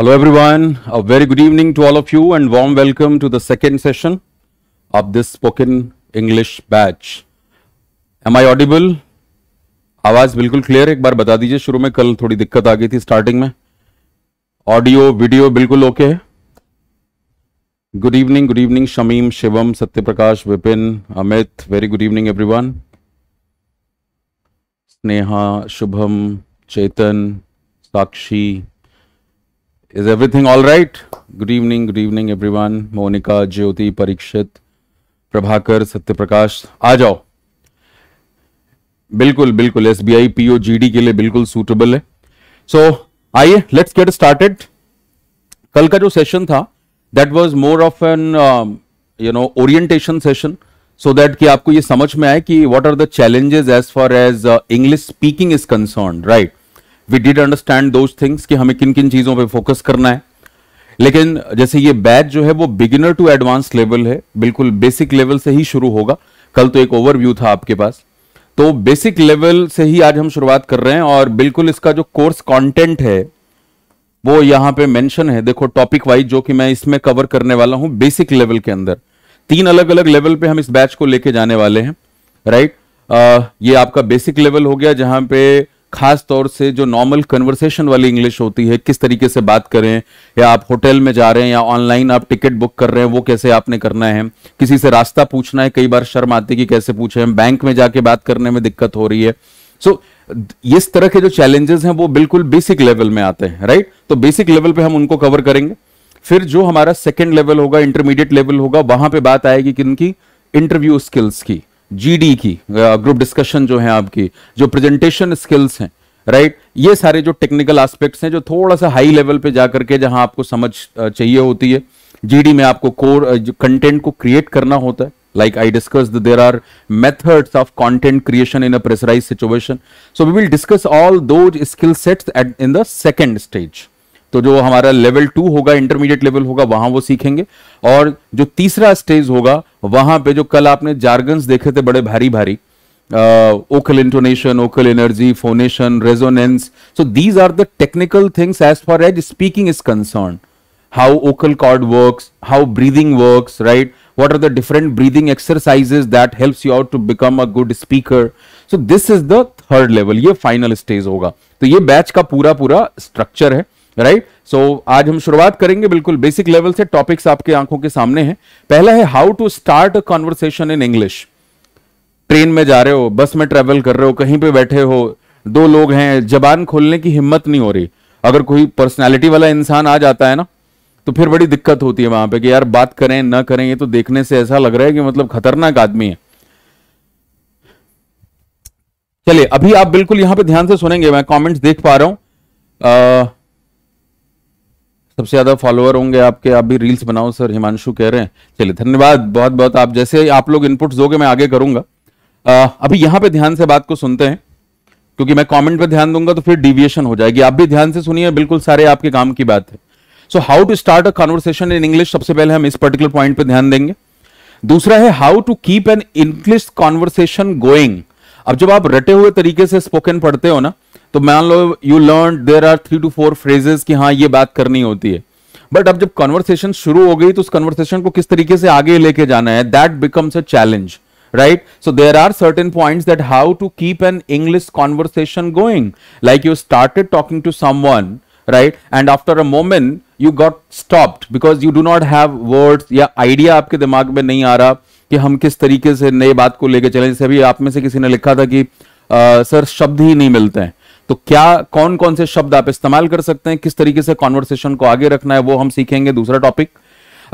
Hello everyone a very good evening to all of you and warm welcome to the second session of this spoken English batch am I audible आवाज बिल्कुल clear एक बार बता दीजिए शुरू में कल थोड़ी दिक्कत आ गई थी स्टार्टिंग में ऑडियो वीडियो बिल्कुल ओके है good evening good evening Shamim Shivam Satyaprakash Vipin Amit very good evening everyone Sneha Shubham Chetan Sakshi Is everything all right? Good evening, good evening everyone. Monika Jyoti Parikshit Prabhakar Satya Prakash आ जाओ बिल्कुल बिल्कुल S B I P O G D के लिए बिल्कुल सुटेबल है सो आइए लेट्स गेट स्टार्टेड कल का जो सेशन था that was more of an you know orientation session so that कि आपको ये समझ में आए कि what are the challenges as far as English speaking is concern right we did understand those things कि हमें किन किन चीज़ों पे फोकस करना है लेकिन जैसे ये बैच जो है वो बिगिनर टू एडवांस लेवल है बिल्कुल बेसिक लेवल से ही शुरू होगा कल तो एक ओवरव्यू था आपके पास तो बेसिक लेवल से ही आज हम शुरुआत कर रहे हैं और बिल्कुल इसका जो कोर्स कंटेंट है वो यहां पे मेंशन है देखो टॉपिक वाइज जो कि मैं इसमें कवर करने वाला हूं बेसिक लेवल के अंदर तीन अलग अलग लेवल पे हम इस बैच को लेके जाने वाले हैं राइट आ, ये आपका बेसिक लेवल हो गया जहां पे खास तौर से जो नॉर्मल कन्वर्सेशन वाली इंग्लिश होती है किस तरीके से बात करें या आप होटल में जा रहे हैं या ऑनलाइन आप टिकट बुक कर रहे हैं वो कैसे आपने करना है किसी से रास्ता पूछना है कई बार शर्म आती कि कैसे पूछे हम बैंक में जाके बात करने में दिक्कत हो रही है सो so, इस तरह के जो चैलेंजेस हैं वो बिल्कुल बेसिक लेवल में आते हैं राइट तो बेसिक लेवल पर हम उनको कवर करेंगे फिर जो हमारा सेकेंड लेवल होगा इंटरमीडिएट लेवल होगा वहां पर बात आएगी की इंटरव्यू स्किल्स की जीडी की ग्रुप डिस्कशन जो है आपकी जो प्रेजेंटेशन स्किल्स हैं राइट ये सारे जो टेक्निकल एस्पेक्ट्स हैं जो थोड़ा सा हाई लेवल पे जा करके जहां आपको समझ चाहिए होती है जीडी में आपको कोर कंटेंट को क्रिएट करना होता है like I discuss there are methods of content creation in a pressurise situation so we will discuss all those skill sets at in the second stage तो जो हमारा लेवल टू होगा intermediate level होगा वहां वो सीखेंगे और जो तीसरा स्टेज होगा वहां पे जो कल आपने जार्गन्स देखे थे बड़े भारी भारी vocal intonation vocal energy phonation resonance so these are the technical things as for as speaking is concern how vocal cord work how breathing work right what are the different breathing exercises that help you out to become a good speaker so this is the third level ये final stage होगा तो ये batch का पूरा पूरा structure है right right? So so, आज हम शुरुआत करेंगे बिल्कुल बेसिक लेवल से टॉपिक्स आपके आंखों के सामने हैं पहला है how to start a conversation in English train में जा रहे हो बस में ट्रेवल कर रहे हो कहीं पे बैठे हो दो लोग हैं जबान खोलने की हिम्मत नहीं हो रही अगर कोई पर्सनैलिटी वाला इंसान आ जाता है ना तो फिर बड़ी दिक्कत होती है वहां पे कि यार बात करें ना करें ये तो देखने से ऐसा लग रहा है कि मतलब खतरनाक आदमी है चलिए अभी आप बिल्कुल यहां पे ध्यान से सुनेंगे मैं कमेंट्स देख पा रहा हूं आ, सबसे ज़्यादा फॉलोअर होंगे आपके आप भी रील्स बनाओ सर हिमांशु कह रहे हैं चलिए धन्यवाद बहुत बहुत आप जैसे आप लोग इनपुट्स दोगे मैं आगे आ, अभी यहां पे ध्यान से बात को सुनते हैं क्योंकि मैं कमेंट पे ध्यान दूंगा तो फिर डिविएशन हो जाएगी आप भी ध्यान से सुनिए बिल्कुल सारे आपके काम की बात है so how to start a conversation in English सबसे पहले हम इस पर्टिकुलर पॉइंट पर ध्यान देंगे दूसरा है how to keep an English conversation going अब जब आप रटे हुए तरीके से स्पोकन पढ़ते हो ना तो मान लो you learn there are three two four phrases की हाँ ये बात करनी होती है बट अब जब कॉन्वर्सेशन शुरू हो गई तो उस कन्वर्सेशन को किस तरीके से आगे लेके जाना है that becomes a challenge right so there are certain point that how to keep an English conversation going like you started talking to someone right and after a moment you got stop because you do not have words या idea आपके दिमाग में नहीं आ रहा कि हम किस तरीके से नए बात को लेकर चले जैसे अभी आप में से किसी ने लिखा था कि आ, सर शब्द ही नहीं मिलते हैं तो क्या कौन कौन से शब्द आप इस्तेमाल कर सकते हैं किस तरीके से कॉन्वर्सेशन को आगे रखना है वो हम सीखेंगे दूसरा टॉपिक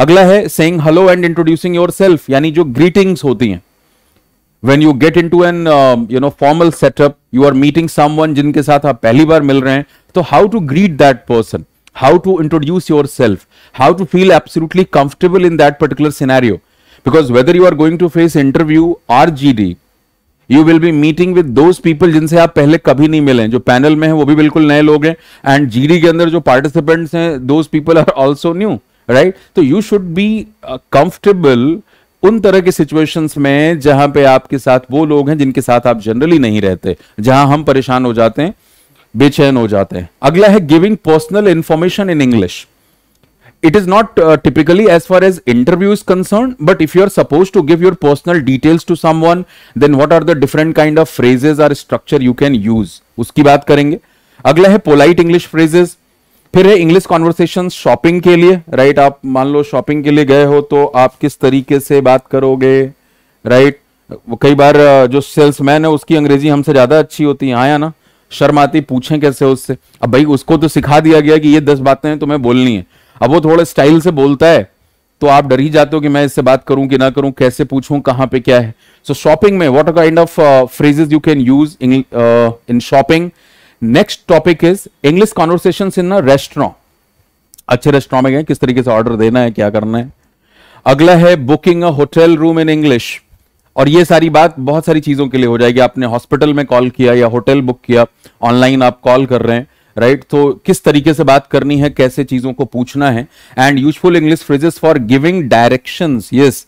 अगला है saying hello and introducing your यानी जो ग्रीटिंग्स होती हैं when you get into an you know formal setup you are meeting someone जिनके साथ आप पहली बार मिल रहे हैं तो how to greet that person how to introduce yourself how to feel absolutely comfortable in that particular scenario because whether you are going to face interview or GD you will be meeting with those people जिनसे आप पहले कभी नहीं मिले जो panel में है वो भी बिल्कुल नए लोग हैं एंड जीडी के अंदर जो पार्टिसिपेंट्स हैं those people are also new right तो यू शुड बी कंफर्टेबल उन तरह के सिचुएशंस में जहां पे आपके साथ वो लोग हैं जिनके साथ आप जनरली नहीं रहते जहां हम परेशान हो जाते हैं बेचैन हो जाते हैं अगला है giving personal information in English it is not uh, typically as far as interview is concerned but if you are supposed to give your personal details to someone then what are the different kind of phrases or structure you can use uski baat karenge agla hai polite english phrases फिर है English conversation shopping के लिए right आप मान लो shopping के लिए गए हो तो आप किस तरीके से बात करोगे राइट कई बार जो सेल्समैन है उसकी अंग्रेजी हमसे ज्यादा अच्छी होती है आया ना शर्माती पूछें कैसे उससे अब भाई उसको तो सिखा दिया गया कि ये दस बातें तुम्हें बोलनी है अब वो थोड़ा स्टाइल से बोलता है तो आप डर ही जाते हो कि मैं इससे बात करूं कि ना करूं कैसे पूछूं कहां पे क्या है सो so, शॉपिंग में what kind of phrases you can use in shopping next topic is English conversation in restaurant अच्छे रेस्टोरेंट में गए किस तरीके से ऑर्डर देना है क्या करना है अगला है booking a hotel room in English और ये सारी बात बहुत सारी चीजों के लिए हो जाएगी आपने हॉस्पिटल में कॉल किया या होटल बुक किया ऑनलाइन आप कॉल कर रहे हैं राइट right? तो किस तरीके से बात करनी है कैसे चीजों को पूछना है and useful English phrases for giving direction yes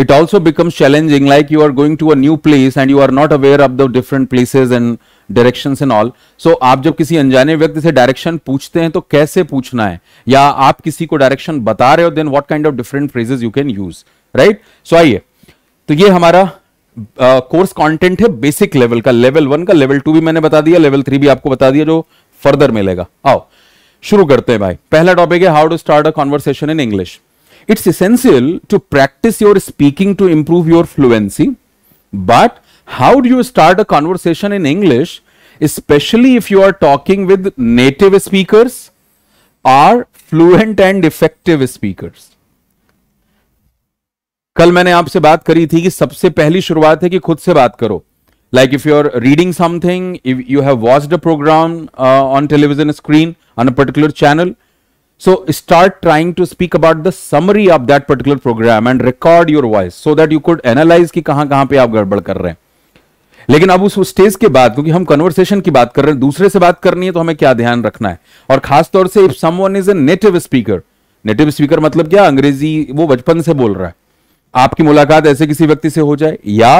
it also becomes challenging like you are going to a new place and you are not aware of the different places and directions and all so आप जब किसी अनजाने व्यक्ति से direction पूछते हैं तो कैसे पूछना है या आप किसी को डायरेक्शन बता रहे हो then what kind of different phrases you can use right so आइए तो ये हमारा कोर्स uh, कंटेंट है बेसिक लेवल का लेवल वन का लेवल टू भी मैंने बता दिया लेवल थ्री भी आपको बता दिया जो फर्दर मिलेगा आओ शुरू करते हैं भाई पहला टॉपिक है how to start a conversation in English it's essential to practise your speaking to improve your fluency but how do you start a conversation in English specially if you are talking with native speaker or fluent and effective speaker कल मैंने आपसे बात करी थी कि सबसे पहली शुरुआत है कि खुद से बात करो like if you are reading something, if you have watched a program uh, on television screen on a particular channel, so start trying to speak about the summary of that particular program and record your voice so that you could analyze ki kahan kahan pe aap gadbad kar rahe hain लेकिन अब उस stage के बाद क्योंकि हम conversation की बात कर रहे हैं दूसरे से बात करनी है तो हमें क्या ध्यान रखना है और खास तौर से if someone is a native speaker native speaker मतलब क्या अंग्रेजी वो बचपन से बोल रहा है आपकी मुलाकात ऐसे किसी व्यक्ति से हो जाए या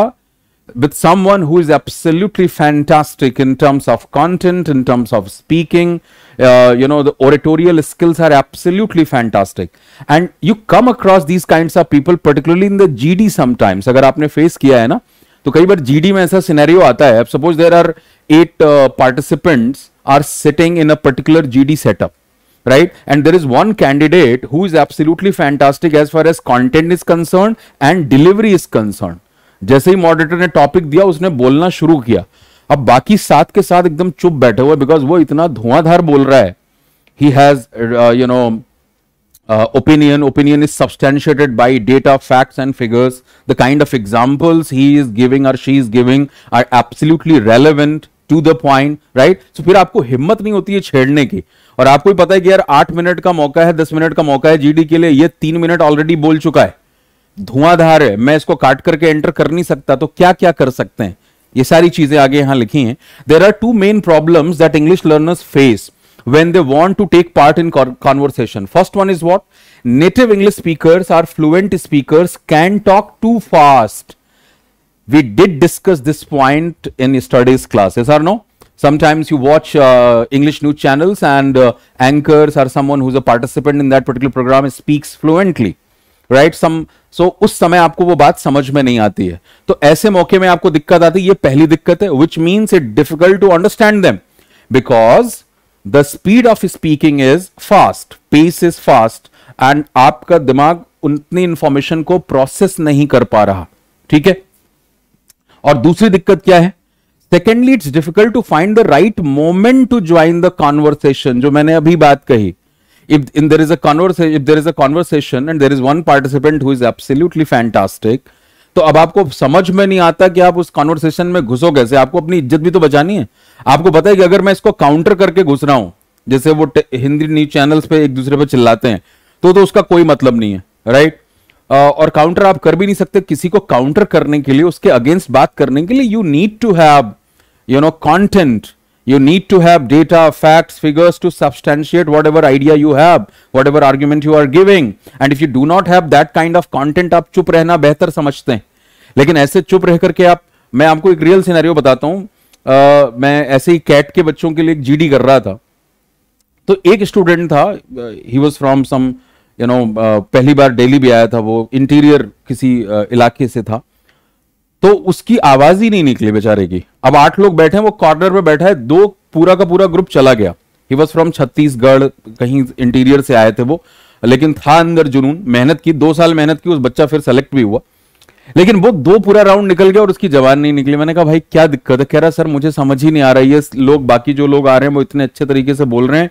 with someone who is absolutely fantastic in terms of content, in terms of speaking, uh, you know, the oratorial skills are absolutely fantastic. And you come across these kinds of people, particularly in the GD sometimes. if you have faced it, then तो कई GD में a scenario Suppose there are eight uh, participants are sitting in a particular GD setup. right and there is one candidate who is absolutely fantastic as far as content is concerned and delivery is concerned जैसे ही moderator ने topic दिया उसने बोलना शुरू किया अब बाकी साथ के साथ एकदम चुप बैठे हुए बिकॉज वो इतना धुआंधार बोल रहा है he has you know opinion opinion is substantiated by data facts and figures the kind of examples he is giving or she is giving are absolutely relevant to the point right तो फिर आपको हिम्मत नहीं होती है छेड़ने की और आपको ही पता है कि यार आठ मिनट का मौका है दस मिनट का मौका है जीडी के लिए ये तीन मिनट ऑलरेडी बोल चुका है धुआंधार है मैं इसको काट करके एंटर कर नहीं सकता तो क्या क्या कर सकते हैं ये सारी चीजें आगे यहां लिखी हैं there are two main problem that English learners face when they want to take part in conversation first one is what native English speaker or fluent speaker can talk too fast we did discuss this point in studies classes or no sometimes you watch uh, english news channels and uh, anchors or someone who's a participant in that particular program speaks fluently right some so उस समय आपको वो बात समझ में नहीं आती है तो ऐसे मौके में आपको दिक्कत आती है ये पहली दिक्कत है which means it difficult to understand them because the speed of speaking is fast pace is fast and आपका दिमाग उतनी इंफॉर्मेशन को प्रोसेस नहीं कर पा रहा ठीक है और दूसरी दिक्कत क्या है secondly it's difficult to find the right moment to join the conversation जो मैंने अभी बात कही if in there is a conversation if there is a conversation and there is one participant who is absolutely fantastic तो अब आपको समझ में नहीं आता कि आप उस कॉन्वर्सेशन में घुसो कैसे आपको अपनी इज्जत भी तो बचानी है आपको पता है कि अगर मैं इसको काउंटर करके घुस रहा हूं जैसे वो हिंदी न्यूज चैनल्स पे एक दूसरे पे चिल्लाते हैं तो तो उसका कोई मतलब नहीं है राइट और काउंटर आप कर भी नहीं सकते किसी को काउंटर करने के लिए उसके अगेंस्ट बात करने के लिए you need to have you know content You need to have data, facts, figures to substantiate whatever idea you have, whatever argument you are giving. And if you do not have that kind of content, आप चुप रहना बेहतर समझते हैं लेकिन ऐसे चुप रह करके आप मैं आपको एक रियल सिनेरियो बताता हूँ मैं ऐसे ही कैट के ke के लिए एक जीडी कर रहा था तो एक स्टूडेंट था he was from some you know पहली बार दिल्ली भी आया था वो इंटीरियर किसी uh, ilake se tha तो उसकी आवाज ही नहीं निकली बेचारे की अब आठ लोग बैठे हैं वो कॉर्नर पे बैठा है दो पूरा का पूरा ग्रुप चला गया ही वॉज फ्रॉम छत्तीसगढ़ कहीं इंटीरियर से आए थे वो लेकिन था अंदर जुनून मेहनत की दो साल मेहनत की उस बच्चा फिर सेलेक्ट भी हुआ लेकिन वो दो पूरा राउंड निकल गया और उसकी जवान नहीं निकली मैंने कहा भाई क्या दिक्कत है कह रहा सर मुझे समझ ही नहीं आ रही है लोग बाकी जो लोग आ रहे हैं वो इतने अच्छे तरीके से बोल रहे हैं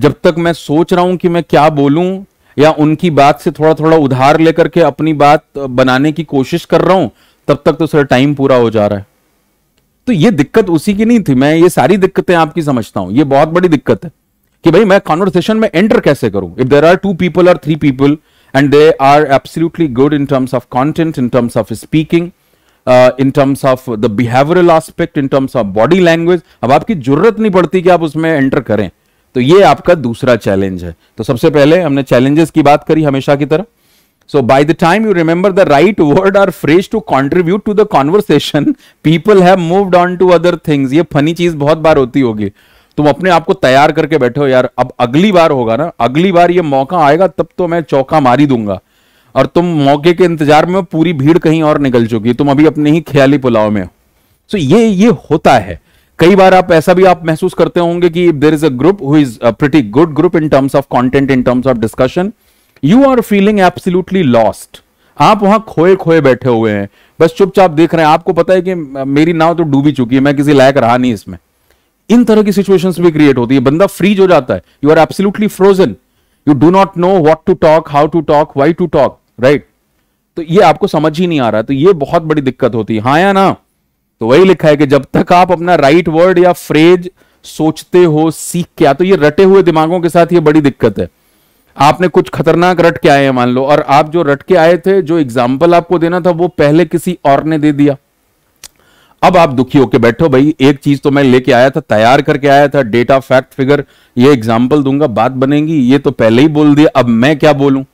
जब तक मैं सोच रहा हूं कि मैं क्या बोलूं या उनकी बात से थोड़ा थोड़ा उधार लेकर के अपनी बात बनाने की कोशिश कर रहा हूं तब तक तो सर टाइम पूरा हो जा रहा है तो ये दिक्कत उसी की नहीं थी मैं ये सारी दिक्कतें आपकी समझता हूं ये बहुत बड़ी दिक्कत है कि भाई मैं कॉन्वर्सेशन में एंटर कैसे करूं if there are two people or three people and they are absolutely good in terms of content in terms of speaking in terms of the behavioural aspect in terms of body language अब आपकी जरूरत नहीं पड़ती कि आप उसमें enter करें तो ये आपका दूसरा चैलेंज है तो सबसे पहले हमने चैलेंजेस की बात करी हमेशा की तरह So by the time you remember the right word or phrase to contribute to the conversation, people have moved on to other things. ye funny cheez bahut bar hoti hogi तुम अपने आप को तैयार करके बैठे हो यार अब अगली बार होगा ना अगली बार ये मौका आएगा तब तो मैं चौका मारी दूंगा और तुम मौके के इंतजार में पूरी भीड़ कहीं और निकल चुकी तुम अभी अपने ही ख्याली पुलाव में हो सो so ये ये होता है कई बार आप ऐसा भी आप महसूस करते होंगे कि there is a group who is pretty good group in terms of content in terms of discussion you are feeling absolutely lost आप वहां खोए खोए बैठे हुए हैं बस चुपचाप देख रहे हैं आपको पता है कि मेरी नाव तो डूबी चुकी है मैं किसी लायक रहा नहीं इसमें इन तरह की सिचुएशन भी क्रिएट होती है बंदा फ्रीज हो जाता है you are absolutely frozen you do not know what to talk how to talk why to talk right तो ये आपको समझ ही नहीं आ रहा तो ये बहुत बड़ी दिक्कत होती है हाँ या ना तो वही लिखा है कि जब तक आप अपना राइट वर्ड या फ्रेज सोचते हो सीख क्या तो ये रटे हुए दिमागों के साथ ये बड़ी दिक्कत है आपने कुछ खतरनाक रट के आए हैं मान लो और आप जो रट के आए थे जो एग्जाम्पल आपको देना था वो पहले किसी और ने दे दिया अब आप दुखी होके बैठो भाई एक चीज तो मैं लेके आया था तैयार करके आया था डेटा फैक्ट फिगर ये एग्जाम्पल दूंगा बात बनेगी ये तो पहले ही बोल दिया अब मैं क्या बोलूं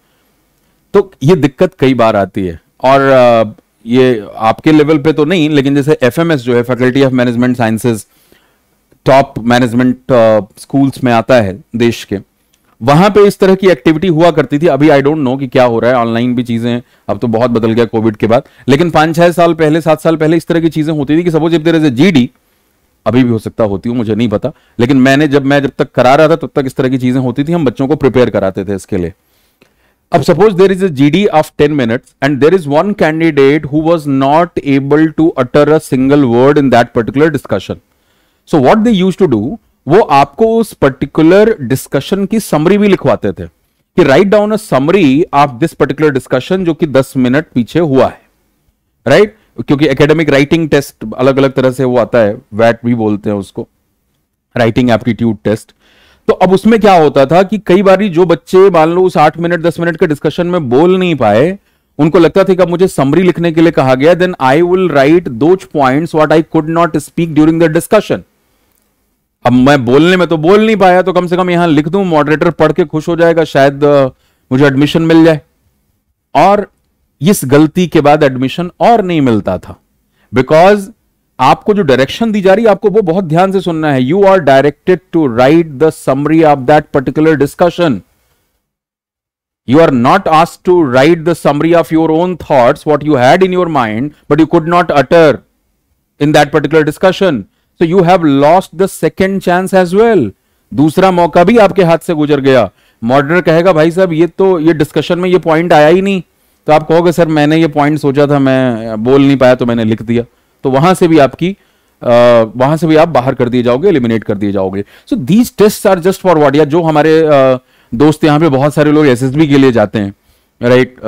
तो ये दिक्कत कई बार आती है और ये आपके लेवल पे तो नहीं लेकिन जैसे एफ जो है faculty of management sciences top management schools में आता है देश के वहां पे इस तरह की एक्टिविटी हुआ करती थी अभी आई डोंट नो कि क्या हो रहा है ऑनलाइन भी चीजें अब तो बहुत बदल गया कोविड के बाद लेकिन पांच छह साल पहले सात साल पहले इस तरह की चीजें होती थी कि suppose if there is a G अभी भी हो सकता होती हूँ मुझे नहीं पता लेकिन मैंने जब मैं जब तक करा रहा था तब तक इस तरह की चीजें होती थी हम बच्चों को प्रिपेयर कराते थे इसके लिए अब suppose there is a D of ten minutes and there is one candidate who was not able to utter a single word in that particular discussion so what they use to do वो आपको उस particular discussion की summary भी लिखवाते थे कि write down a summary of this particular discussion जो कि 10 मिनट पीछे हुआ है राइट right? क्योंकि एकेडमिक राइटिंग टेस्ट अलग अलग तरह से वो आता है वैट भी बोलते हैं उसको राइटिंग एप्टीट्यूड टेस्ट तो अब उसमें क्या होता था कि कई बार जो बच्चे मान लो उस आठ मिनट दस मिनट के डिस्कशन में बोल नहीं पाए उनको लगता था कि अब मुझे समरी लिखने के लिए कहा गया then I will write those points what I could not speak during the discussion अब मैं बोलने में तो बोल नहीं पाया तो कम से कम यहां लिख दूं मॉडरेटर पढ़ के खुश हो जाएगा शायद मुझे एडमिशन मिल जाए और इस गलती के बाद एडमिशन और नहीं मिलता था बिकॉज आपको जो डायरेक्शन दी जा रही है आपको वो बहुत ध्यान से सुनना है you are directed to write the summary of that particular discussion you are not ask to write the summary of your own thoughts what you had in your mind but you could not utter in that particular discussion तो you have lost the second chance as well दूसरा मौका भी आपके हाथ से गुजर गया moderator कहेगा भाई साहब ये तो ये डिस्कशन में ये पॉइंट आया ही नहीं तो आप कहोगे सर मैंने ये पॉइंट सोचा था मैं बोल नहीं पाया तो मैंने लिख दिया तो वहां से भी आपकी आ, वहां से भी आप बाहर कर दिए जाओगे एलिमिनेट कर दिए जाओगे so these test are just for what या जो हमारे आ, दोस्त यहाँ पे बहुत सारे लोग एस के लिए जाते हैं राइट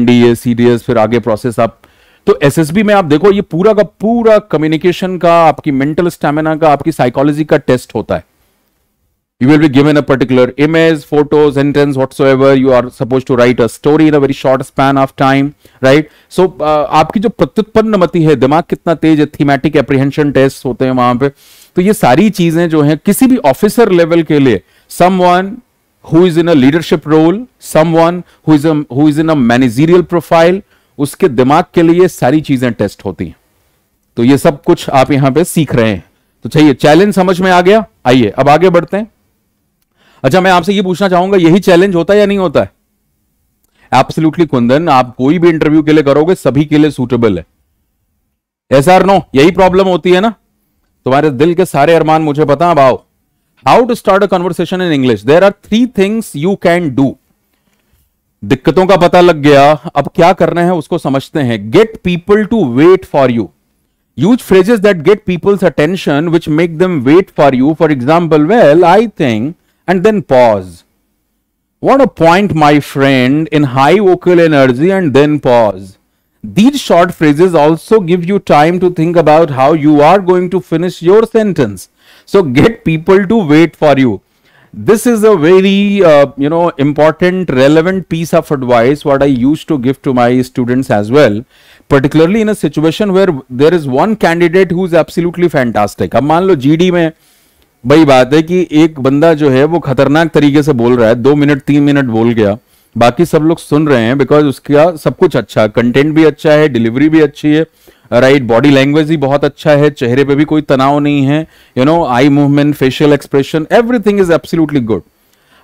एनडीए सीडीएस फिर आगे प्रोसेस आप तो एसएसबी में आप देखो ये पूरा का पूरा कम्युनिकेशन का आपकी मेंटल स्टेमिना का आपकी साइकोलॉजी का टेस्ट होता है you will be a particular image photo sentence sentence whatsoever you are suppose to write a story in a very short span of time right so uh, आपकी जो प्रत्युत्पन्न मति है दिमाग कितना तेज है थीमेटिक एप्रीहेंशन टेस्ट होते हैं वहां पे तो ये सारी चीजें जो है किसी भी ऑफिसर लेवल के लिए someone who is in a leadership role someone who is in a managerial profile उसके दिमाग के लिए सारी चीजें टेस्ट होती हैं तो ये सब कुछ आप यहां पे सीख रहे हैं तो चाहिए चैलेंज समझ में आ गया आइए अब आगे बढ़ते हैं अच्छा मैं आपसे ये पूछना चाहूंगा यही चैलेंज होता है या नहीं होता है एप्सल्यूटली कुंदन आप कोई भी इंटरव्यू के लिए करोगे सभी के लिए सूटेबल है एस आर नो यही प्रॉब्लम होती है ना तुम्हारे दिल के सारे अरमान मुझे पता अब आओ how to start a conversation in English there are three things you can do दिक्कतों का पता लग गया अब क्या करना है उसको समझते हैं get people to wait for you use phrases that get people's attention which make them wait for you for example well I think and then pause what a point my friend in high vocal energy and then pause these short phrases also give you time to think about how you are going to finish your sentence so get people to wait for you this is a very uh, you know important relevant piece of advice what i used to give to my students as well particularly in a situation where there is one candidate who is absolutely fantastic ab maan lo gd mein bhai baat hai ki ek banda jo hai wo khatarnak tarike se bol raha hai 2 minute 3 minute bol gaya बाकी सब लोग सुन रहे हैं because उसका सब कुछ अच्छा है कंटेंट भी अच्छा है डिलीवरी भी अच्छी है राइट बॉडी लैंग्वेज भी बहुत अच्छा है चेहरे पे भी कोई तनाव नहीं है you know eye movement facial expression everything is absolutely good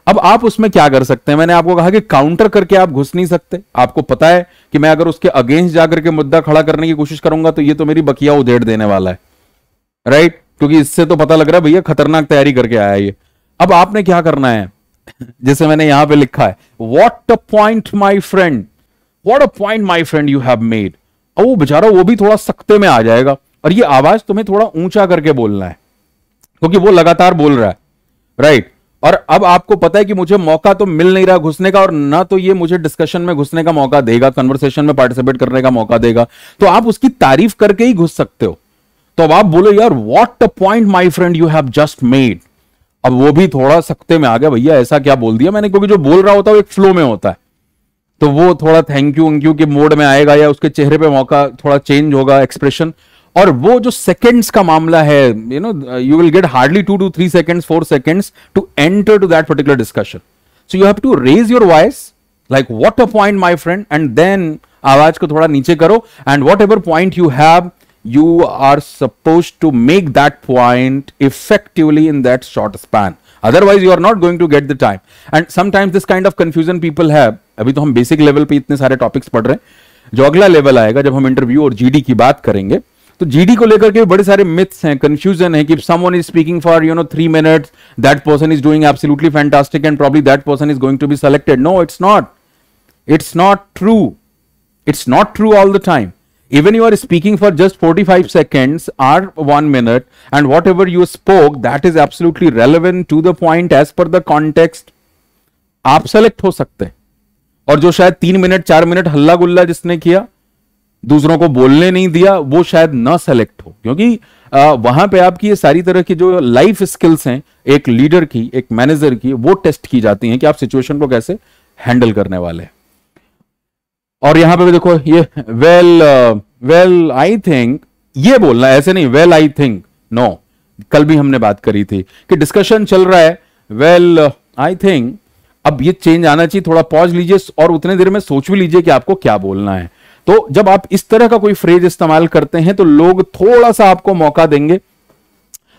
अब आप उसमें क्या कर सकते हैं मैंने आपको कहा कि काउंटर करके आप घुस नहीं सकते आपको पता है कि मैं अगर उसके अगेंस्ट जाकर के मुद्दा खड़ा करने की कोशिश करूंगा तो ये तो मेरी बकिया उधेड़ देने वाला है राइट right? क्योंकि इससे तो पता लग रहा है भैया खतरनाक तैयारी करके आया ये अब आपने क्या करना है जैसे मैंने यहां पे लिखा है what a point my friend what a point my friend you have made और वो बेचारा वो भी थोड़ा सख्ते में आ जाएगा और ये आवाज तुम्हें थोड़ा ऊंचा करके बोलना है क्योंकि वो लगातार बोल रहा है राइट और अब आपको पता है कि मुझे मौका तो मिल नहीं रहा घुसने का और ना तो ये मुझे डिस्कशन में घुसने का मौका देगा कन्वर्सेशन में पार्टिसिपेट करने का मौका देगा तो आप उसकी तारीफ करके ही घुस सकते हो तो अब आप बोलो यार what a point my friend you have just made अब वो भी थोड़ा सख्ते में आ गया भैया ऐसा क्या बोल दिया मैंने क्योंकि जो बोल रहा होता है वो एक फ्लो में होता है तो वो थोड़ा थैंक यू वंक यू के मोड में आएगा या उसके चेहरे पे मौका थोड़ा चेंज होगा एक्सप्रेशन और वो जो सेकेंड्स का मामला है you know you will get hardly two two three seconds four seconds to enter to that particular discussion so you have to raise your voice like what a point my friend and then आवाज को थोड़ा नीचे करो and whatever point you have you are suppose to make that point effectively in that short span otherwise you are not going to get the time and sometimes this kind of confusion people have अभी तो हम basic level पे इतने सारे topics पढ़ रहे हैं जो अगला लेवल आएगा जब हम इंटरव्यू और जीडी की बात करेंगे तो जीडी को लेकर के बड़े सारे मिथ्स हैं कंफ्यूजन है कि someone is speaking for you know three minutes that person is doing absolutely fantastic and probably that person is going to be selected no it's not it's not true it's not true all the time even you are speaking for just 45 seconds or 1 minute and whatever you spoke that is absolutely relevant to the point as per the context aap select ho sakte हैं और जो शायद तीन minute चार minute हल्ला गुल्ला जिसने किया दूसरों को बोलने नहीं दिया वो शायद ना सेलेक्ट हो क्योंकि आ, वहां पे आपकी ये सारी तरह की जो लाइफ स्किल्स हैं एक लीडर की एक मैनेजर की वो टेस्ट की जाती हैं कि आप सिचुएशन को कैसे हैंडल करने वाले हैं और यहां पे भी देखो ये वेल वेल आई थिंक ये बोलना ऐसे नहीं वेल आई थिंक नो कल भी हमने बात करी थी कि डिस्कशन चल रहा है वेल आई थिंक अब ये चेंज आना चाहिए थोड़ा पॉज लीजिए और उतने देर में सोच भी लीजिए कि आपको क्या बोलना है तो जब आप इस तरह का कोई फ्रेज इस्तेमाल करते हैं तो लोग थोड़ा सा आपको मौका देंगे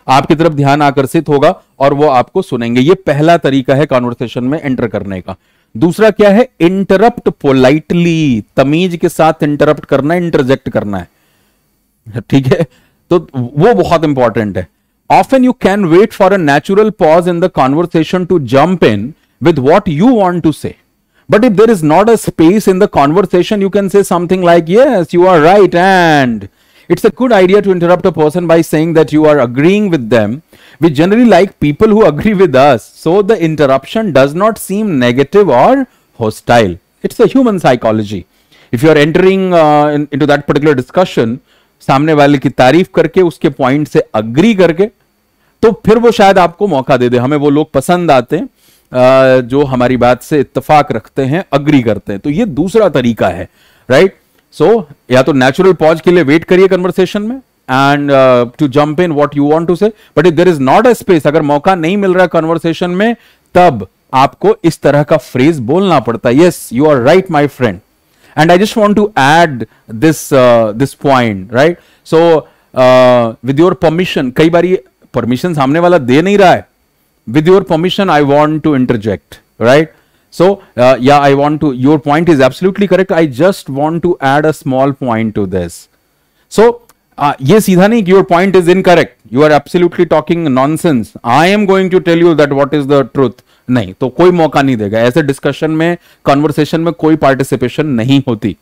आपकी तरफ ध्यान आकर्षित होगा और वो आपको सुनेंगे ये पहला तरीका है कॉन्वर्सेशन में एंटर करने का दूसरा क्या है इंटरप्ट पोलाइटली तमीज के साथ इंटरप्ट करना इंटरजेक्ट करना है ठीक है तो वो बहुत इंपॉर्टेंट है often you can wait for a natural pause in the conversation to jump in with what you want to say but if there is not a space in the conversation you can say something like yes you are right and it's a good idea to interrupt a person by saying that you are agreeing with them. We generally like people who agree with us, so the interruption does not seem negative or hostile. It's a human psychology. If you are entering uh, in, into that particular discussion, सामने वाले की तारीफ करके उसके point से agree करके तो फिर वो शायद आपको मौका दे दे हमें वो लोग पसंद आते हैं जो हमारी बात से इत्तफाक रखते हैं अग्री करते हैं तो ये दूसरा तरीका है राइट सो so, या तो नेचुरल पॉज के लिए वेट करिए कन्वर्सेशन में and to jump in what you want to say but if there is not a space अगर मौका नहीं मिल रहा कन्वर्सेशन में तब आपको इस तरह का फ्रेज बोलना पड़ता है yes you are right my friend and I just want to add this this point right so with your permission कई बार ये परमिशन सामने वाला दे नहीं रहा है with your permission I want to interject right So uh, yeah, I want to, your point is absolutely correct. I just want to add a small point to this. So uh, ये सीधा नहीं कि your point is incorrect you are absolutely talking nonsense I am going to tell you that what is the truth नहीं तो कोई मौका नहीं देगा ऐसे डिस्कशन में कॉन्वर्सेशन में कोई पार्टिसिपेशन नहीं होती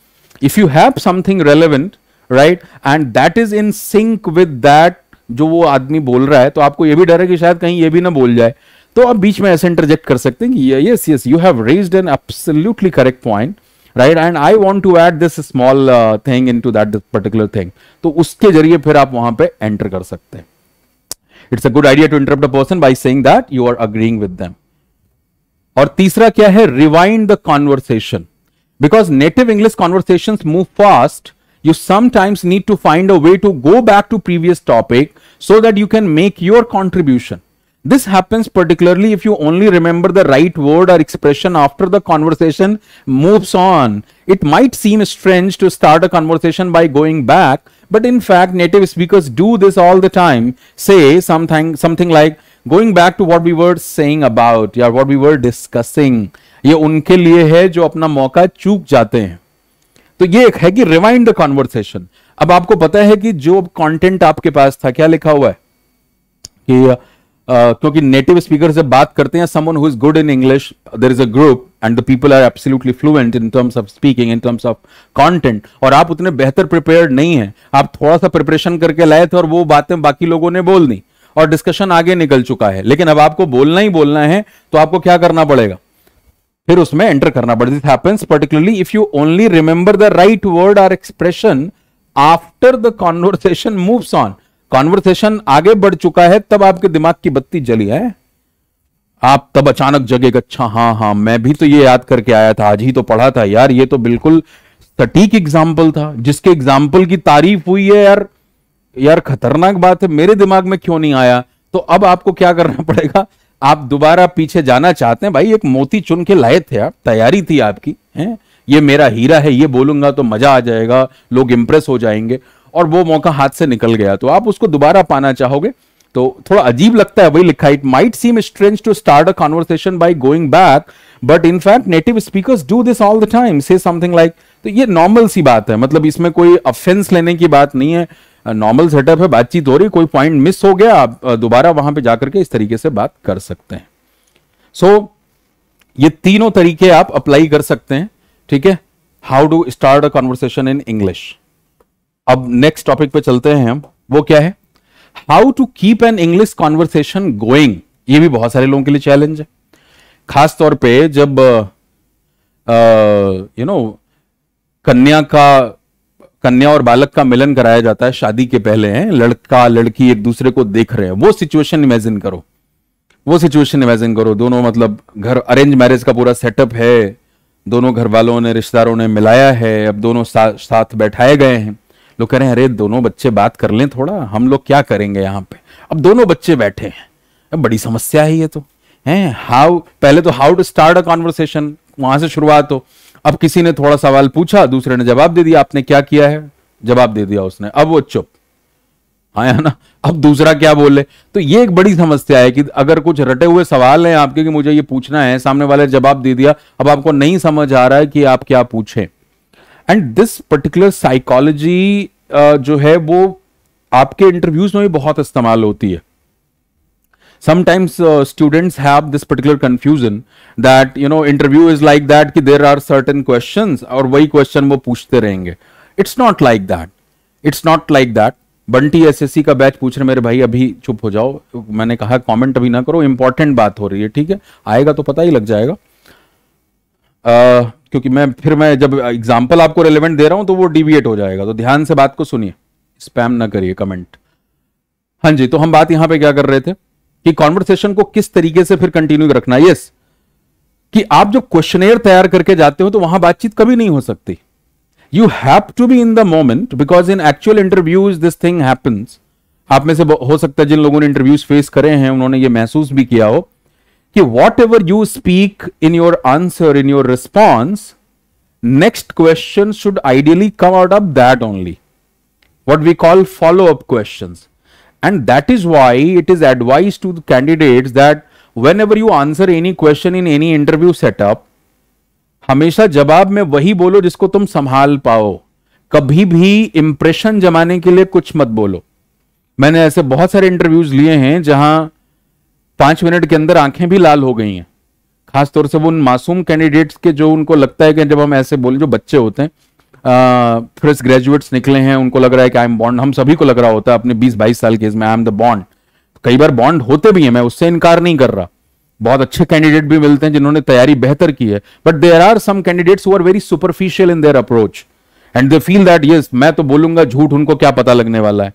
if you have something relevant right and that is in sync with that जो वो आदमी बोल रहा है तो आपको ये भी डर है कि शायद कहीं ये भी ना बोल जाए तो आप बीच में ऐसे इंटरजेक्ट कर सकते हैं कि yes yes you have raised an absolutely correct point right and I want to add this small thing into that particular thing तो उसके जरिए फिर आप वहां पे एंटर कर सकते हैं it's a good idea to interrupt a person by saying that you are agreeing with them और तीसरा क्या है rewind the conversation because native English conversation move fast you sometimes need to find a way to go back to previous topic so that you can make your contribution This happens particularly if you only remember the right word or expression after the conversation moves on. It might seem strange to start a conversation by going back, but in fact, native speakers do this all the time. Say something, something like, going back to what we were saying about या what we were discussing. ये उनके लिए है जो अपना मौका चूक जाते हैं तो ये एक है कि रिवाइंड द कॉन्वर्सेशन अब आपको पता है कि जो कंटेंट आपके पास था क्या लिखा हुआ है कि Uh, क्योंकि नेटिव स्पीकर से बात करते हैं someone who is good in English there is a group and the people are absolutely fluent in terms of speaking in terms of content और आप उतने बेहतर प्रिपेयर्ड नहीं है आप थोड़ा सा प्रिपरेशन करके लाए थे और वो बातें बाकी लोगों ने बोल दी और डिस्कशन आगे निकल चुका है लेकिन अब आपको बोलना ही बोलना है तो आपको क्या करना पड़ेगा फिर उसमें एंटर करना पड़ेगा this happens particularly if you only remember the right word or expression after the conversation moves on conversation आगे बढ़ चुका है तब आपके दिमाग की बत्ती जली है आप तब अचानक जगे अच्छा हाँ हाँ मैं भी तो ये याद करके आया था आज ही तो पढ़ा था यार ये तो बिल्कुल सटीक एग्जाम्पल था जिसके एग्जाम्पल की तारीफ हुई है यार यार खतरनाक बात है मेरे दिमाग में क्यों नहीं आया तो अब आपको क्या करना पड़ेगा आप दोबारा पीछे जाना चाहते हैं भाई एक मोती चुन के लाए थे आप तैयारी थी आपकी है ये मेरा हीरा है ये बोलूंगा तो मजा आ जाएगा लोग इंप्रेस हो जाएंगे और वो मौका हाथ से निकल गया तो आप उसको दोबारा पाना चाहोगे तो थोड़ा अजीब लगता है वही लिखा it might seem strange to start a conversation by going back but in fact native speakers do this all the time say something like तो ये नॉर्मल सी बात है मतलब इसमें कोई अफेंस लेने की बात नहीं है नॉर्मल सेटअप है बातचीत हो रही कोई पॉइंट मिस हो गया आप दोबारा वहां पे जाकर के इस तरीके से बात कर सकते हैं सो so, ये तीनों तरीके आप अप्लाई कर सकते हैं ठीक है how do start a conversation in English अब नेक्स्ट टॉपिक पे चलते हैं हम वो क्या है how to keep an English conversation going ये भी बहुत सारे लोगों के लिए चैलेंज है खास तौर पे जब यू नो कन्या का कन्या और बालक का मिलन कराया जाता है शादी के पहले हैं लड़का लड़की एक दूसरे को देख रहे हैं वो सिचुएशन इमेजिन करो वो सिचुएशन इमेजिन करो दोनों मतलब घर अरेंज मैरिज का पूरा सेटअप है दोनों घर वालों ने रिश्तेदारों ने मिलाया है अब दोनों सा, साथ बैठाए गए हैं लोग कह रहे हैं अरे दोनों बच्चे बात कर लें थोड़ा हम लोग क्या करेंगे यहाँ पे अब दोनों बच्चे बैठे हैं अब बड़ी समस्या है ये तो हैं हाउ पहले तो how to start a conversation वहां से शुरुआत हो अब किसी ने थोड़ा सवाल पूछा दूसरे ने जवाब दे दिया आपने क्या किया है जवाब दे दिया उसने अब वो चुप आया हाँ, ना अब दूसरा क्या बोले तो ये एक बड़ी समस्या है कि अगर कुछ रटे हुए सवाल हैं आपके कि मुझे ये पूछना है सामने वाले जवाब दे दिया अब आपको नहीं समझ आ रहा है कि आप क्या पूछें एंड दिस पर्टिकुलर साइकोलॉजी जो है वो आपके इंटरव्यूज में भी बहुत इस्तेमाल होती है sometimes students have this particular confusion that you know interview is like that कि देर आर सर्टन क्वेश्चन और वही क्वेश्चन वो पूछते रहेंगे it's not like that it's not like that Bunty S S C का बैच पूछ रहे मेरे भाई अभी चुप हो जाओ मैंने कहा कॉमेंट अभी ना करो इंपॉर्टेंट बात हो रही है ठीक है आएगा तो पता ही लग जाएगा uh, क्योंकि मैं फिर मैं जब एग्जाम्पल आपको रेलिवेंट दे रहा हूं तो वो डिविएट हो जाएगा तो ध्यान से बात को सुनिए स्पैम ना करिए कमेंट हाँ जी तो हम बात यहां पे क्या कर रहे थे कि कॉन्वर्सेशन को किस तरीके से फिर कंटिन्यू रखना यस कि आप जो क्वेश्चनेयर तैयार करके जाते हो तो वहां बातचीत कभी नहीं हो सकती you have to be in the moment because in actual interviews this thing happens आप में से हो सकता है जिन लोगों ने इंटरव्यूज फेस करे हैं उन्होंने ये महसूस भी किया हो कि whatever you speak in your answer in your response next question should ideally come out of that only what we call follow up question and that is why it is advise to the candidate that whenever you answer any question in any interview setup हमेशा जवाब में वही बोलो जिसको तुम संभाल पाओ कभी भी इंप्रेशन जमाने के लिए कुछ मत बोलो मैंने ऐसे बहुत सारे इंटरव्यूज लिए हैं जहां पांच मिनट के अंदर आंखें भी लाल हो गई हैं खासतौर से वो उन मासूम कैंडिडेट्स के जो उनको लगता है कि जब हम ऐसे बोले जो बच्चे होते हैं फ्रेश ग्रेजुएट्स निकले हैं उनको लग रहा है कि आई एम बॉन्ड हम सभी को लग रहा होता है अपने बीस बाईस साल के इसमें आई एम द बॉन्ड कई बार बॉन्ड होते भी हैं मैं उससे इनकार नहीं कर रहा बहुत अच्छे कैंडिडेट भी मिलते हैं जिन्होंने तैयारी बेहतर की है but there are some candidates who are very superficial in their approach and they feel that yes मैं तो बोलूंगा झूठ उनको क्या पता लगने वाला है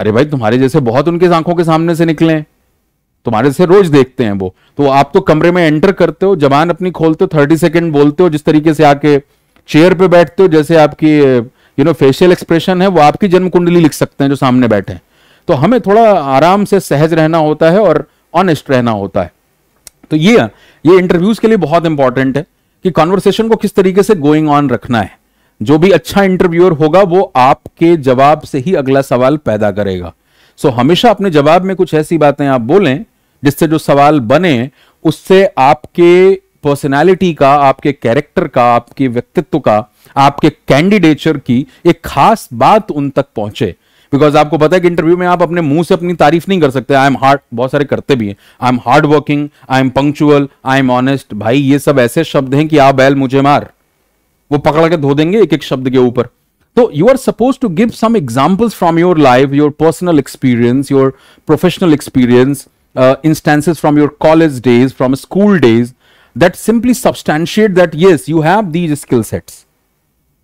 अरे भाई तुम्हारे जैसे बहुत उनके आंखों के सामने से निकले हैं तुम्हारे से रोज देखते हैं वो तो आप तो कमरे में एंटर करते हो जबान अपनी खोलते हो थर्टी सेकेंड बोलते हो जिस तरीके से आके चेयर पे बैठते हो जैसे आपकी यू नो फेशियल एक्सप्रेशन है वो आपकी जन्म कुंडली लिख सकते हैं जो सामने बैठे हैं तो हमें थोड़ा आराम से सहज रहना होता है और ऑनेस्ट रहना होता है तो ये ये इंटरव्यूज के लिए बहुत इंपॉर्टेंट है कि कॉन्वर्सेशन को किस तरीके से गोइंग ऑन रखना है जो भी अच्छा इंटरव्यूअर होगा वो आपके जवाब से ही अगला सवाल पैदा करेगा सो so, हमेशा अपने जवाब में कुछ ऐसी बातें आप बोलें जिससे जो सवाल बने उससे आपके पर्सनालिटी का आपके कैरेक्टर का आपके व्यक्तित्व का आपके कैंडिडेचर की एक खास बात उन तक पहुंचे बिकॉज आपको पता है कि इंटरव्यू में आप अपने मुंह से अपनी तारीफ नहीं कर सकते आई एम हार्ड बहुत सारे करते भी हैं I am hard working I am punctual I am honest भाई ये सब ऐसे शब्द हैं कि आप बैल मुझे मार वो पकड़ के धो देंगे एक एक शब्द के ऊपर तो you are suppose to give some examples from your life your personal experience your professional experience uh, instances from your college days, from school days that simply substantiate that yes, you have these skill sets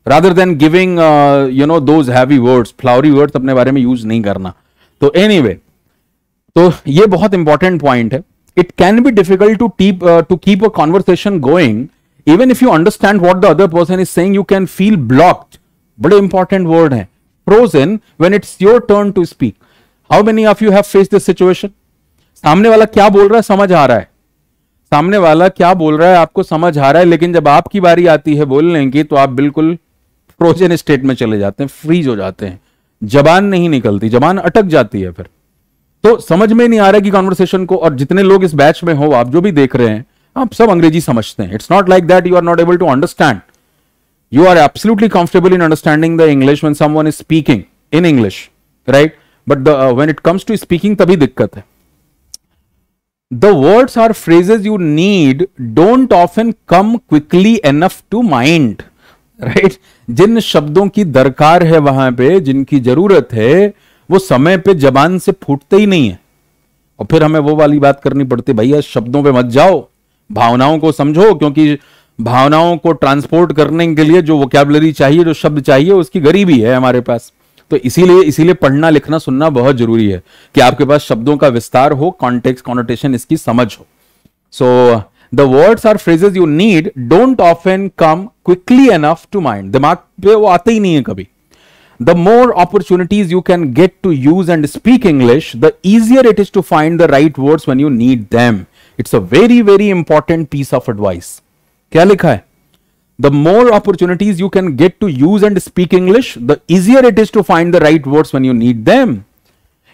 rather than giving, uh, you know, those heavy words, flowery words अपने बारे में use नहीं करना. तो anyway, तो ये बहुत important point है. It can be difficult to keep, uh, to keep a conversation going even if you understand what the other person is saying, you can feel blocked. बड़े important word है. Frozen when it's your turn to speak. How many of you have faced this situation? सामने वाला क्या बोल रहा है समझ आ रहा है सामने वाला क्या बोल रहा है आपको समझ आ रहा है लेकिन जब आपकी बारी आती है बोलने की तो आप बिल्कुल फ्रोजन स्टेट में चले जाते हैं फ्रीज हो जाते हैं जबान नहीं निकलती जबान अटक जाती है फिर तो समझ में नहीं आ रहा कि कॉन्वर्सेशन को और जितने लोग इस बैच में हो आप जो भी देख रहे हैं आप सब अंग्रेजी समझते हैं it's not like that you are not able to understand you are absolutely comfortable in understanding the English when someone is speaking in English right but when it comes to speaking तभी दिक्कत है the words or phrases you need don't often come quickly enough to mind right जिन शब्दों की दरकार है वहां पे जिनकी जरूरत है वो समय पे जबान से फूटते ही नहीं है और फिर हमें वो वाली बात करनी पड़ती भैया शब्दों पे मत जाओ भावनाओं को समझो क्योंकि भावनाओं को ट्रांसपोर्ट करने के लिए जो वोकेबलरी चाहिए जो शब्द चाहिए उसकी गरीबी है हमारे पास तो इसीलिए इसीलिए पढ़ना लिखना सुनना बहुत जरूरी है कि आपके पास शब्दों का विस्तार हो कॉन्टेक्स कॉन्टेशन इसकी समझ हो so the words or phrases you need don't often come quickly enough to mind दिमाग पे वो आते ही नहीं है कभी the more opportunities you can get to use and speak English the easier it is to find the right words when you need them it's a very very important piece of advice क्या लिखा है the more opportunities you can get to use and speak English, the easier it is to find the right words when you need them.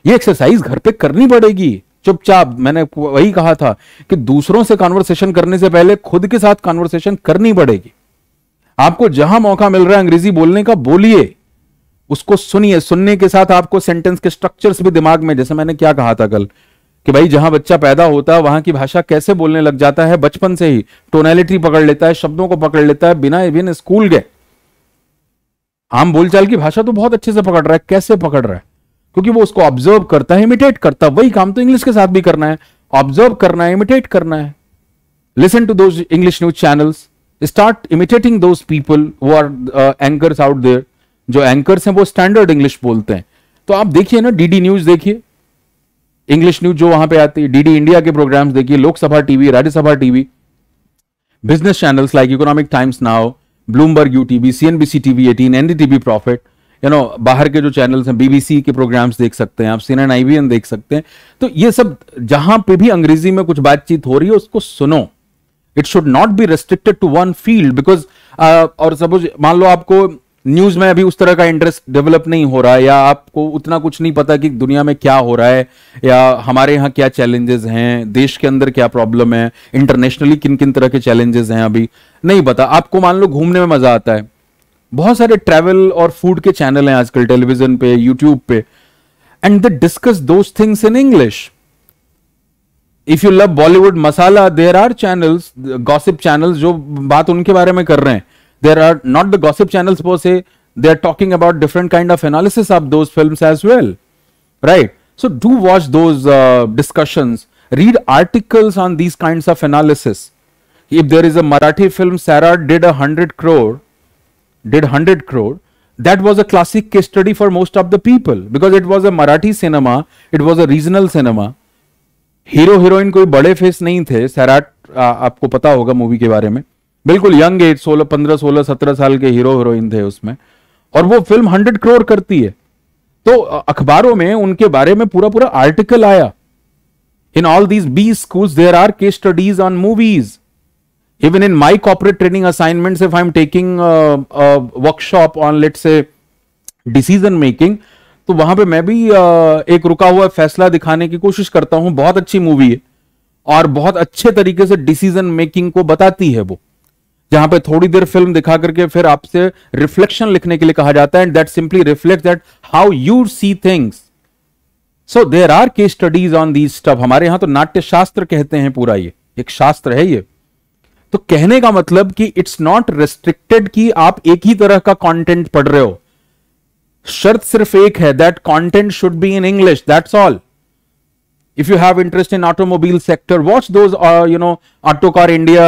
ये exercise घर पे करनी पड़ेगी चुपचाप मैंने वही कहा था कि दूसरों से कॉन्वर्सेशन करने से पहले खुद के साथ कॉन्वर्सेशन करनी पड़ेगी आपको जहां मौका मिल रहा है अंग्रेजी बोलने का बोलिए उसको सुनिए सुनने के साथ आपको सेंटेंस के स्ट्रक्चर्स भी दिमाग में जैसे मैंने क्या कहा था कल कि भाई जहां बच्चा पैदा होता है वहां की भाषा कैसे बोलने लग जाता है बचपन से ही टोनैलिटी पकड़ लेता है शब्दों को पकड़ लेता है बिना इवन स्कूल गए आम बोलचाल की भाषा तो बहुत अच्छे से पकड़ रहा है कैसे पकड़ रहा है क्योंकि वो उसको ऑब्जर्व करता है इमिटेट करता है वही काम तो इंग्लिश के साथ भी करना है ऑब्जर्व करना है इमिटेट करना है listen to the English news channels start imitating those people वो आर एंकर आउट देयर जो एंकर्स हैं वो स्टैंडर्ड इंग्लिश बोलते हैं तो आप देखिए ना डीडी न्यूज देखिए इंग्लिश न्यूज जो वहां पे आती है डीडी इंडिया के प्रोग्राम्स देखिए Lok Sabha TV Rajya Sabha TV business channels like economic times now Bloomberg you TV C NBC TV eighteen NDTV profit you know बाहर के जो चैनल्स हैं बीबीसी के प्रोग्राम्स देख सकते हैं आप सी एन आईवीएन देख सकते हैं तो ये सब जहां पे भी अंग्रेजी में कुछ बातचीत हो रही है उसको सुनो it should not be restricted to one field because और सपोज मान लो आपको न्यूज में अभी उस तरह का इंटरेस्ट डेवलप नहीं हो रहा है या आपको उतना कुछ नहीं पता कि दुनिया में क्या हो रहा है या हमारे यहाँ क्या चैलेंजेस हैं देश के अंदर क्या प्रॉब्लम है इंटरनेशनली किन किन तरह के चैलेंजेस हैं अभी नहीं पता आपको मान लो घूमने में मजा आता है बहुत सारे ट्रैवल और फूड के चैनल हैं आजकल टेलीविजन पे यूट्यूब पे and they discuss those things in English if you love Bollywood masala there are channels gossip channel जो बात उनके बारे में कर रहे हैं there are not the gossip channels per se they are talking about different kind of analysis of those films as well right so do watch those uh, discussions read articles on these kinds of analysis if there is a marathi film sarah did a 100 crore did 100 crore that was a classic case study for most of the people because it was a marathi cinema it was a regional cinema hero heroine कोई बड़े face नहीं थे सैराट आपको पता होगा movie के बारे में बिल्कुल यंग एज सोलह पंद्रह सोलह सत्रह साल के हीरो हीरोइन थे उसमें और वो फिल्म हंड्रेड करोड़ करती है तो अखबारों में उनके बारे में पूरा पूरा आर्टिकल आया in all these B school there are case studies on movies even in my corporate training assignment if I am taking workshop on let say decision making तो वहां पे मैं भी एक रुका हुआ फैसला दिखाने की कोशिश करता हूं बहुत अच्छी मूवी है और बहुत अच्छे तरीके से डिसीजन मेकिंग को बताती है वो जहां पे थोड़ी देर फिल्म दिखा करके फिर आपसे रिफ्लेक्शन लिखने के लिए कहा जाता है and that simply reflect that how you see things so there are case studies on these stuff हमारे यहां तो नाट्य शास्त्र कहते हैं पूरा ये एक शास्त्र है ये तो कहने का मतलब कि इट्स नॉट रेस्ट्रिक्टेड कि आप एक ही तरह का कंटेंट पढ़ रहे हो शर्त सिर्फ एक है that content should be in English that's all if you have interest in automobile sector watch those uh, you know auto car india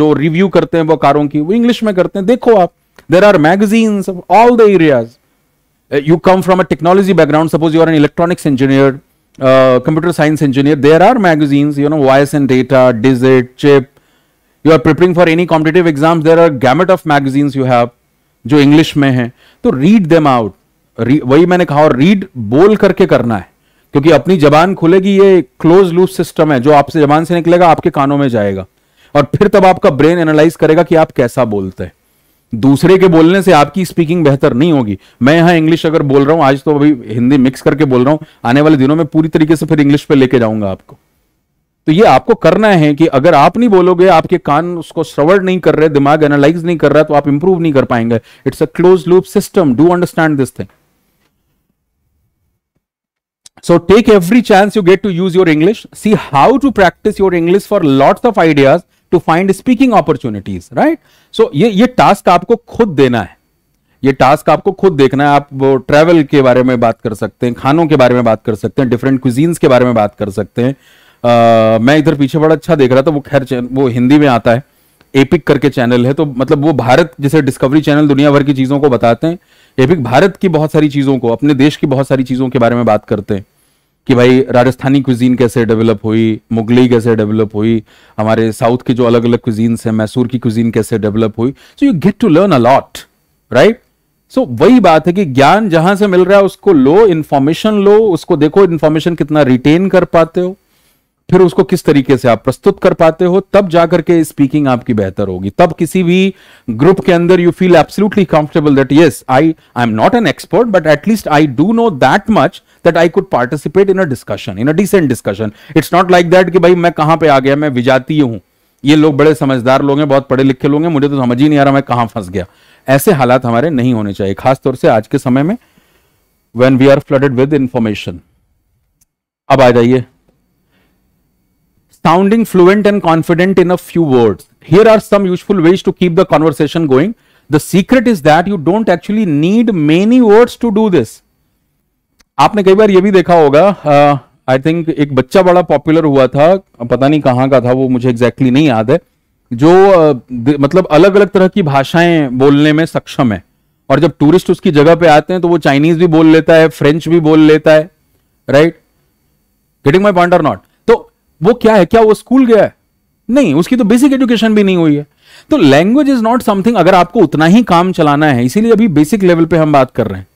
जो review करते हैं वो कारों की वो english में करते हैं देखो आप there are magazines of all the areas uh, you come from a technology background suppose you are an electronics engineer uh, computer science engineer there are magazines you know ysn data digit chip you are preparing for any competitive exams there are gamut of magazines you have जो English में हैं तो read them out वही मैंने कहा और read बोल करके करना है क्योंकि अपनी जबान खुलेगी ये क्लोज लूप सिस्टम है जो आपसे जबान से निकलेगा आपके कानों में जाएगा और फिर तब आपका ब्रेन एनालाइज करेगा कि आप कैसा बोलते हैं दूसरे के बोलने से आपकी स्पीकिंग बेहतर नहीं होगी मैं यहां इंग्लिश अगर बोल रहा हूं आज तो अभी हिंदी मिक्स करके बोल रहा हूं आने वाले दिनों में पूरी तरीके से फिर इंग्लिश पे लेके जाऊंगा आपको तो ये आपको करना है कि अगर आप नहीं बोलोगे आपके कान उसको श्रवण नहीं कर रहे दिमाग एनालाइज नहीं कर रहा तो आप इंप्रूव नहीं कर पाएंगे it's a close loop system do understand this thing So take every chance you get to use your English. See how to practice your English for lots of ideas to find speaking opportunities, right? So ये ये task आपको खुद देना है ये task आपको खुद देखना है आप वो ट्रैवल के बारे में बात कर सकते हैं खानों के बारे में बात कर सकते हैं डिफरेंट क्विजीन्स के बारे में बात कर सकते हैं आ, मैं इधर पीछे बड़ा अच्छा देख रहा था वो खैर वो हिंदी में आता है एपिक करके चैनल है तो मतलब वो भारत जैसे डिस्कवरी चैनल दुनिया भर की चीज़ों को बताते हैं एपिक भारत की बहुत सारी चीज़ों को अपने देश की बहुत सारी चीज़ों के बारे में बात करते हैं कि भाई राजस्थानी क्विजीन कैसे डेवलप हुई मुगली कैसे डेवलप हुई हमारे साउथ के जो अलग अलग क्विजीन्स हैं मैसूर की क्विजीन कैसे डेवलप हुई so you get to learn a lot right so वही बात है कि ज्ञान जहां से मिल रहा है उसको लो इन्फॉर्मेशन लो उसको देखो इन्फॉर्मेशन कितना रिटेन कर पाते हो फिर उसको किस तरीके से आप प्रस्तुत कर पाते हो तब जाकर के स्पीकिंग आपकी बेहतर होगी तब किसी भी ग्रुप के अंदर you feel absolutely comfortable that yes I I am not an expert but at least I do know that much that I could participate in a discussion in a decent discussion it's not like that कि भाई मैं कहां पे आ गया मैं विजातीय हूं ये लोग बड़े समझदार लोग हैं बहुत पढ़े लिखे लोग हैं मुझे तो समझ ही नहीं आ रहा मैं कहां फंस गया ऐसे हालात हमारे नहीं होने चाहिए खासतौर से आज के समय में when we are flooded with information अब आ जाइए sounding fluent and confident in a few words. Here are some useful ways to keep the conversation going. The secret is that you don't actually need many words to do this. आपने कई बार ये भी देखा होगा आई uh, think एक बच्चा बड़ा पॉपुलर हुआ था पता नहीं कहाँ का था वो मुझे एग्जैक्टली exactly नहीं याद है जो uh, मतलब अलग अलग तरह की भाषाएं बोलने में सक्षम है और जब टूरिस्ट उसकी जगह पे आते हैं तो वो चाइनीज भी बोल लेता है फ्रेंच भी बोल लेता है right getting my point or not वो क्या है क्या वो स्कूल गया है नहीं उसकी तो बेसिक एजुकेशन भी नहीं हुई है तो लैंग्वेज इज नॉट समथिंग अगर आपको उतना ही काम चलाना है इसीलिए अभी बेसिक लेवल पे हम बात कर रहे हैं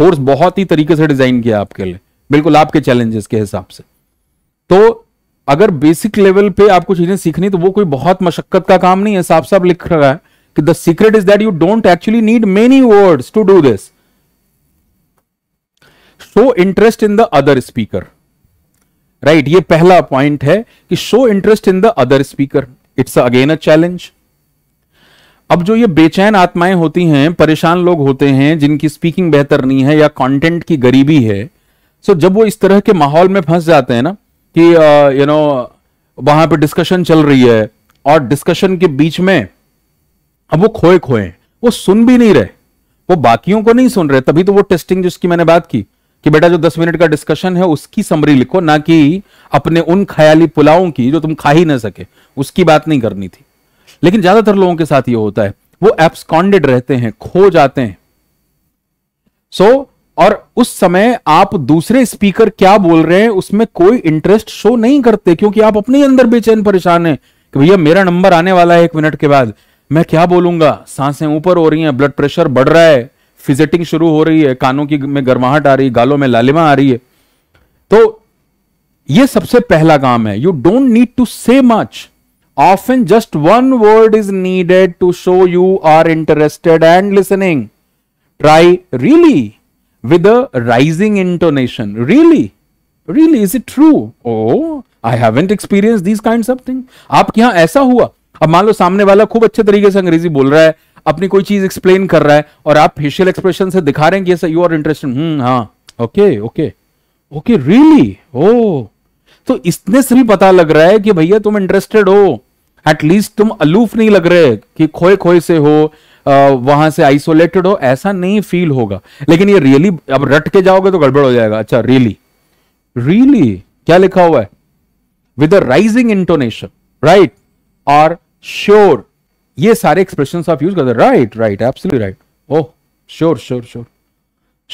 कोर्स बहुत ही तरीके से डिजाइन किया आपके लिए बिल्कुल आपके चैलेंजेस के हिसाब से तो अगर बेसिक लेवल पे आपको चीजें सीखनी तो वो कोई बहुत मशक्कत का काम नहीं है साफ साफ लिख रहा है कि the secret is that you don't actually need many words to do this show interest in the other speaker right ये पहला पॉइंट है कि show interest in the other speaker it's again a challenge अब जो ये बेचैन आत्माएं होती हैं परेशान लोग होते हैं जिनकी स्पीकिंग बेहतर नहीं है या कंटेंट की गरीबी है सो so जब वो इस तरह के माहौल में फंस जाते हैं ना कि यू uh, नो वहां पे डिस्कशन चल रही है और डिस्कशन के बीच में अब वो खोए खोए वो सुन भी नहीं रहे वो बाकियों को नहीं सुन रहे तभी तो वो टेस्टिंग जिसकी मैंने बात की कि बेटा जो दस मिनट का डिस्कशन है उसकी समरी लिखो ना कि अपने उन ख्याली पुलावों की जो तुम खा ही ना सके उसकी बात नहीं करनी थी लेकिन ज्यादातर लोगों के साथ ये होता है वो एब्सकॉन्डेड रहते हैं खो जाते हैं सो so, और उस समय आप दूसरे स्पीकर क्या बोल रहे हैं उसमें कोई इंटरेस्ट शो नहीं करते क्योंकि आप अपने अंदर बेचैन परेशान है कि भैया मेरा नंबर आने वाला है एक मिनट के बाद मैं क्या बोलूंगा सांसें ऊपर हो रही हैं ब्लड प्रेशर बढ़ रहा है फिजेटिंग शुरू हो रही है कानों की में गर्माहट आ रही है गालों में लालिमा आ रही है तो ये सबसे पहला काम है you don't need to say much often just one word is needed to show you are interested and listening try really with rising intonation really really is it true oh I I haven't experienced these kinds of things. आपके यहां ऐसा हुआ अब मान लो सामने वाला खूब अच्छे तरीके से अंग्रेजी बोल रहा है अपनी कोई चीज एक्सप्लेन कर रहा है और आप फेशियल एक्सप्रेशन से दिखा रहे हैं कि यू आर इंटरेस्टेड हम्म हाँ okay okay okay really oh तो इसने से भी पता लग रहा है कि भैया तुम इंटरेस्टेड हो एटलीस्ट तुम अलूफ नहीं लग रहे कि खोए खोए से हो आ, वहां से आइसोलेटेड हो ऐसा नहीं फील होगा लेकिन ये रियली अब रट के जाओगे तो गड़बड़ हो जाएगा अच्छा रियली रियली क्या लिखा हुआ है with a rising intonation right are sure ये सारे एक्सप्रेशन आप यूज करते right right absolutely right oh sure sure sure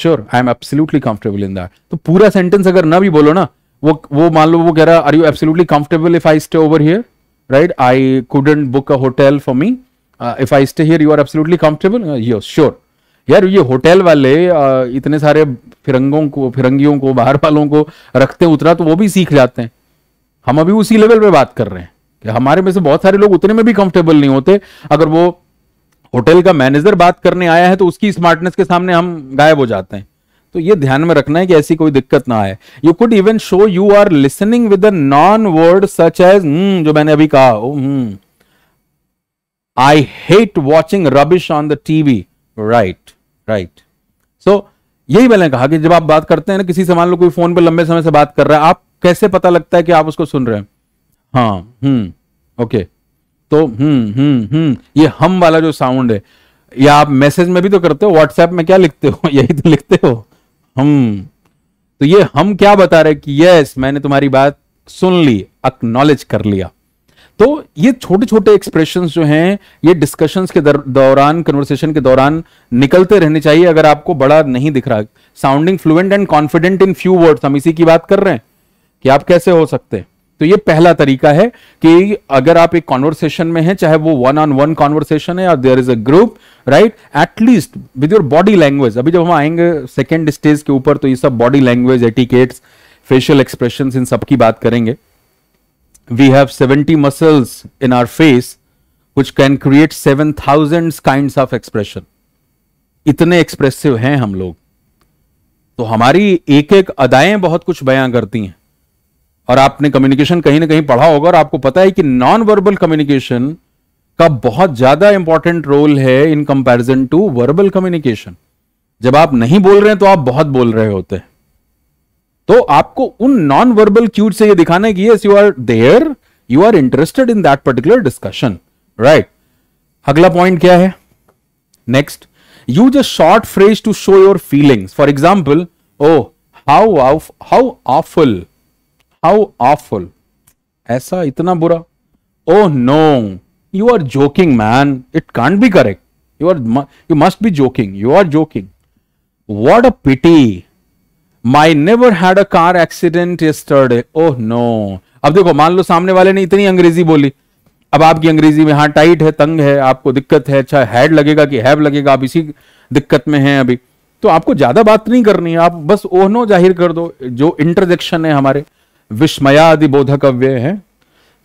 sure I am absolutely comfortable in that तो पूरा सेंटेंस अगर ना भी बोलो ना वो वो मान लो वो कह रहा are you absolutely comfortable if I stay over here right I couldn't book a hotel for me if I stay here you are absolutely comfortable yo sure यार ये होटल वाले uh, इतने सारे फिरंगों को फिरंगियों को बाहर वालों को रखते हैं उतना तो वो भी सीख जाते हैं हम अभी उसी लेवल पे बात कर रहे हैं कि हमारे में से बहुत सारे लोग उतने में भी कंफर्टेबल नहीं होते अगर वो होटल का मैनेजर बात करने आया है तो उसकी स्मार्टनेस के सामने हम गायब हो जाते हैं तो ये ध्यान में रखना है कि ऐसी कोई दिक्कत ना आए you could even show you are listening with non word such as जो मैंने अभी कहा I hate watching rubbish on the TV right right so यही मैंने कहा कि जब आप बात करते हैं ना किसी से मान लो कोई फोन पर लंबे समय से बात कर रहा है आप कैसे पता लगता है कि आप उसको सुन रहे हैं हाँ हम्म ओके तो हम्म हम्म हम्म ये हम वाला जो साउंड है या आप मैसेज में भी तो करते हो व्हाट्सएप में क्या लिखते हो यही तो लिखते हो हम हम्म, तो ये हम क्या बता रहे कि यस मैंने तुम्हारी बात सुन ली अक्नॉलेज कर लिया तो ये छोटे छोटे एक्सप्रेशन जो हैं ये डिस्कशंस के दौरान कन्वर्सेशन के दौरान निकलते रहने चाहिए अगर आपको बड़ा नहीं दिख रहा sounding fluent and confident in few words हम इसी की बात कर रहे हैं कि आप कैसे हो सकते हैं तो ये पहला तरीका है कि अगर आप एक कॉन्वर्सेशन में हैं चाहे वो वन ऑन वन कॉन्वर्सेशन है और there is a group right at least with your body language अभी जब हम आएंगे सेकेंड स्टेज के ऊपर तो ये सब body language etiquettes facial expression इन सब की बात करेंगे we have seventy muscles in our face which can create seven thousand kind of expression इतने एक्सप्रेसिव हैं हम लोग तो हमारी एक एक अदाएं बहुत कुछ बयां करती हैं और आपने कम्युनिकेशन कहीं ना कहीं पढ़ा होगा और आपको पता है कि नॉन वर्बल कम्युनिकेशन का बहुत ज्यादा इंपॉर्टेंट रोल है in comparison to verbal communication जब आप नहीं बोल रहे हैं तो आप बहुत बोल रहे होते हैं तो आपको उन नॉन वर्बल क्यूट से ये दिखाना है कि yes you are there you are interested in that particular discussion right अगला पॉइंट क्या है next use a short phrase to show your feelings for example oh how how awful how awful ऐसा इतना बुरा oh no you are joking man it can't be correct you are you must be joking you are joking what a pity my never had a car accident yesterday oh no अब देखो मान लो सामने वाले ने इतनी अंग्रेजी बोली अब आपकी अंग्रेजी में हाँ टाइट है तंग है आपको दिक्कत है अच्छा हैड लगेगा कि हैव लगेगा आप इसी दिक्कत में हैं अभी तो आपको ज्यादा बात नहीं करनी है आप बस ओह oh नो जाहिर कर दो जो इंटरजेक्शन है हमारे विस्मयादि बोधकव्य है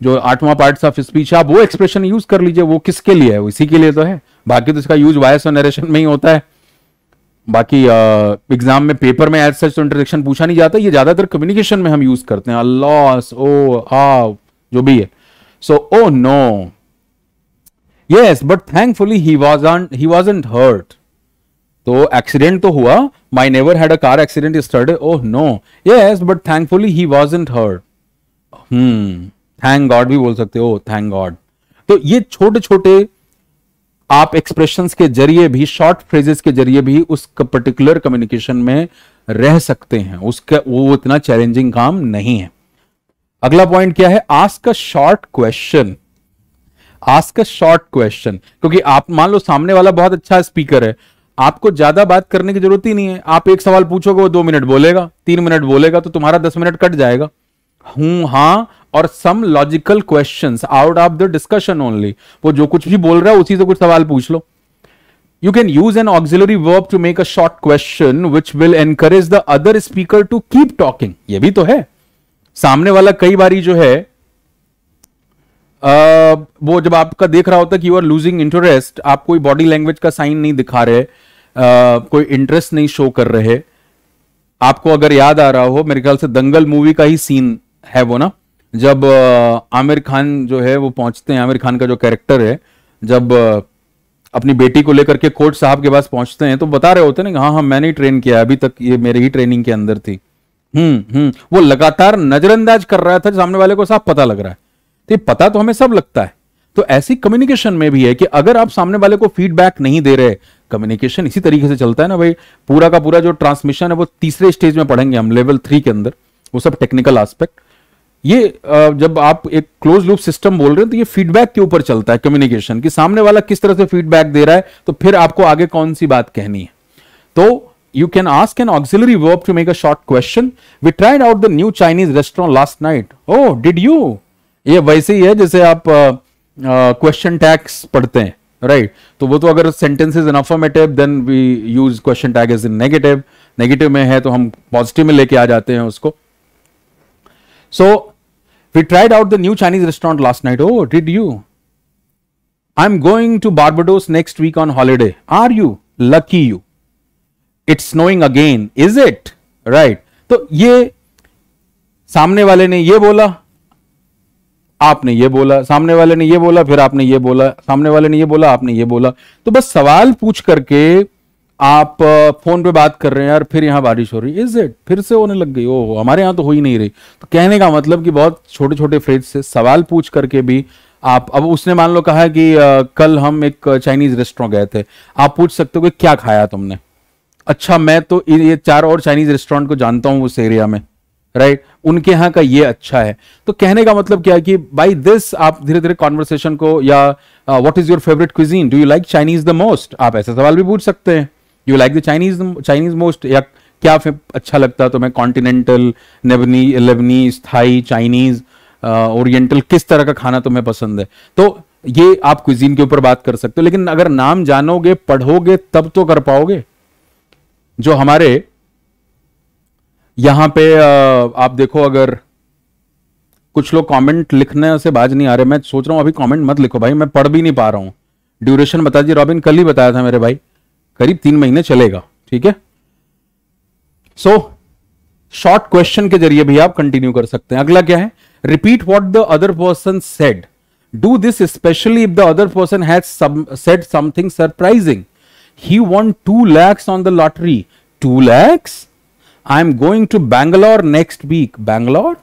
जो आठवां पार्ट ऑफ स्पीच आप वो एक्सप्रेशन यूज कर लीजिए वो किसके लिए है इसी के लिए तो है बाकी तो इसका यूज वायस और नरेशन में ही होता है बाकी एग्जाम में पेपर में एज सच तो इंटरेक्शन पूछा नहीं जाता ये ज्यादातर कम्युनिकेशन में हम यूज करते हैं अल्लास ओ आ जो भी है so oh no yes but thankfully he was he was hurt तो एक्सीडेंट तो हुआ my never had a car accident yesterday oh no yes but thankfully he was unhurt hmm thank God भी बोल सकते हो thank God तो ये छोटे छोटे आप एक्सप्रेशंस के जरिए भी शॉर्ट फ्रेजेस के जरिए भी उस पर्टिकुलर कम्युनिकेशन में रह सकते हैं उसका वो इतना चैलेंजिंग काम नहीं है अगला पॉइंट क्या है ask a short question ask a short question क्योंकि आप मान लो सामने वाला बहुत अच्छा स्पीकर है आपको ज्यादा बात करने की जरूरत ही नहीं है आप एक सवाल पूछोगे वो दो मिनट बोलेगा तीन मिनट बोलेगा तो तुम्हारा दस मिनट कट जाएगा हूं हां और some logical question out of the discussion only वो जो कुछ भी बोल रहा है उसी से कुछ सवाल पूछ लो you can use an auxiliary verb to make a short question which will encourage the other speaker to keep talking ये भी तो है सामने वाला कई बारी जो है वो जब आपका देख रहा होता है कि यू आर लूजिंग इंटरेस्ट आप कोई बॉडी लैंग्वेज का साइन नहीं दिखा रहे आ, कोई इंटरेस्ट नहीं शो कर रहे आपको अगर याद आ रहा हो मेरे ख्याल से दंगल मूवी का ही सीन है वो ना जब आमिर खान जो है वो पहुंचते हैं आमिर खान का जो कैरेक्टर है जब अपनी बेटी को लेकर के कोच साहब के पास पहुंचते हैं तो बता रहे होते ना हाँ हाँ मैंने ही ट्रेन किया अभी तक ये मेरे ही ट्रेनिंग के अंदर थी हम्म हम्म वो लगातार नजरअंदाज कर रहा था सामने वाले को साफ पता लग रहा है तो ये पता तो हमें सब लगता है तो ऐसी कम्युनिकेशन में भी है कि अगर आप सामने वाले को फीडबैक नहीं दे रहे कम्युनिकेशन इसी तरीके से चलता है ना भाई पूरा का पूरा जो ट्रांसमिशन है वो तीसरे स्टेज में पढ़ेंगे हम लेवल थ्री के अंदर वो सब टेक्निकल आस्पेक्ट ये जब आप एक क्लोज लूप सिस्टम बोल रहे हैं तो ये फीडबैक के ऊपर चलता है कम्युनिकेशन कि सामने वाला किस तरह से फीडबैक दे रहा है तो फिर आपको आगे कौन सी बात कहनी है तो you can ask an auxiliary verb to make a short question we tried out the new Chinese restaurant last night oh did you ये वैसे ही है जैसे आप क्वेश्चन टैग्स पढ़ते हैं राइट right? तो वो तो अगर sentence is informative then we use question tag is in negative negative में है तो हम पॉजिटिव में लेके आ जाते हैं उसको so we tried out the new Chinese restaurant last night oh did you I am going to Barbados next week on holiday are you lucky you it's snowing again is it right तो ये सामने वाले ने ये बोला आपने ये बोला सामने वाले ने ये बोला फिर आपने ये बोला सामने वाले ने ये बोला आपने ये बोला तो बस सवाल पूछ करके आप फोन पे बात कर रहे हैं यार फिर यहाँ बारिश हो रही इज इट फिर से होने लग गई ओहो हमारे यहाँ तो हो ही नहीं रही तो कहने का मतलब कि बहुत छोटे छोटे फ्रेज से सवाल पूछ करके भी आप अब उसने मान लो कहा कि आ, कल हम एक चाइनीज रेस्टोरेंट गए थे आप पूछ सकते हो कि क्या खाया तुमने अच्छा मैं तो ये चार और चाइनीज रेस्टोरेंट को जानता हूं उस एरिया में राइट right? उनके यहाँ का ये अच्छा है तो कहने का मतलब क्या है कि बाई दिस आप धीरे धीरे कॉन्वर्सेशन को या what is your favourite cuisine do you like Chinese the most आप ऐसे सवाल भी पूछ सकते हैं you like the Chinese Chinese most या क्या अच्छा लगता है तो मैं कॉन्टिनेंटल नेबनी लेबनीज स्थाई चाइनीज ओरिएंटल किस तरह का खाना तुम्हें पसंद है तो ये आप क्विजीन के ऊपर बात कर सकते हो लेकिन अगर नाम जानोगे पढ़ोगे तब तो कर पाओगे जो हमारे यहां पे आप देखो अगर कुछ लोग कमेंट लिखने से बाज नहीं आ रहे मैं सोच रहा हूं अभी कमेंट मत लिखो भाई मैं पढ़ भी नहीं पा रहा हूं ड्यूरेशन बता दिए रॉबिन कल ही बताया था मेरे भाई करीब तीन महीने चलेगा ठीक है सो शॉर्ट क्वेश्चन के जरिए भी आप कंटिन्यू कर सकते हैं अगला क्या है repeat what the other person said do this specially if the other person has said something surprising he won two lakhs on the lottery two lakhs I am going to Bangalore next week Bangalore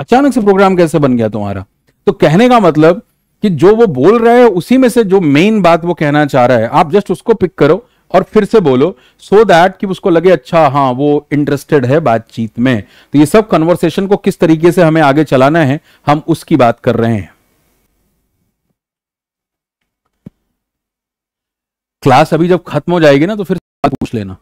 अचानक से programme कैसे बन गया तुम्हारा तो कहने का मतलब कि जो वो बोल रहा है उसी में से जो मेन बात वो कहना चाह रहा है आप जस्ट उसको पिक करो और फिर से बोलो सो so दैट कि उसको लगे अच्छा हाँ वो इंटरेस्टेड है बातचीत में तो ये सब कन्वर्सेशन को किस तरीके से हमें आगे चलाना है हम उसकी बात कर रहे हैं क्लास अभी जब खत्म हो जाएगी ना तो फिर पूछ लेना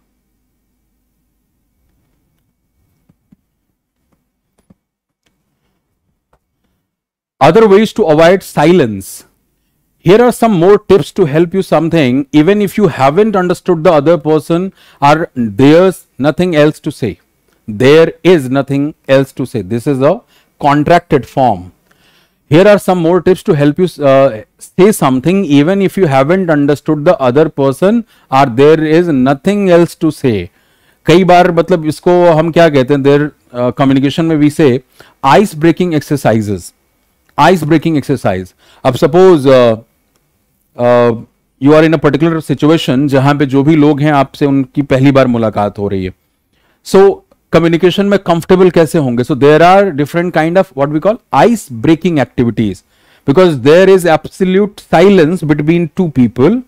Other ways to avoid silence. Here are some more tips to help you something even if you haven't understood the other person or there's nothing else to say. There is nothing else to say. This is a contracted form. Here are some more tips to help you uh, say something even if you haven't understood the other person or there is nothing else to say. कई बार मतलब इसको हम क्या कहते हैं their communication uh, में we say ice breaking exercises ice breaking exercise अब suppose you are in a particular situation जहां पे जो भी लोग हैं आपसे उनकी पहली बार मुलाकात हो रही है सो कम्युनिकेशन में कंफर्टेबल कैसे होंगे so there are different kind of what we call ice breaking activities because there is absolute silence between two people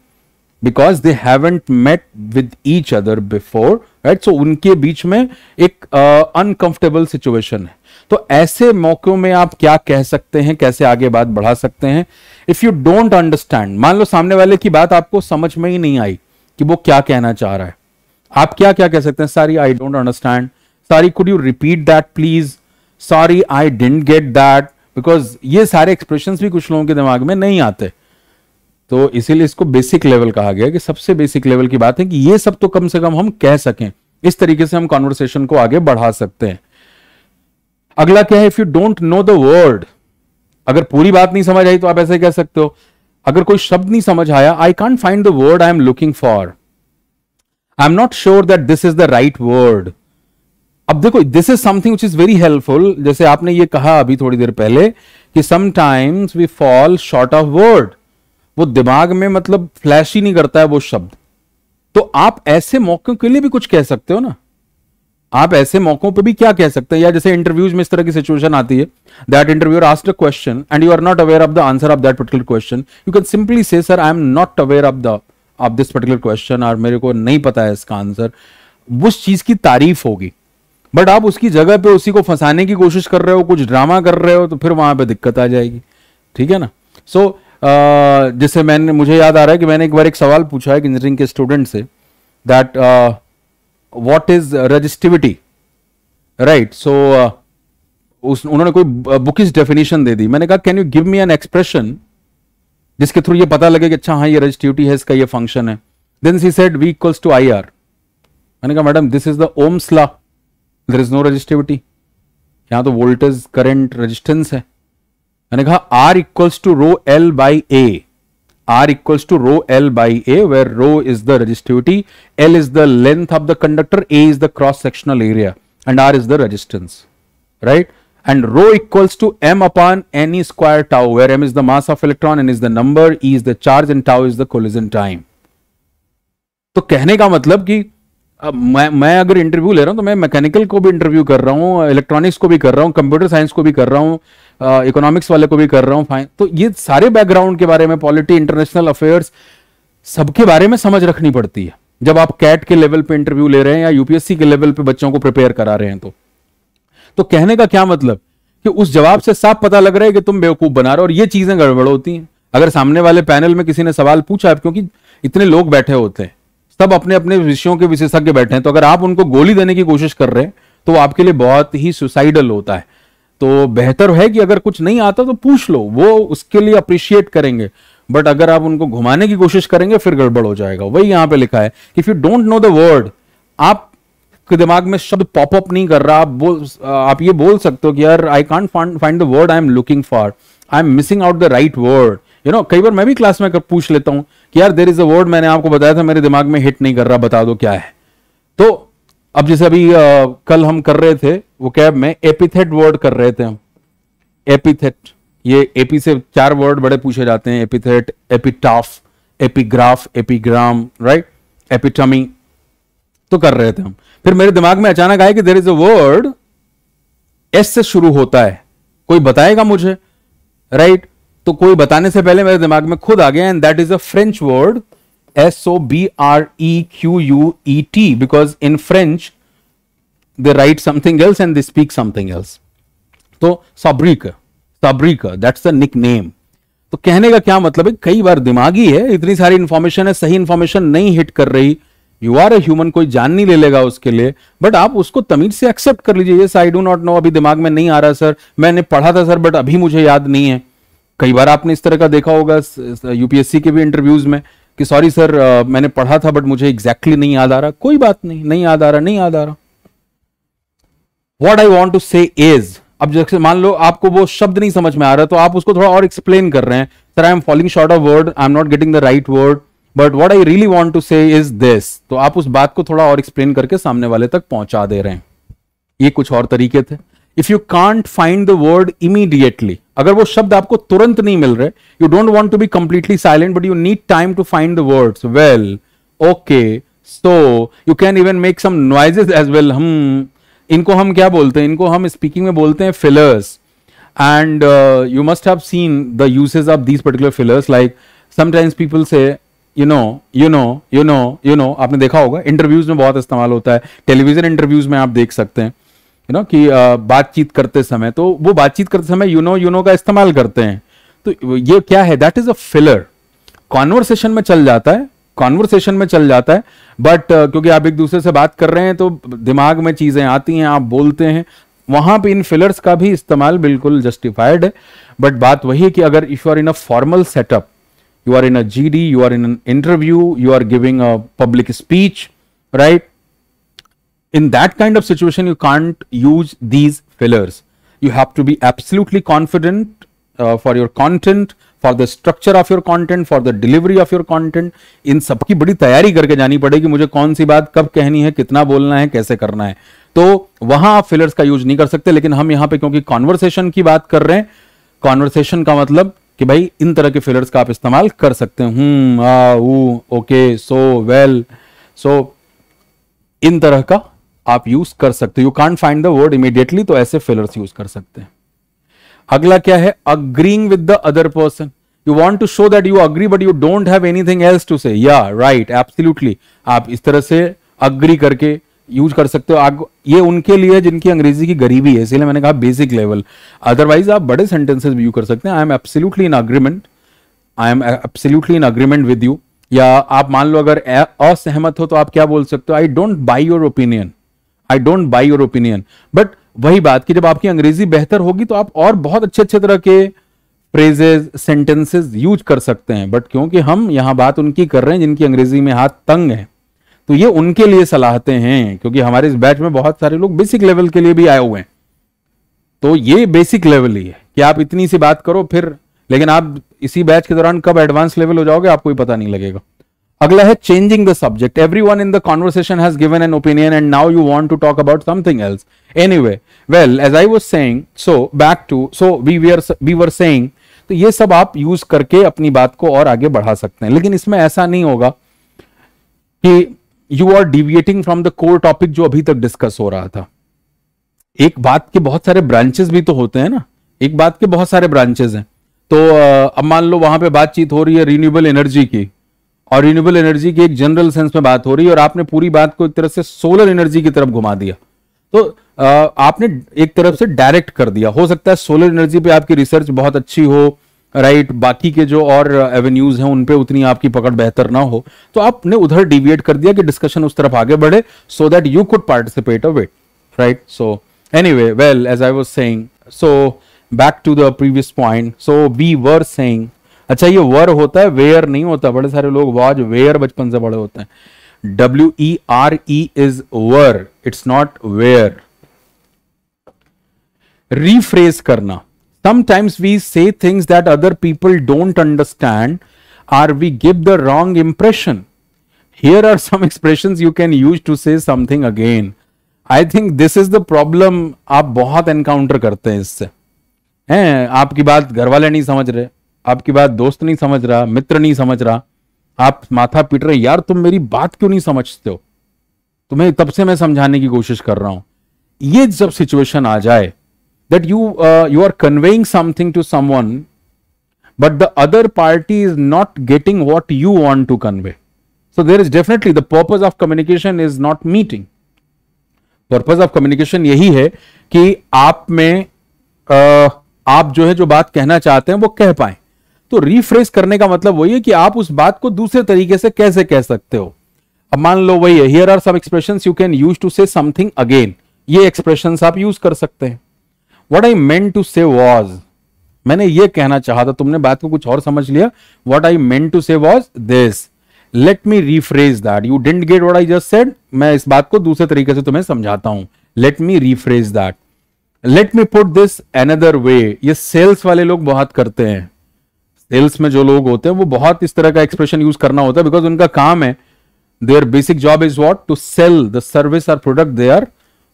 because they haven't met with each other before right so उनके बीच में एक uncomfortable uh, situation है तो ऐसे मौकों में आप क्या कह सकते हैं कैसे आगे बात बढ़ा सकते हैं इफ यू डोंट अंडरस्टैंड मान लो सामने वाले की बात आपको समझ में ही नहीं आई कि वो क्या कहना चाह रहा है आप क्या क्या कह सकते हैं sorry I don't understand sorry could you repeat that please sorry I didn't get that because ये सारे एक्सप्रेशन भी कुछ लोगों के दिमाग में नहीं आते तो इसीलिए इसको बेसिक लेवल कहा गया कि सबसे बेसिक लेवल की बात है कि ये सब तो कम से कम हम कह सकें इस तरीके से हम कॉन्वर्सेशन को आगे बढ़ा सकते हैं अगला क्या है if you don't know the word अगर पूरी बात नहीं समझ आई तो आप ऐसे कह सकते हो अगर कोई शब्द नहीं समझ आया I can't find the word I am looking for I am not sure that this is the right word अब देखो this is something which is very helpful जैसे आपने ये कहा अभी थोड़ी देर पहले कि sometimes we fall short of word वो दिमाग में मतलब फ्लैश ही नहीं करता है वो शब्द तो आप ऐसे मौकों के लिए भी कुछ कह सकते हो ना आप ऐसे मौकों पे भी क्या कह सकते हैं या जैसे इंटरव्यूज में इस तरह की सिचुएशन आती है that interviewer asked a question and you are not aware of the answer of that particular question you can simply say sir I am not aware of the of this particular question और मेरे को नहीं पता है इसका answer उस चीज की तारीफ होगी बट आप उसकी जगह पे उसी को फंसाने की कोशिश कर रहे हो कुछ ड्रामा कर रहे हो तो फिर वहां पे दिक्कत आ जाएगी ठीक है ना सो so, Uh, जैसे मैंने मुझे याद आ रहा है कि मैंने एक बार एक सवाल पूछा है इंजीनियरिंग के स्टूडेंट से that what is resistivity right so उस उन्होंने कोई बुकिश डेफिनेशन uh, दे दी मैंने कहा can you give me an expression जिसके थ्रू ये पता लगे कि अच्छा हाँ ये रजिस्टिविटी है इसका ये फंक्शन है then she said V equals to I R मैंने कहा madam this is the Ohm's law there is no resistivity यहाँ तो वोल्टेज करेंट रजिस्टेंस है मैंने कहा R equals to rho L by A R equals to rho L by A where rho is the resistivity, L is the length of the conductor, A is the cross sectional area and R is the resistance, right. And rho equals to m upon n e square tau where m is the mass of electron, n is the number, e is the charge and tau is the collision time. तो कहने का मतलब कि अब मैं मैं अगर interview ले रहा हूं तो मैं मैकेनिकल को भी इंटरव्यू कर रहा हूं इलेक्ट्रॉनिक्स को भी कर रहा हूं कंप्यूटर साइंस को भी कर रहा हूँ इकोनॉमिक्स वाले को भी कर रहा हूं फाइन तो ये सारे बैकग्राउंड के बारे में पॉलिटी इंटरनेशनल अफेयर्स सबके बारे में समझ रखनी पड़ती है जब आप कैट के लेवल पे इंटरव्यू ले रहे हैं या यूपीएससी के लेवल पे बच्चों को प्रिपेयर करा रहे हैं तो तो कहने का क्या मतलब कि उस जवाब से साफ पता लग रहा है कि तुम बेवकूफ बना रहे हो और ये चीजें गड़बड़ होती हैं अगर सामने वाले पैनल में किसी ने सवाल पूछा क्योंकि इतने लोग बैठे होते हैं सब अपने अपने विषयों के विशेषज्ञ बैठे हैं तो अगर आप उनको गोली देने की कोशिश कर रहे हैं तो आपके लिए बहुत ही सुसाइडल होता है तो बेहतर है कि अगर कुछ नहीं आता तो पूछ लो वो उसके लिए अप्रिशिएट करेंगे बट अगर आप उनको घुमाने की कोशिश करेंगे फिर गड़बड़ हो जाएगा वही यहां पे लिखा है if you don't know the word आप के दिमाग में शब्द पॉपअप नहीं कर रहा आप बोल आप ये बोल सकते हो कि यार I can't find the word I am looking for I am missing out the right word you know कई बार मैं भी क्लास में पूछ लेता हूँ कि यार देर इज अ वर्ड मैंने आपको बताया था मेरे दिमाग में हिट नहीं कर रहा बता दो क्या है तो अब जैसे अभी आ, कल हम कर रहे थे वो कैब में एपिथेट वर्ड कर रहे थे हम एपिथेट ये एपी से चार वर्ड बड़े पूछे जाते हैं epithet epitaph epigraph epigram right epitome तो कर रहे थे हम फिर मेरे दिमाग में अचानक आया कि there is a word S से शुरू होता है कोई बताएगा मुझे राइट तो कोई बताने से पहले मेरे दिमाग में खुद आ गया and that is a French word S O B R E Q U E T because in French they write something else and they speak something else तो सब्रिक सब्रिक दैट्स निक नेम तो कहने का क्या मतलब है कई बार दिमागी है इतनी सारी इंफॉर्मेशन है सही इंफॉर्मेशन नहीं हिट कर रही यू आर ए ह्यूमन कोई जान नहीं ले लेगा उसके लिए बट आप उसको तमीज से एक्सेप्ट कर लीजिए आई डू नॉट नो अभी दिमाग में नहीं आ रहा सर मैंने पढ़ा था सर बट अभी मुझे याद नहीं है कई बार आपने इस तरह का देखा होगा यूपीएससी के भी इंटरव्यूज में कि सॉरी सर मैंने पढ़ा था बट मुझे एग्जैक्टली exactly नहीं याद आ रहा कोई बात नहीं नहीं याद आ रहा नहीं याद आ रहा what I want to say is अब जैसे मान लो आपको वो शब्द नहीं समझ में आ रहा तो आप उसको थोड़ा और एक्सप्लेन कर रहे हैं sir I am following short of word I am not getting the right word but what I really want to say is this तो आप उस बात को थोड़ा और एक्सप्लेन करके सामने वाले तक पहुंचा दे रहे हैं ये कुछ और तरीके थे if you can't find the word immediately अगर वो शब्द आपको तुरंत नहीं मिल रहे you don't want to be completely silent but you need time to find the word well okay so you can even make some noises as well हम इनको हम क्या बोलते हैं इनको हम स्पीकिंग में बोलते हैं fillers and you must have seen the usage of these particular fillers like sometimes people say you know you know you know you know आपने देखा होगा इंटरव्यूज में बहुत इस्तेमाल होता है टेलीविजन इंटरव्यूज में आप देख सकते हैं यू नो कि बातचीत करते समय तो वो बातचीत करते समय यूनो यूनो का इस्तेमाल करते हैं तो ये क्या है that is a filler conversation में चल जाता है कॉन्वर्सेशन में चल जाता है बट uh, क्योंकि आप एक दूसरे से बात कर रहे हैं तो दिमाग में चीजें आती हैं आप बोलते हैं वहां पे इन फिलर्स का भी इस्तेमाल बिल्कुल जस्टिफाइड है बट बात वही है कि अगर you are in a formal setup you are in a G D you are in an interview you are giving a public speech right In that kind of situation, you can't use these fillers. You have to be absolutely confident uh, for your content, for the structure of your content for the delivery of your content इन सबकी बड़ी तैयारी करके जानी पड़ेगी मुझे कौन सी बात कब कहनी है कितना बोलना है कैसे करना है तो वहां आप फिलर्स का यूज नहीं कर सकते लेकिन हम यहां पर क्योंकि कॉन्वर्सेशन की बात कर रहे हैं कॉन्वर्सेशन का मतलब कि भाई इन तरह के फिलर्स का आप इस्तेमाल कर सकते हूं हम्म, ओके सो वेल सो इन तरह का आप यूज कर सकते हो you can't find the word immediately तो ऐसे फिलर्स यूज कर सकते हैं अगला क्या है agreeing with the other person you want to show that you agree but you don't have anything else to say या राइट एब्सोल्यूटली आप इस तरह से अग्री करके यूज कर सकते हो आप ये उनके लिए जिनकी अंग्रेजी की गरीबी है इसलिए मैंने कहा बेसिक लेवल अदरवाइज आप बड़े सेंटेंसेस भी यूज कर सकते हैं I am absolutely in agreement I am absolutely in agreement with you या आप मान लो अगर असहमत हो तो आप क्या बोल सकते हो I don't buy your opinion I don't buy your opinion but वही बात कि जब आपकी अंग्रेजी बेहतर होगी तो आप और बहुत अच्छे अच्छे तरह के फ्रेजेज सेंटेंसेज यूज कर सकते हैं बट क्योंकि हम यहां बात उनकी कर रहे हैं जिनकी अंग्रेजी में हाथ तंग है तो ये उनके लिए सलाहते हैं क्योंकि हमारे इस बैच में बहुत सारे लोग बेसिक लेवल के लिए भी आए हुए हैं तो ये बेसिक लेवल ही है कि आप इतनी सी बात करो फिर लेकिन आप इसी बैच के दौरान कब एडवांस लेवल हो जाओगे आपको भी पता नहीं लगेगा अगला है changing the subject everyone in the conversation has given an opinion and now you want to talk about something else anyway well as I was saying so back to so we we are we were saying तो ये सब आप use करके अपनी बात को और आगे बढ़ा सकते हैं लेकिन इसमें ऐसा नहीं होगा कि you are deviating from the core topic जो अभी तक डिस्कस हो रहा था एक बात के बहुत सारे ब्रांचेस भी तो होते हैं ना एक बात के बहुत सारे ब्रांचेस हैं तो अब मान लो वहां पे बातचीत हो रही है रिन्यूएबल एनर्जी की और रिन्यूएबल एनर्जी की एक जनरल सेंस में बात हो रही है और आपने पूरी बात को एक तरह से सोलर एनर्जी की तरफ घुमा दिया तो आपने एक तरफ से डायरेक्ट कर दिया हो सकता है सोलर एनर्जी पे आपकी रिसर्च बहुत अच्छी हो राइट बाकी के जो और एवेन्यूज हैं उन पे उतनी आपकी पकड़ बेहतर ना हो तो आपने उधर डिविएट कर दिया कि डिस्कशन उस तरफ आगे बढ़े so that you could participate a right so anyway well as I was say so point so we were point अच्छा ये वर होता है वेयर नहीं होता बड़े सारे लोग वॉज वेयर बचपन से बड़े होते हैं W E R E is were it's not where rephrase करना sometimes we say things that other people don't understand or we give the wrong impression here are some expression you can use to say something again I think this is the problem आप बहुत encounter करते हैं इससे हैं आपकी बात घर वाले नहीं समझ रहे आपकी बात दोस्त नहीं समझ रहा मित्र नहीं समझ रहा आप माथा पीट रहे यार तुम मेरी बात क्यों नहीं समझते हो तुम्हें तब से मैं समझाने की कोशिश कर रहा हूं ये जब सिचुएशन आ जाए that you you are conveying something to someone but the other party is not getting what you want to convey so there is definitely the purpose of communication is not meeting purpose of communication यही है कि आप में uh, आप जो है जो बात कहना चाहते हैं वो कह पाए तो रिफ्रेश करने का मतलब वही है कि आप उस बात को दूसरे तरीके से कैसे कह सकते हो अब मान लो वही है here are some expression you can use to say something again ये एक्सप्रेशन आप यूज कर सकते हैं what I meant to say was मैंने ये कहना चाहा था तुमने बात को कुछ और समझ लिया what I meant to say was this let me rephrase that you didn't get what I just said मैं इस बात को दूसरे तरीके से तुम्हें समझाता हूं let me rephrase that let me put this another way ये सेल्स वाले लोग बहुत करते हैं सेल्स में जो लोग होते हैं वो बहुत इस तरह का एक्सप्रेशन यूज करना होता है बिकॉज उनका काम है their basic job is what to sell the service or product they are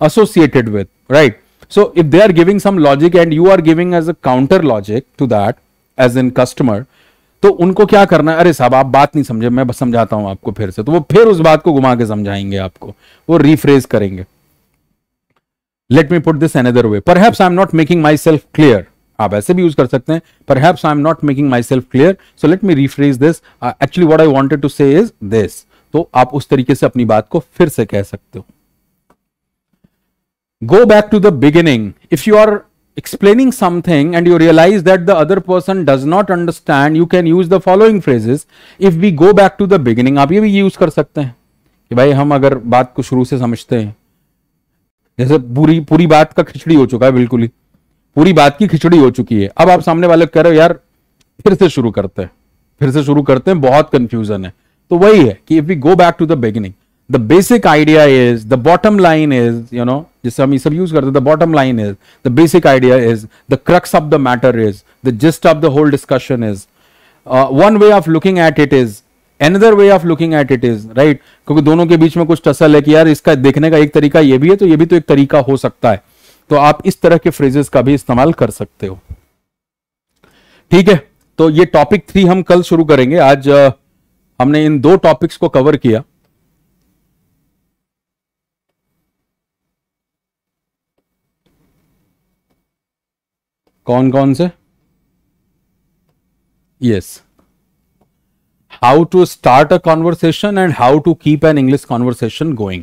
associated with right so if they are giving some logic and you are giving as a counter logic to that as in customer तो उनको क्या करना है अरे साहब आप बात नहीं समझे मैं समझाता हूं आपको फिर से तो वो फिर उस बात को घुमा के समझाएंगे आपको वो रिफ्रेज करेंगे let me put this another way perhaps I am not making myself clear आप ऐसे भी यूज कर सकते हैं perhaps I am not making myself clear so let me rephrase this actually what I wanted to say is this तो आप उस तरीके से अपनी बात को फिर से कह सकते हो go back to the beginning if you are explaining something and you realise that the other person does not understand you can use the following phrases if we go back to the beginning आप ये भी use कर सकते हैं कि भाई हम अगर बात को शुरू से समझते हैं जैसे पूरी पूरी बात का खिचड़ी हो चुका है बिल्कुल ही पूरी बात की खिचड़ी हो चुकी है अब आप सामने वाले कह रहे हो यार फिर से शुरू करते हैं फिर से शुरू करते हैं बहुत कंफ्यूजन है तो वही है कि if we go back to the beginning the basic idea is the bottom line is you know जिससे हम ये सब यूज करते हैं the bottom line is the basic idea is the crux of the matter is the gist of the whole discussion is one way of looking at it is another way of looking at it is right क्योंकि दोनों के बीच में कुछ tussle है कि यार इसका देखने का एक तरीका ये भी है तो ये भी तो एक तरीका हो सकता है तो आप इस तरह के फ्रेजेस का भी इस्तेमाल कर सकते हो ठीक है तो ये टॉपिक थ्री हम कल शुरू करेंगे आज हमने इन दो टॉपिक्स को कवर किया कौन कौन से yes how to start a conversation and how to keep an English conversation going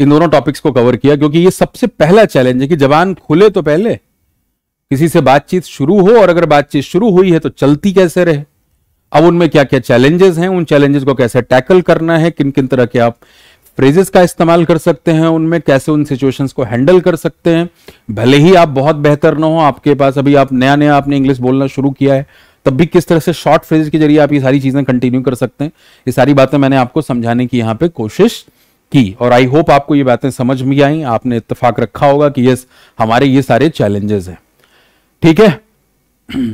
इन दोनों टॉपिक्स को कवर किया क्योंकि ये सबसे पहला चैलेंज है कि जबान खुले तो पहले किसी से बातचीत शुरू हो और अगर बातचीत शुरू हुई है तो चलती कैसे रहे अब उनमें क्या क्या चैलेंजेस हैं उन चैलेंजेस को कैसे टैकल करना है किन किन तरह के आप फ्रेजेस का इस्तेमाल कर सकते हैं उनमें कैसे उन सिचुएशंस को हैंडल कर सकते हैं भले ही आप बहुत बेहतर ना हो आपके पास अभी आप नया नया आपने इंग्लिश बोलना शुरू किया है तब भी किस तरह से शॉर्ट फ्रेजेस के जरिए आप ये सारी चीज़ें कंटिन्यू कर सकते हैं ये सारी बातें मैंने आपको समझाने की यहाँ पे कोशिश की और आई होप आपको ये बातें समझ में आई आपने इतफाक रखा होगा कि यस हमारे ये सारे चैलेंजेस हैं ठीक है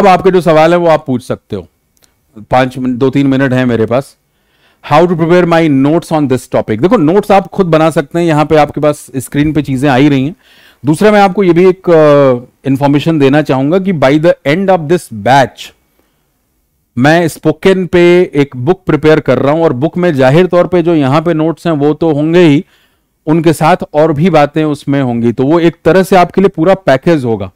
अब आपके जो सवाल है वो आप पूछ सकते हो पांच दो तीन मिनट है मेरे पास how to prepare my notes on this topic देखो नोट्स आप खुद बना सकते हैं यहां पे आपके पास स्क्रीन पे चीजें आई रही हैं दूसरा मैं आपको ये भी एक इंफॉर्मेशन uh, देना चाहूंगा कि by the end of this batch मैं स्पोकन पे एक बुक प्रिपेयर कर रहा हूं और बुक में जाहिर तौर पे जो यहाँ पे नोट्स हैं वो तो होंगे ही उनके साथ और भी बातें उसमें होंगी तो वो एक तरह से आपके लिए पूरा पैकेज होगा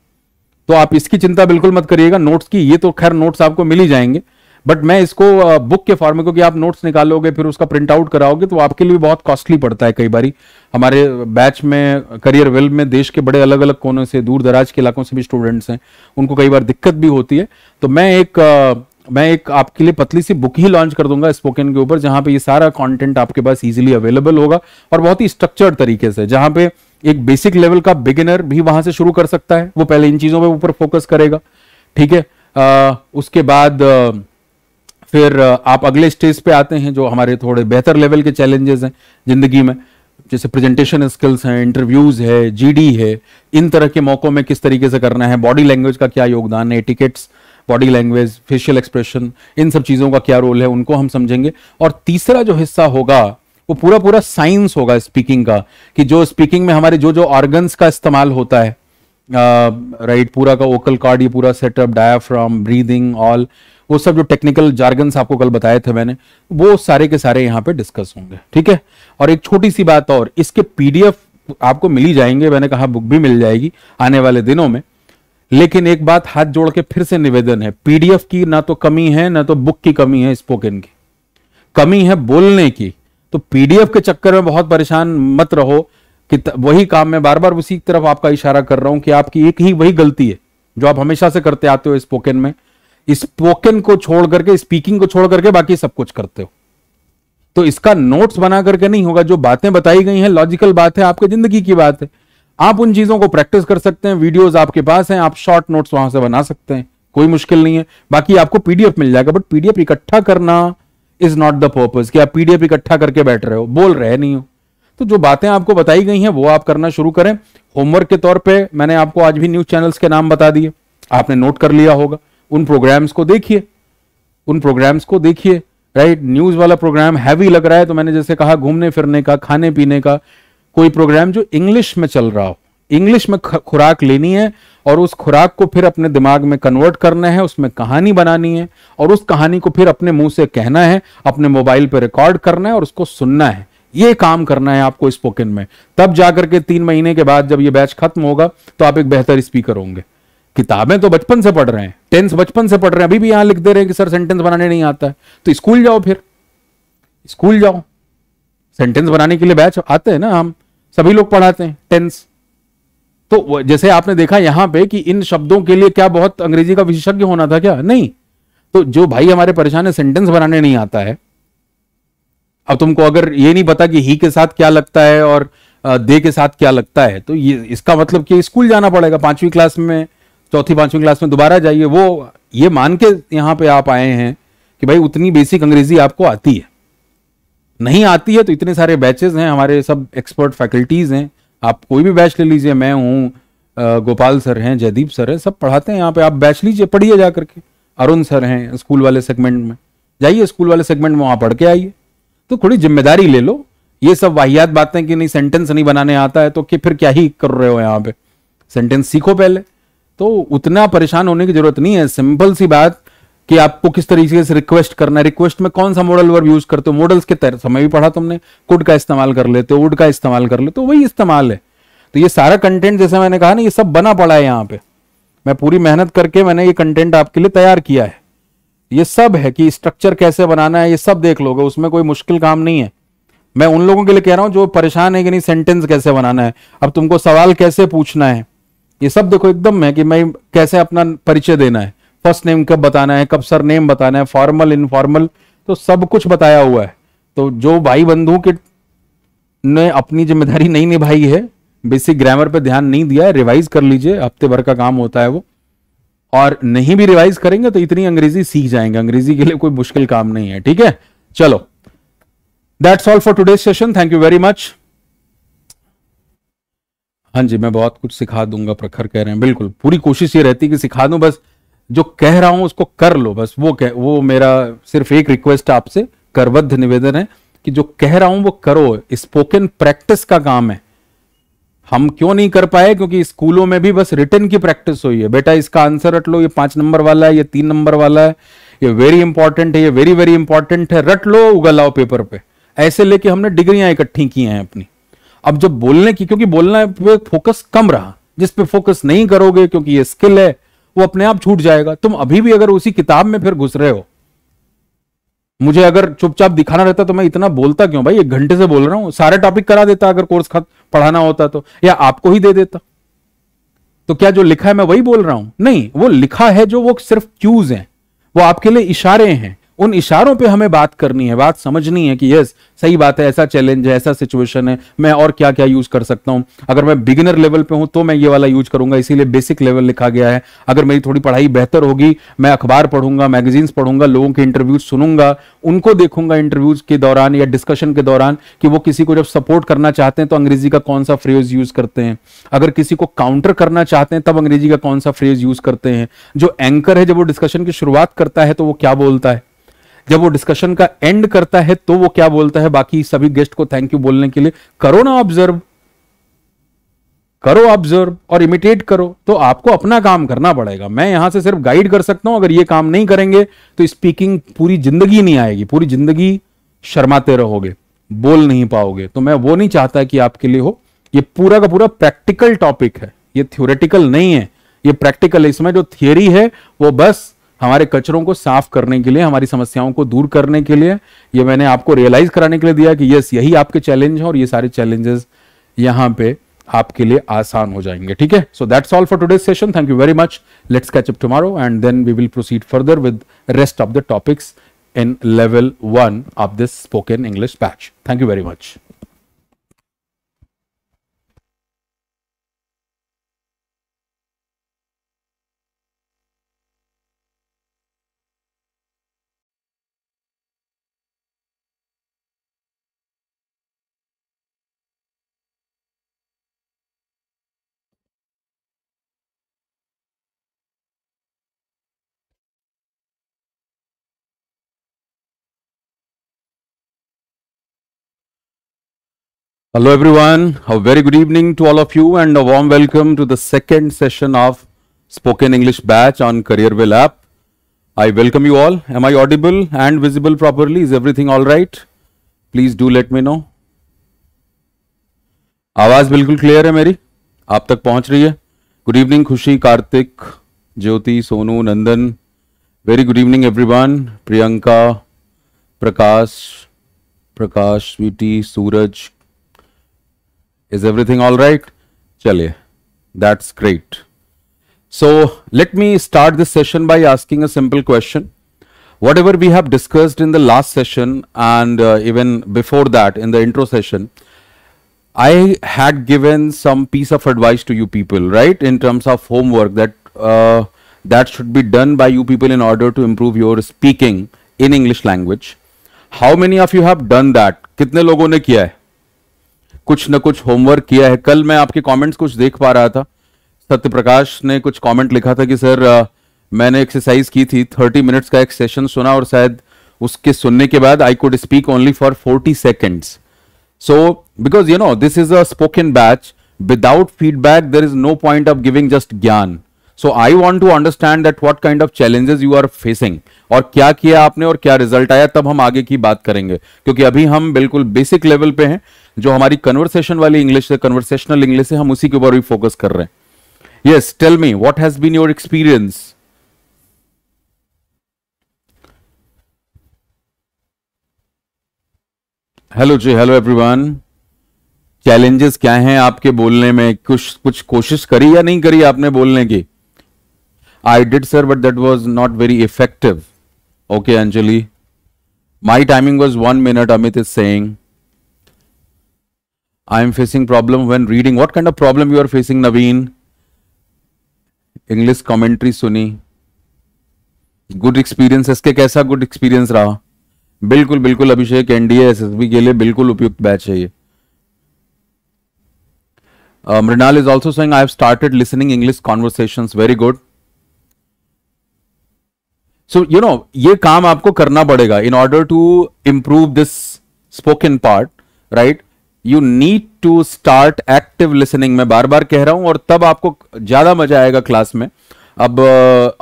तो आप इसकी चिंता बिल्कुल मत करिएगा नोट्स की ये तो खैर नोट्स आपको मिल ही जाएंगे बट मैं इसको बुक के फॉर्म में क्योंकि आप नोट्स निकालोगे फिर उसका प्रिंट आउट कराओगे तो आपके लिए बहुत कॉस्टली पड़ता है कई बार हमारे बैच में करियर वेल में देश के बड़े अलग अलग कोनों से दूर दराज के इलाकों से भी स्टूडेंट्स हैं उनको कई बार दिक्कत भी होती है तो मैं एक मैं एक आपके लिए पतली सी बुक ही लॉन्च कर दूंगा स्पोकन के ऊपर जहां पे ये सारा कंटेंट आपके पास इजीली अवेलेबल होगा और बहुत ही स्ट्रक्चर्ड तरीके से जहां पे एक बेसिक लेवल का बिगिनर भी वहां से शुरू कर सकता है वो पहले इन चीजों पे ऊपर फोकस करेगा ठीक है उसके बाद आ, फिर आप अगले स्टेज पे आते हैं जो हमारे थोड़े बेहतर लेवल के चैलेंजेस हैं जिंदगी में जैसे प्रेजेंटेशन स्किल्स हैं इंटरव्यूज है जीडी है इन तरह के मौकों में किस तरीके से करना है बॉडी लैंग्वेज का क्या योगदान है etiquettes body language facial expression इन सब चीज़ों का क्या रोल है उनको हम समझेंगे और तीसरा जो हिस्सा होगा वो पूरा पूरा साइंस होगा स्पीकिंग का कि जो स्पीकिंग में हमारे जो जो ऑर्गन्स का इस्तेमाल होता है राइट uh, पूरा का वोकल कार्ड ये पूरा सेटअप डायाफ्राम ब्रीदिंग ऑल वो सब जो टेक्निकल जार्गन्स आपको कल बताए थे मैंने वो सारे के सारे यहाँ पे डिस्कस होंगे ठीक है और एक छोटी सी बात और इसके पीडीएफ आपको मिली जाएंगे मैंने कहा बुक भी मिल जाएगी आने वाले दिनों में लेकिन एक बात हाथ जोड़ के फिर से निवेदन है पीडीएफ की ना तो कमी है ना तो बुक की कमी है स्पोकन की कमी है बोलने की तो पीडीएफ के चक्कर में बहुत परेशान मत रहो कि वही काम में बार बार उसी तरफ आपका इशारा कर रहा हूं कि आपकी एक ही वही गलती है जो आप हमेशा से करते आते हो स्पोकन में स्पोकन को छोड़ करके स्पीकिंग को छोड़ करके बाकी सब कुछ करते हो तो इसका नोट्स बना करके नहीं होगा जो बातें बताई गई हैं लॉजिकल बात है आपके जिंदगी की बात है आप उन चीजों को प्रैक्टिस कर सकते हैं वीडियोस आपके पास हैं आप शॉर्ट नोट्स वहां से बना सकते हैं कोई मुश्किल नहीं है बाकी आपको पीडीएफ मिल जाएगा बट पीडीएफ इकट्ठा करना इज नॉट द पर्पज कि आप पीडीएफ इकट्ठा करके बैठ रहे हो बोल रहे नहीं हो तो जो बातें आपको बताई गई हैं वो आप करना शुरू करें होमवर्क के तौर पर मैंने आपको आज भी न्यूज चैनल्स के नाम बता दिए आपने नोट कर लिया होगा उन प्रोग्राम्स को देखिए उन प्रोग्राम्स को देखिए राइट न्यूज वाला प्रोग्राम हैवी लग रहा है तो मैंने जैसे कहा घूमने फिरने का खाने पीने का कोई प्रोग्राम जो इंग्लिश में चल रहा हो इंग्लिश में खुराक लेनी है और उस खुराक को फिर अपने दिमाग में कन्वर्ट करना है उसमें कहानी बनानी है और उस कहानी को फिर अपने मुंह से कहना है अपने मोबाइल पर रिकॉर्ड करना है और उसको सुनना है ये काम करना है आपको स्पोकन में तब जाकर के तीन महीने के बाद जब ये बैच खत्म होगा तो आप एक बेहतर स्पीकर होंगे किताबें तो बचपन से पढ़ रहे हैं टेंस बचपन से पढ़ रहे हैं अभी भी यहां लिख दे रहे हैं कि सर सेंटेंस बनाने नहीं आता है तो स्कूल जाओ फिर स्कूल जाओ सेंटेंस बनाने के लिए बैच आते हैं ना हम सभी लोग पढ़ाते हैं टेंस तो जैसे आपने देखा यहां पे कि इन शब्दों के लिए क्या बहुत अंग्रेजी का विशेषज्ञ होना था क्या नहीं तो जो भाई हमारे परेशान है सेंटेंस बनाने नहीं आता है अब तुमको अगर ये नहीं पता कि ही के साथ क्या लगता है और दे के साथ क्या लगता है तो ये इसका मतलब कि स्कूल जाना पड़ेगा पांचवी क्लास में चौथी पांचवी क्लास में दोबारा जाइए वो ये मान के यहां पे आप आए हैं कि भाई उतनी बेसिक अंग्रेजी आपको आती है नहीं आती है तो इतने सारे बैचेज हैं हमारे सब एक्सपर्ट फैकल्टीज हैं आप कोई भी बैच ले लीजिए मैं हूँ गोपाल सर हैं जयदीप सर हैं सब पढ़ाते हैं यहाँ पे आप बैच लीजिए पढ़िए जा करके अरुण सर हैं स्कूल वाले सेगमेंट में जाइए स्कूल वाले सेगमेंट में वहाँ पढ़ के आइए तो थोड़ी जिम्मेदारी ले लो ये सब वाहियात बातें कि नहीं सेंटेंस नहीं बनाने आता है तो कि फिर क्या ही कर रहे हो यहाँ पे सेंटेंस सीखो पहले तो उतना परेशान होने की जरूरत नहीं है सिंपल सी बात कि आपको किस तरीके से रिक्वेस्ट करना है रिक्वेस्ट में कौन सा मॉडल वर्ब यूज करते हो मॉडल्स के तहत समय भी पढ़ा तुमने कुड का इस्तेमाल कर लेते हो वुड का इस्तेमाल कर लेते हो वही इस्तेमाल है तो ये सारा कंटेंट जैसे मैंने कहा ना ये सब बना पड़ा है यहाँ पे मैं पूरी मेहनत करके मैंने ये कंटेंट आपके लिए तैयार किया है ये सब है कि स्ट्रक्चर कैसे बनाना है ये सब देख लोगे उसमें कोई मुश्किल काम नहीं है मैं उन लोगों के लिए कह रहा हूँ जो परेशान है कि नहीं सेंटेंस कैसे बनाना है अब तुमको सवाल कैसे पूछना है ये सब देखो एकदम है कि मैं कैसे अपना परिचय देना है फर्स्ट नेम कब बताना है कब सर नेम बताना है फॉर्मल इनफॉर्मल तो सब कुछ बताया हुआ है तो जो भाई बंधु के ने अपनी जिम्मेदारी नहीं निभाई है बेसिक ग्रामर पर ध्यान नहीं दिया है रिवाइज कर लीजिए हफ्ते भर का काम होता है वो और नहीं भी रिवाइज करेंगे तो इतनी अंग्रेजी सीख जाएंगे अंग्रेजी के लिए कोई मुश्किल काम नहीं है ठीक है चलो that's all for today session thank you very much हाँ जी मैं बहुत कुछ सिखा दूंगा प्रखर कह रहे हैं बिल्कुल पूरी कोशिश ये रहती कि सिखा दूं बस जो कह रहा हूं उसको कर लो बस वो कह वो मेरा सिर्फ एक रिक्वेस्ट आपसे करबद्ध निवेदन है कि जो कह रहा हूं वो करो स्पोकन प्रैक्टिस का काम है हम क्यों नहीं कर पाए क्योंकि स्कूलों में भी बस रिटर्न की प्रैक्टिस हुई है बेटा इसका आंसर रट लो ये पांच नंबर वाला है ये तीन नंबर वाला है ये वेरी इंपॉर्टेंट है ये वेरी वेरी इंपॉर्टेंट है रट लो उगलाओ पेपर पे ऐसे लेके हमने डिग्रियां इकट्ठी की हैं अपनी अब जब बोलने की क्योंकि बोलना पे फोकस कम रहा जिस पे फोकस नहीं करोगे क्योंकि ये स्किल है वो अपने आप छूट जाएगा तुम अभी भी अगर उसी किताब में फिर घुस रहे हो मुझे अगर चुपचाप दिखाना रहता तो मैं इतना बोलता क्यों भाई एक घंटे से बोल रहा हूं सारे टॉपिक करा देता अगर कोर्स पढ़ाना होता तो या आपको ही दे देता तो क्या जो लिखा है मैं वही बोल रहा हूं नहीं वो लिखा है जो वो सिर्फ क्यूज है वो आपके लिए इशारे हैं उन इशारों पे हमें बात करनी है बात समझनी है कि यस सही बात है ऐसा चैलेंज है ऐसा सिचुएशन है मैं और क्या क्या यूज कर सकता हूं अगर मैं बिगिनर लेवल पे हूं तो मैं ये वाला यूज करूंगा इसीलिए बेसिक लेवल लिखा गया है अगर मेरी थोड़ी पढ़ाई बेहतर होगी मैं अखबार पढ़ूंगा मैगजीन्स पढ़ूंगा लोगों के इंटरव्यूज सुनूंगा उनको देखूंगा इंटरव्यूज के दौरान या डिस्कशन के दौरान कि वो किसी को जब सपोर्ट करना चाहते हैं तो अंग्रेजी का कौन सा फ्रेज यूज करते हैं अगर किसी को काउंटर करना चाहते हैं तब अंग्रेजी का कौन सा फ्रेज यूज करते हैं जो एंकर है जब वो डिस्कशन की शुरुआत करता है तो वो क्या बोलता है जब वो डिस्कशन का एंड करता है तो वो क्या बोलता है बाकी सभी गेस्ट को थैंक यू बोलने के लिए करो ना ऑब्जर्व करो ऑब्जर्व और इमिटेट करो तो आपको अपना काम करना पड़ेगा मैं यहां से सिर्फ गाइड कर सकता हूं अगर ये काम नहीं करेंगे तो स्पीकिंग पूरी जिंदगी नहीं आएगी पूरी जिंदगी शर्माते रहोगे बोल नहीं पाओगे तो मैं वो नहीं चाहता कि आपके लिए हो ये पूरा का पूरा प्रैक्टिकल टॉपिक है ये थ्योरेटिकल नहीं है ये प्रैक्टिकल इसमें जो थियोरी है वो बस हमारे कचरों को साफ करने के लिए हमारी समस्याओं को दूर करने के लिए ये मैंने आपको रियलाइज कराने के लिए दिया कि यस यही आपके चैलेंज है और ये सारे चैलेंजेस यहाँ पे आपके लिए आसान हो जाएंगे ठीक है so that's all for today session thank you very much let's catch up tomorrow and then we will proceed further with rest of the topics in level one of this spoken English batch thank you very much Hello everyone, a very good evening to all of you and a warm welcome to the second session of Spoken English batch on CareerWell app. I welcome you all. Am I audible and visible properly? Is everything all right Please do let me know. आवाज बिल्कुल clear है मेरी आप तक पहुंच रही है good evening Khushi Kartik Jyoti Sonu Nandan very good evening everyone Priyanka Prakash Prakash Sweety Suraj Is everything all right? Chaliye, that's great. So, let me start this session by asking a simple question. Whatever we have discussed in the last session and uh, even before that in the intro session, I had given some piece of advice to you people, right? In terms of homework that uh, that should be done by you people in order to improve your speaking in English language. How many of you have done that? कितने लोगों ने किया है? कुछ ना कुछ homework किया है कल मैं आपके कमेंट्स कुछ देख पा रहा था सत्य प्रकाश ने कुछ कमेंट लिखा था कि सर आ, मैंने एक्सरसाइज की थी थर्टी मिनट्स का एक सेशन सुना और शायद उसके सुनने के बाद I could speak only for forty seconds so because you know this is a spoken batch without feedback there is no point of giving just gyan so I want to understand that what kind of challenges you are facing और क्या किया आपने और क्या result आया तब हम आगे की बात करेंगे क्योंकि अभी हम बिल्कुल बेसिक लेवल पे हैं जो हमारी कन्वर्सेशन वाली इंग्लिश है कन्वर्सेशनल इंग्लिश है हम उसी के ऊपर भी फोकस कर रहे हैं yes tell me what has been your experience hello जी हेलो एवरीवन चैलेंजेस क्या हैं आपके बोलने में कुछ कुछ कोशिश करी या नहीं करी आपने बोलने की I did sir but that was not very effective okay Anjali my timing was one minute Amit is saying I am facing problem when reading. What kind of problem you are facing, Naveen? English commentary सुनी good experience इसके कैसा good experience रहा बिल्कुल बिल्कुल अभिषेक NDA SSB के लिए बिल्कुल उपयुक्त बैच है ये Mrinal is also saying I have started listening English conversation very good so you know ये काम आपको करना पड़ेगा in order to improve this spoken part right you need to start active listening मैं बार बार कह रहा हूं और तब आपको ज्यादा मजा आएगा क्लास में अब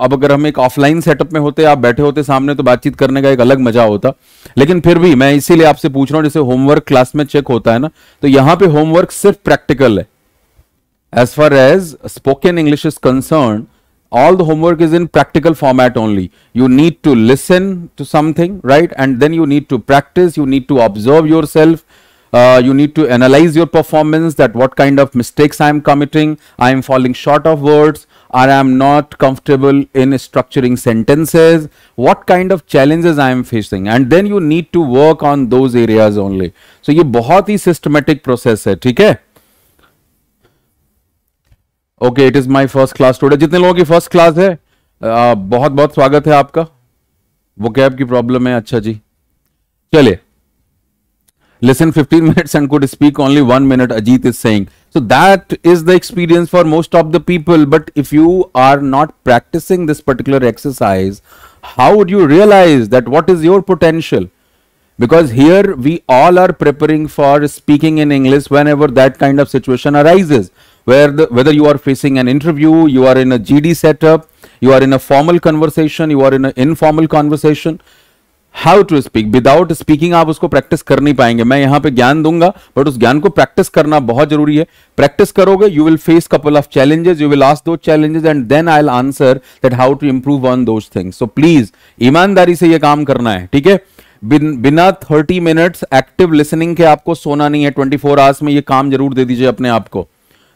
अब अगर हम एक ऑफलाइन सेटअप में होते आप बैठे होते सामने तो बातचीत करने का एक अलग मजा होता लेकिन फिर भी मैं इसीलिए आपसे पूछ रहा हूं जैसे होमवर्क क्लास में चेक होता है ना तो यहां पे होमवर्क सिर्फ प्रैक्टिकल है as far as spoken English is concern all the homework is in practical format only you need to listen to something right and then you need to practice you need to observe yourself uh, you need to analyze your performance that what kind of mistakes I am committing, I am falling short of words, or I am not comfortable in structuring sentences, what kind of challenges I am facing and then you need to work on those areas only. So, ye bahut hi systematic process hai theek hai okay it is my first class today जितने लोगों की first class है आ, बहुत बहुत स्वागत है आपका वो कैब की प्रॉब्लम है अच्छा जी चलिए Listen 15 minutes and could speak only one minute, Ajit is saying. So that is the experience for most of the people. But if you are not practicing this particular exercise, how would you realize that what is your potential? Because here we all are preparing for speaking in English whenever that kind of situation arises. Where the, whether you are facing an interview, you are in a GD setup, you are in a formal conversation, you are in an informal conversation how to speak without speaking आप उसको practice कर नहीं पाएंगे मैं यहां पे ज्ञान दूंगा बट उस ज्ञान को प्रैक्टिस करना बहुत जरूरी है प्रैक्टिस करोगे you will face couple of challenges you will ask दो challenges and then I will answer that how to improve on those things so please ईमानदारी से यह काम करना है ठीक है बिन, बिना थर्टी मिनट्स एक्टिव लिसनिंग के आपको सोना नहीं है ट्वेंटी फोर आवर्स में ये काम जरूर दे दीजिए अपने आप को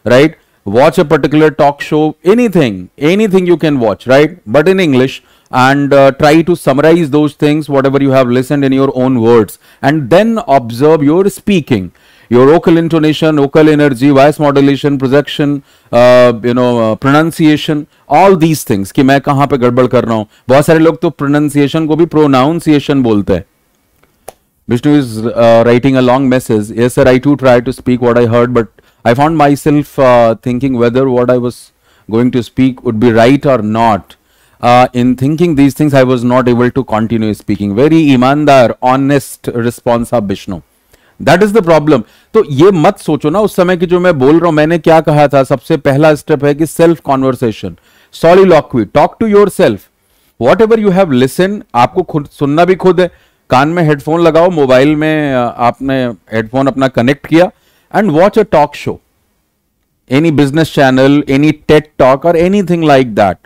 right watch a particular talk show anything anything you can watch right but in English and uh, try to summarize those things whatever you have listened in your own words and then observe your speaking your vocal intonation vocal energy voice modulation projection uh, you know uh, pronunciation all these things ki main kahan pe gadbad kar raha hu bahut sare log pronunciation ko pronunciation bolte hain vishnu is writing a long message yes sir i too try to speak what i heard but i found myself thinking whether what i was going to speak would be right or not uh, in thinking these things, I was not able to continue speaking. Very ईमानदार honest response आप Vishnu that is the problem तो ये मत सोचो ना उस समय की जो मैं बोल रहा हूं मैंने क्या कहा था सबसे पहला स्टेप है कि self conversation soliloquy talk to yourself whatever you have listen आपको खुद सुनना भी खुद है कान में हेडफोन लगाओ मोबाइल में uh, आपने हेडफोन अपना कनेक्ट किया and watch a talk show any business channel any TED talk और anything like that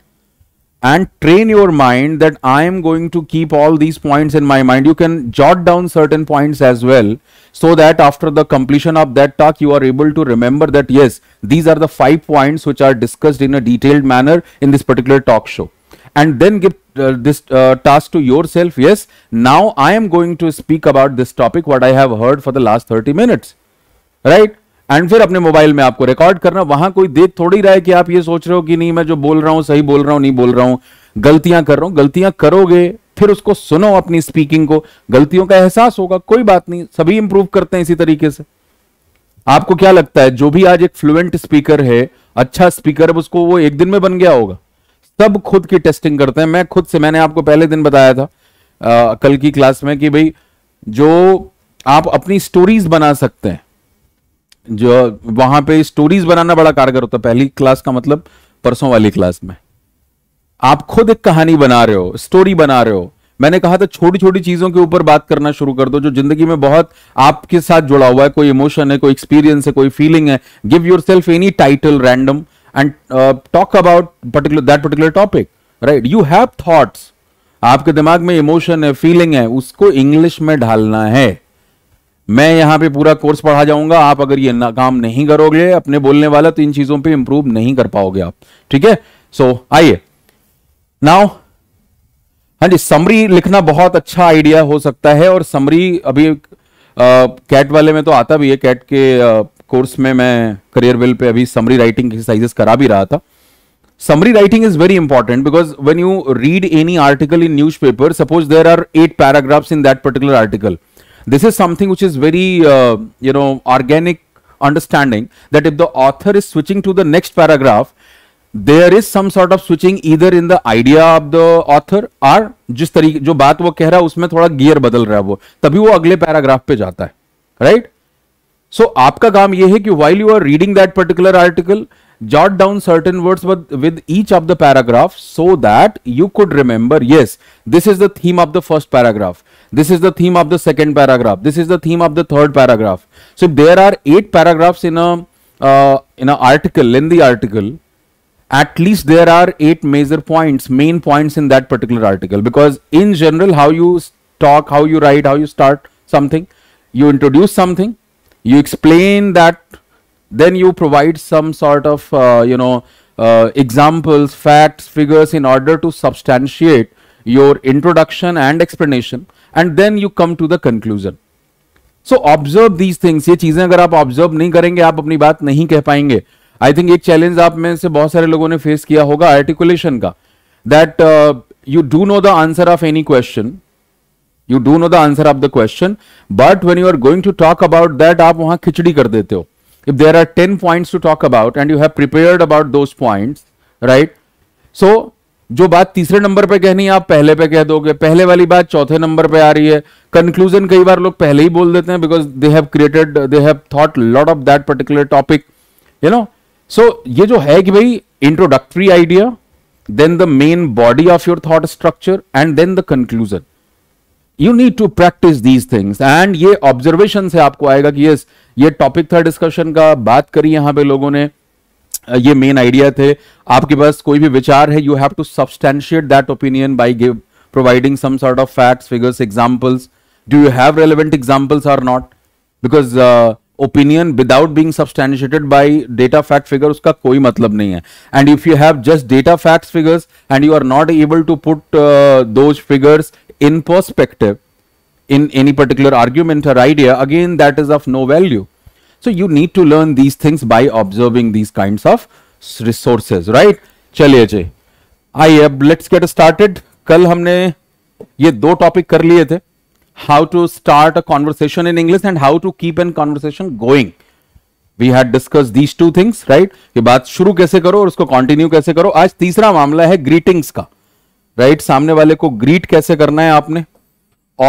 and train your mind that I am going to keep all these points in my mind. You can jot down certain points as well so that after the completion of that talk, you are able to remember that yes, these are the five points which are discussed in a detailed manner in this particular talk show. And then give uh, this uh, task to yourself. Yes, now I am going to speak about this topic, what I have heard for the last 30 minutes, right? And फिर अपने mobile में आपको record करना वहां कोई देख थोड़ी रहा है कि आप ये सोच रहे हो कि नहीं मैं जो बोल रहा हूं सही बोल रहा हूं नहीं बोल रहा हूं गलतियां कर रहा हूं गलतियां करोगे फिर उसको सुनो अपनी स्पीकिंग को गलतियों का एहसास होगा कोई बात नहीं सभी इंप्रूव करते हैं इसी तरीके से आपको क्या लगता है जो भी आज एक फ्लुएंट स्पीकर है अच्छा स्पीकर है उसको वो एक दिन में बन गया होगा सब खुद की टेस्टिंग करते हैं मैं खुद से मैंने आपको पहले दिन बताया था आ, कल की क्लास में कि भाई जो आप अपनी स्टोरीज बना सकते हैं जो वहां पे स्टोरीज बनाना बड़ा कारगर होता है पहली क्लास का मतलब परसों वाली क्लास में आप खुद एक कहानी बना रहे हो स्टोरी बना रहे हो मैंने कहा था छोटी छोटी चीजों के ऊपर बात करना शुरू कर दो जो जिंदगी में बहुत आपके साथ जुड़ा हुआ है कोई इमोशन है कोई एक्सपीरियंस है कोई फीलिंग है give yourself any title random and talk about particular that particular topic right you have thoughts आपके दिमाग में इमोशन है फीलिंग है उसको इंग्लिश में ढालना है मैं यहां पे पूरा कोर्स पढ़ा जाऊंगा आप अगर ये काम नहीं करोगे अपने बोलने वाला तो इन चीजों पे इंप्रूव नहीं कर पाओगे आप ठीक है सो आइए नाउ हाँ जी समरी लिखना बहुत अच्छा आइडिया हो सकता है और समरी अभी कैट वाले में तो आता भी है कैट के आ, कोर्स में मैं करियर विल पे अभी समरी राइटिंग एक्सरसाइजेस करा भी रहा था summary writing is very important because when you read any article in newspaper suppose there are eight paragraphs in that particular article This is something which is very, uh, you know, organic understanding that if the author is switching to the next paragraph, there is some sort of switching either in the idea of the author or और जिस तरीके जो बात वो कह रहा है उसमें थोड़ा गियर बदल रहा है वो तभी वो अगले पैराग्राफ पे जाता है right? so, आपका काम यह है कि while you are reading that particular article, jot down certain words with, with each of the paragraph so that you could remember yes this is the theme of the first paragraph this is the theme of the second paragraph. This is the theme of the third paragraph. So if there are eight paragraphs in a uh, in an article, in the article, at least there are eight major points, main points in that particular article. Because in general, how you talk, how you write, how you start something, you introduce something, you explain that, then you provide some sort of uh, you know uh, examples, facts, figures in order to substantiate your introduction and explanation and then you come to the conclusion so observe these things ये चीजें अगर आप observe नहीं करेंगे आप अपनी बात नहीं कह पाएंगे आई थिंक एक चैलेंज आप में से बहुत सारे लोगों ने फेस किया होगा आर्टिकुलेशन का that you do know the answer of any question you do know the answer of the question but when you are going to talk about that आप वहां खिचड़ी कर देते हो if there are ten point to talk about and you have prepare about those point right so जो बात तीसरे number पे कहनी आप पहले पे कह दोगे पहले वाली बात चौथे नंबर पे आ रही है कंक्लूजन कई बार लोग पहले ही बोल देते हैं because they have created they have thought lot of that particular topic you know so ये जो है कि भाई introductory idea then the main body of your thought structure and then the conclusion you need to practice these things and ये observation से आपको आएगा कि यस ये टॉपिक था डिस्कशन का बात करी यहां पे लोगों ने ये मेन आइडिया थे आपके पास कोई भी विचार है you have to substantiate that opinion by give providing some sort of facts figures examples do you have relevant examples or not because opinion without being substantiated by data fact figure उसका कोई मतलब नहीं है and if you have just data fact figures and you are not able to put those figures in perspective in any particular argument और idea again that is of no value So you need to learn these things by observing these kinds of resources, right? चलिए जी आइए अब let's get started कल हमने ये दो topic कर लिए थे how to start a conversation in English and how to keep an conversation going we had discuss these two things right ये बात शुरू कैसे करो और उसको कंटिन्यू कैसे करो आज तीसरा मामला है ग्रीटिंग्स का राइट right? सामने वाले को ग्रीट कैसे करना है आपने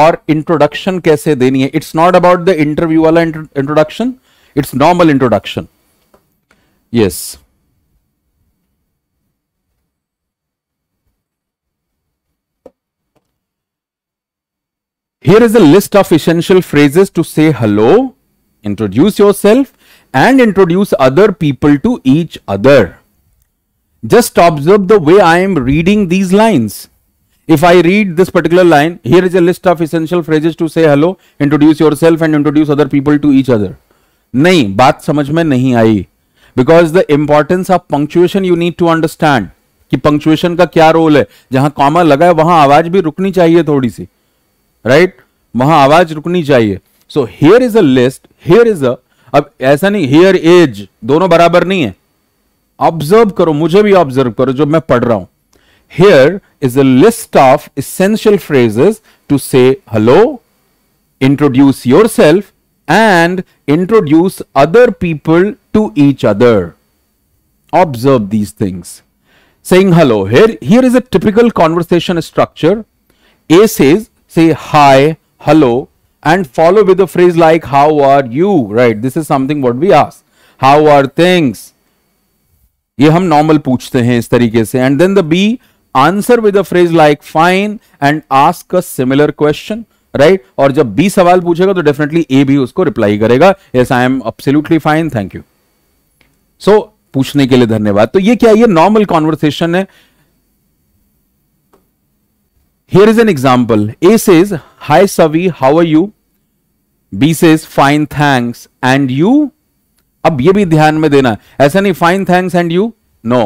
और इंट्रोडक्शन कैसे देनी है it's not about the interview वाला introduction inter its normal introduction. Yes. Here is a list of essential phrases to say hello, introduce yourself and introduce other people to each other. Just observe the way I am reading these lines. If I read this particular line, here is a list of essential phrases to say hello, introduce yourself and introduce other people to each other. नहीं बात समझ में नहीं आई because the importance of punctuation you need to understand कि punctuation का क्या role है जहां कॉमा लगा है वहां आवाज भी रुकनी चाहिए थोड़ी सी राइट right? वहां आवाज रुकनी चाहिए so here is a list here is a अब ऐसा नहीं हेयर एज दोनों बराबर नहीं है ऑब्जर्व करो मुझे भी ऑब्जर्व करो जो मैं पढ़ रहा हूं here is a list of essential phrases to say hello introduce yourself and introduce other people to each other. Observe these things. Saying hello. Here, here is a typical conversation structure. A says, say hi, hello, and follow with a phrase like how are you, right? This is something what we ask. How are things? ये हम normal पूछते हैं इस तरीके से And then the B answer with a phrase like, "Fine," and ask a similar question. Right right? और जब B सवाल पूछेगा तो डेफिनेटली ए भी उसको रिप्लाई करेगा yes I am absolutely fine thank you so पूछने के लिए धन्यवाद तो ये क्या ये नॉर्मल कॉन्वर्सेशन है here is an example A says hi savi how are you B says fine thanks and you अब ये भी ध्यान में देना ऐसा नहीं fine thanks and you know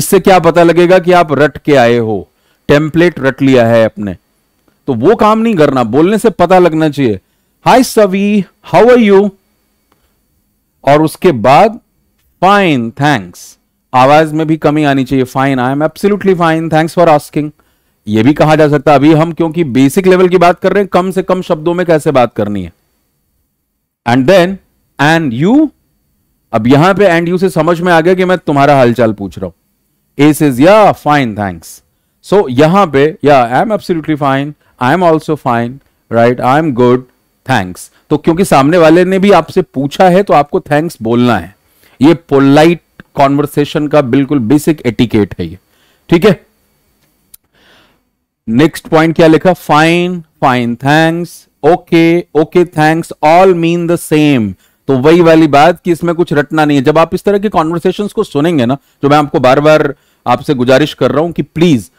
इससे क्या पता लगेगा कि आप रट के आए हो टेम्पलेट रट लिया है अपने तो वो काम नहीं करना बोलने से पता लगना चाहिए हाय सवी हाउ आर यू और उसके बाद फाइन थैंक्स आवाज में भी कमी आनी चाहिए fine I am absolutely fine thanks for asking ये भी कहा जा सकता है अभी हम क्योंकि बेसिक लेवल की बात कर रहे हैं कम से कम शब्दों में कैसे बात करनी है एंड देन एंड यू अब यहां पे एंड यू से समझ में आ गया कि मैं तुम्हारा हालचाल पूछ रहा हूं एस इज या फाइन थैंक्स सो यहां पे या I am absolutely fine I am also fine right I am good thanks तो क्योंकि सामने वाले ने भी आपसे पूछा है तो आपको थैंक्स बोलना है ये पोलाइट कॉन्वर्सेशन का बिल्कुल बेसिक एटिकेट है ये ठीक है नेक्स्ट पॉइंट क्या लिखा fine fine thanks okay okay thanks all mean the same तो वही वाली बात कि इसमें कुछ रटना नहीं है जब आप इस तरह के कॉन्वर्सेशन को सुनेंगे ना जो तो मैं आपको बार बार आपसे गुजारिश कर रहा हूं कि प्लीज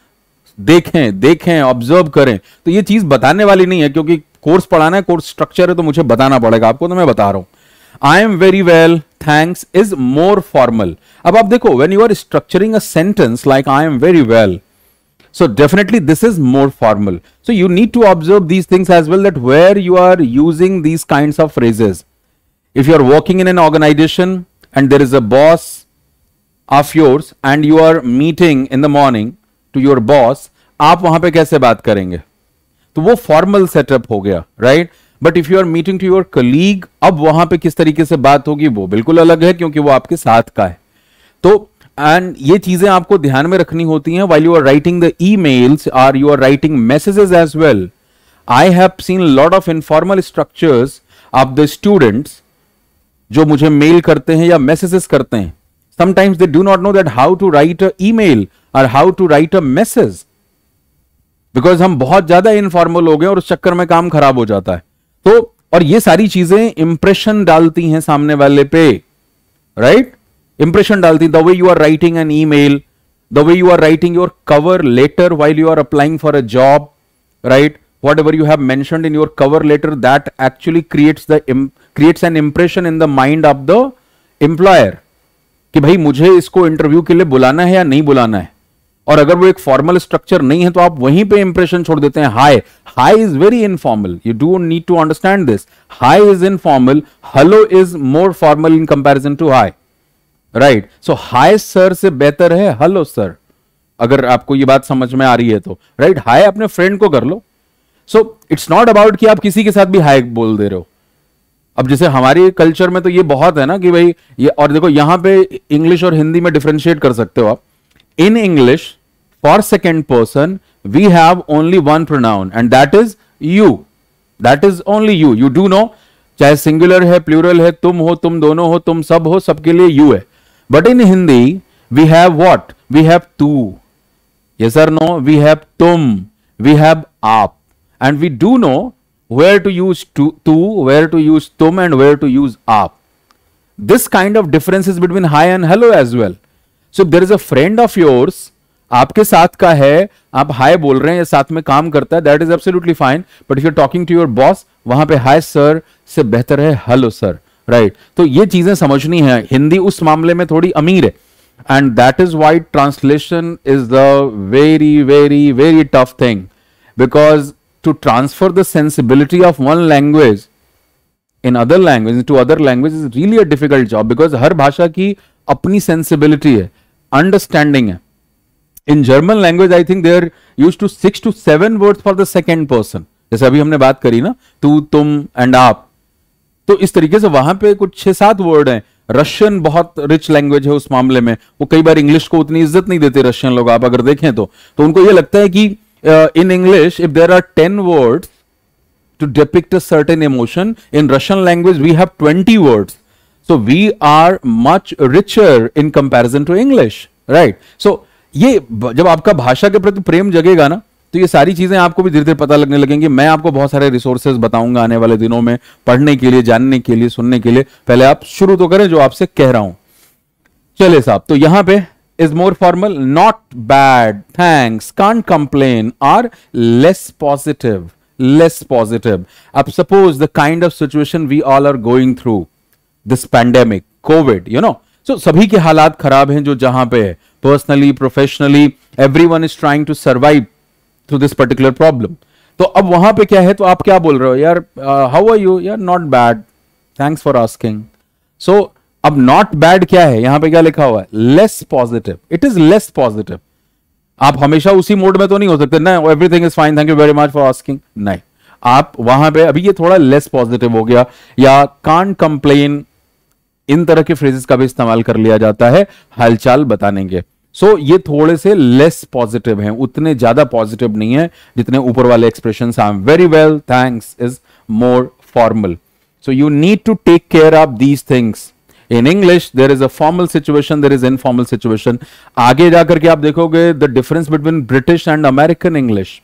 देखें देखें ऑब्जर्व करें तो ये चीज बताने वाली नहीं है क्योंकि कोर्स पढ़ाना है कोर्स स्ट्रक्चर है तो मुझे बताना पड़ेगा आपको तो मैं बता रहा हूं I am very well thanks is more formal अब आप देखो when you are structuring a sentence like I am very well so definitely this is more formal so you need to observe these things as well that where you are using these kinds of phrases if you are working in an organization and there is a boss of yours and you are meeting in the morning to your boss आप वहां पे कैसे बात करेंगे तो वो formal setup हो गया right but if you are meeting to your colleague अब वहां पे किस तरीके से बात होगी वो बिल्कुल अलग है क्योंकि वो आपके साथ का है तो एंड ये चीजें आपको ध्यान में रखनी होती हैं while you are writing the emails are you are writing messages as well I have seen lot of informal structures of the students जो मुझे मेल करते हैं या मैसेजेस करते हैं Sometimes they do not know that how to write a email और how to write a message because हम बहुत ज्यादा इनफॉर्मल हो गए और उस चक्कर में काम खराब हो जाता है तो और ये सारी चीजें इंप्रेशन डालती हैं सामने वाले पे राइट right? इंप्रेशन डालती the way you are writing an email the way you are writing your cover letter while you are applying for a job right whatever you have mentioned in your cover letter that actually creates the creates an impression in the mind of the employer कि भाई मुझे इसको interview के लिए बुलाना है या नहीं बुलाना है और अगर वो एक फॉर्मल स्ट्रक्चर नहीं है तो आप वहीं पे इंप्रेशन छोड़ देते हैं hi hi is very informal you do need to understand this hi is informal hello is more formal in comparison to hi right so hi sir से बेहतर है हेलो सर अगर आपको ये बात समझ में आ रही है तो राइट right? हाय अपने फ्रेंड को कर लो सो इट्स नॉट अबाउट कि आप किसी के साथ भी हाय बोल दे रहे हो अब जैसे हमारे कल्चर में तो ये बहुत है ना कि भाई ये और देखो यहां पे इंग्लिश और हिंदी में डिफ्रेंशिएट कर सकते हो आप in English for second person we have only one pronoun and that is you that is only you you do know चाहे सिंगुलर है प्लूरल है तुम हो तुम दोनों हो तुम सब हो सबके लिए यू है but in Hindi we have what we have two yes or no we have तुम वी हैव आप and we do know where to use to, to where to use tum and where to use aap. This kind of difference is between hi and hello as well. So if there is a friend of yours आपके साथ का है आप हाय बोल रहे हैं या साथ में काम करता है that is absolutely fine but if you talking to your boss वहां पे हाय सर से बेहतर है हेलो सर राइट तो ये चीजें समझनी है हिंदी उस मामले में थोड़ी अमीर है and that is why translation is the very very very tough thing because to transfer the sensibility of one language in other language into other language is really a difficult job because har bhasha ki apni sensibility hai understanding hai in German language I think they are used to six to seven words for the second person jaise abhi humne baat kari na tu tum and aap to is tarike se wahan pe kuch छह सात word hai Russian बहुत rich language है उस मामले में वो कई बार English को उतनी इज्जत नहीं देते रशियन लोग आप अगर देखें तो तो उनको ये लगता है कि uh, in English, if there are 10 words to depict a certain emotion, in Russian language, we have 20 words. So, we are much richer in comparison to English, right? So, ये जब आपका भाषा के प्रति प्रेम जगेगा ना तो ये सारी चीज़ें आपको भी धीरे धीरे पता लगने लगेंगी मैं आपको बहुत सारे रिसोर्सेज बताऊंगा आने वाले दिनों में पढ़ने के लिए जानने के लिए सुनने के लिए पहले आप शुरू तो करें जो आपसे कह रहा हूं चले साहब तो यहां पे is more formal not bad thanks can't complain or less positive less positive up suppose the kind of situation we all are going through this pandemic covid you know so सभी के हालात खराब हैं जो जहां पे है personally professionally everyone is trying to survive through this particular problem तो अब वहां पे क्या है तो आप क्या बोल रहे हो यार हाउ आर यू यार not bad thanks for asking so अब नॉट बैड क्या है यहां पे क्या लिखा हुआ है less positive it is less positive आप हमेशा उसी मोड में तो नहीं हो सकते ना everything is fine thank you very much for asking नहीं आप वहां पे अभी ये थोड़ा लेस पॉजिटिव हो गया या कान कंप्लेन इन तरह के फ्रेजेस का भी इस्तेमाल कर लिया जाता है हालचाल बताने के सो so, ये थोड़े से लेस पॉजिटिव हैं उतने ज्यादा पॉजिटिव नहीं है जितने ऊपर वाले expression I am very well thanks is more formal so you need to take care of these things in English there is a formal situation there is informal situation आगे जाकर के आप देखोगे the difference between British and American English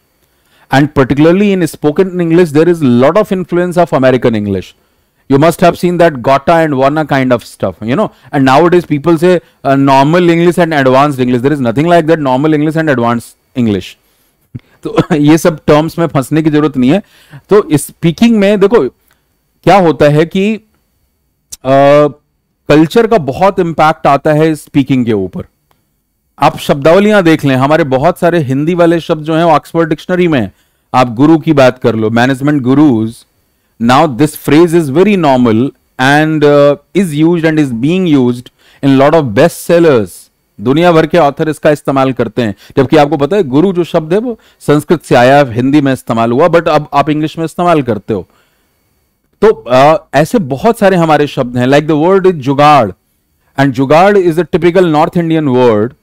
and particularly in spoken English, there is a lot of influence of American English. You must have seen that Gotta and Warna kind of stuff, you know. And nowadays, people say uh, normal English and advanced English. There is nothing like that, normal English and advanced English. तो ये सब terms में फंसने की जरूरत नहीं है तो स्पीकिंग में देखो क्या होता है कि आ, कल्चर का बहुत इंपैक्ट आता है स्पीकिंग के ऊपर आप शब्दावलियां देख लें हमारे बहुत सारे हिंदी वाले शब्द जो हैं ऑक्सफोर्ड डिक्शनरी में आप गुरु की बात कर लो management gurus now this phrase is very normal and is use and is being use in lot of best sellers दुनिया भर के ऑथर इसका इस्तेमाल करते हैं जबकि आपको पता है गुरु जो शब्द है वो संस्कृत से आया हिंदी में इस्तेमाल हुआ बट अब आप इंग्लिश में इस्तेमाल करते हो तो आ, ऐसे बहुत सारे हमारे शब्द हैं like the word is jugaad and jugaad is a typical north Indian word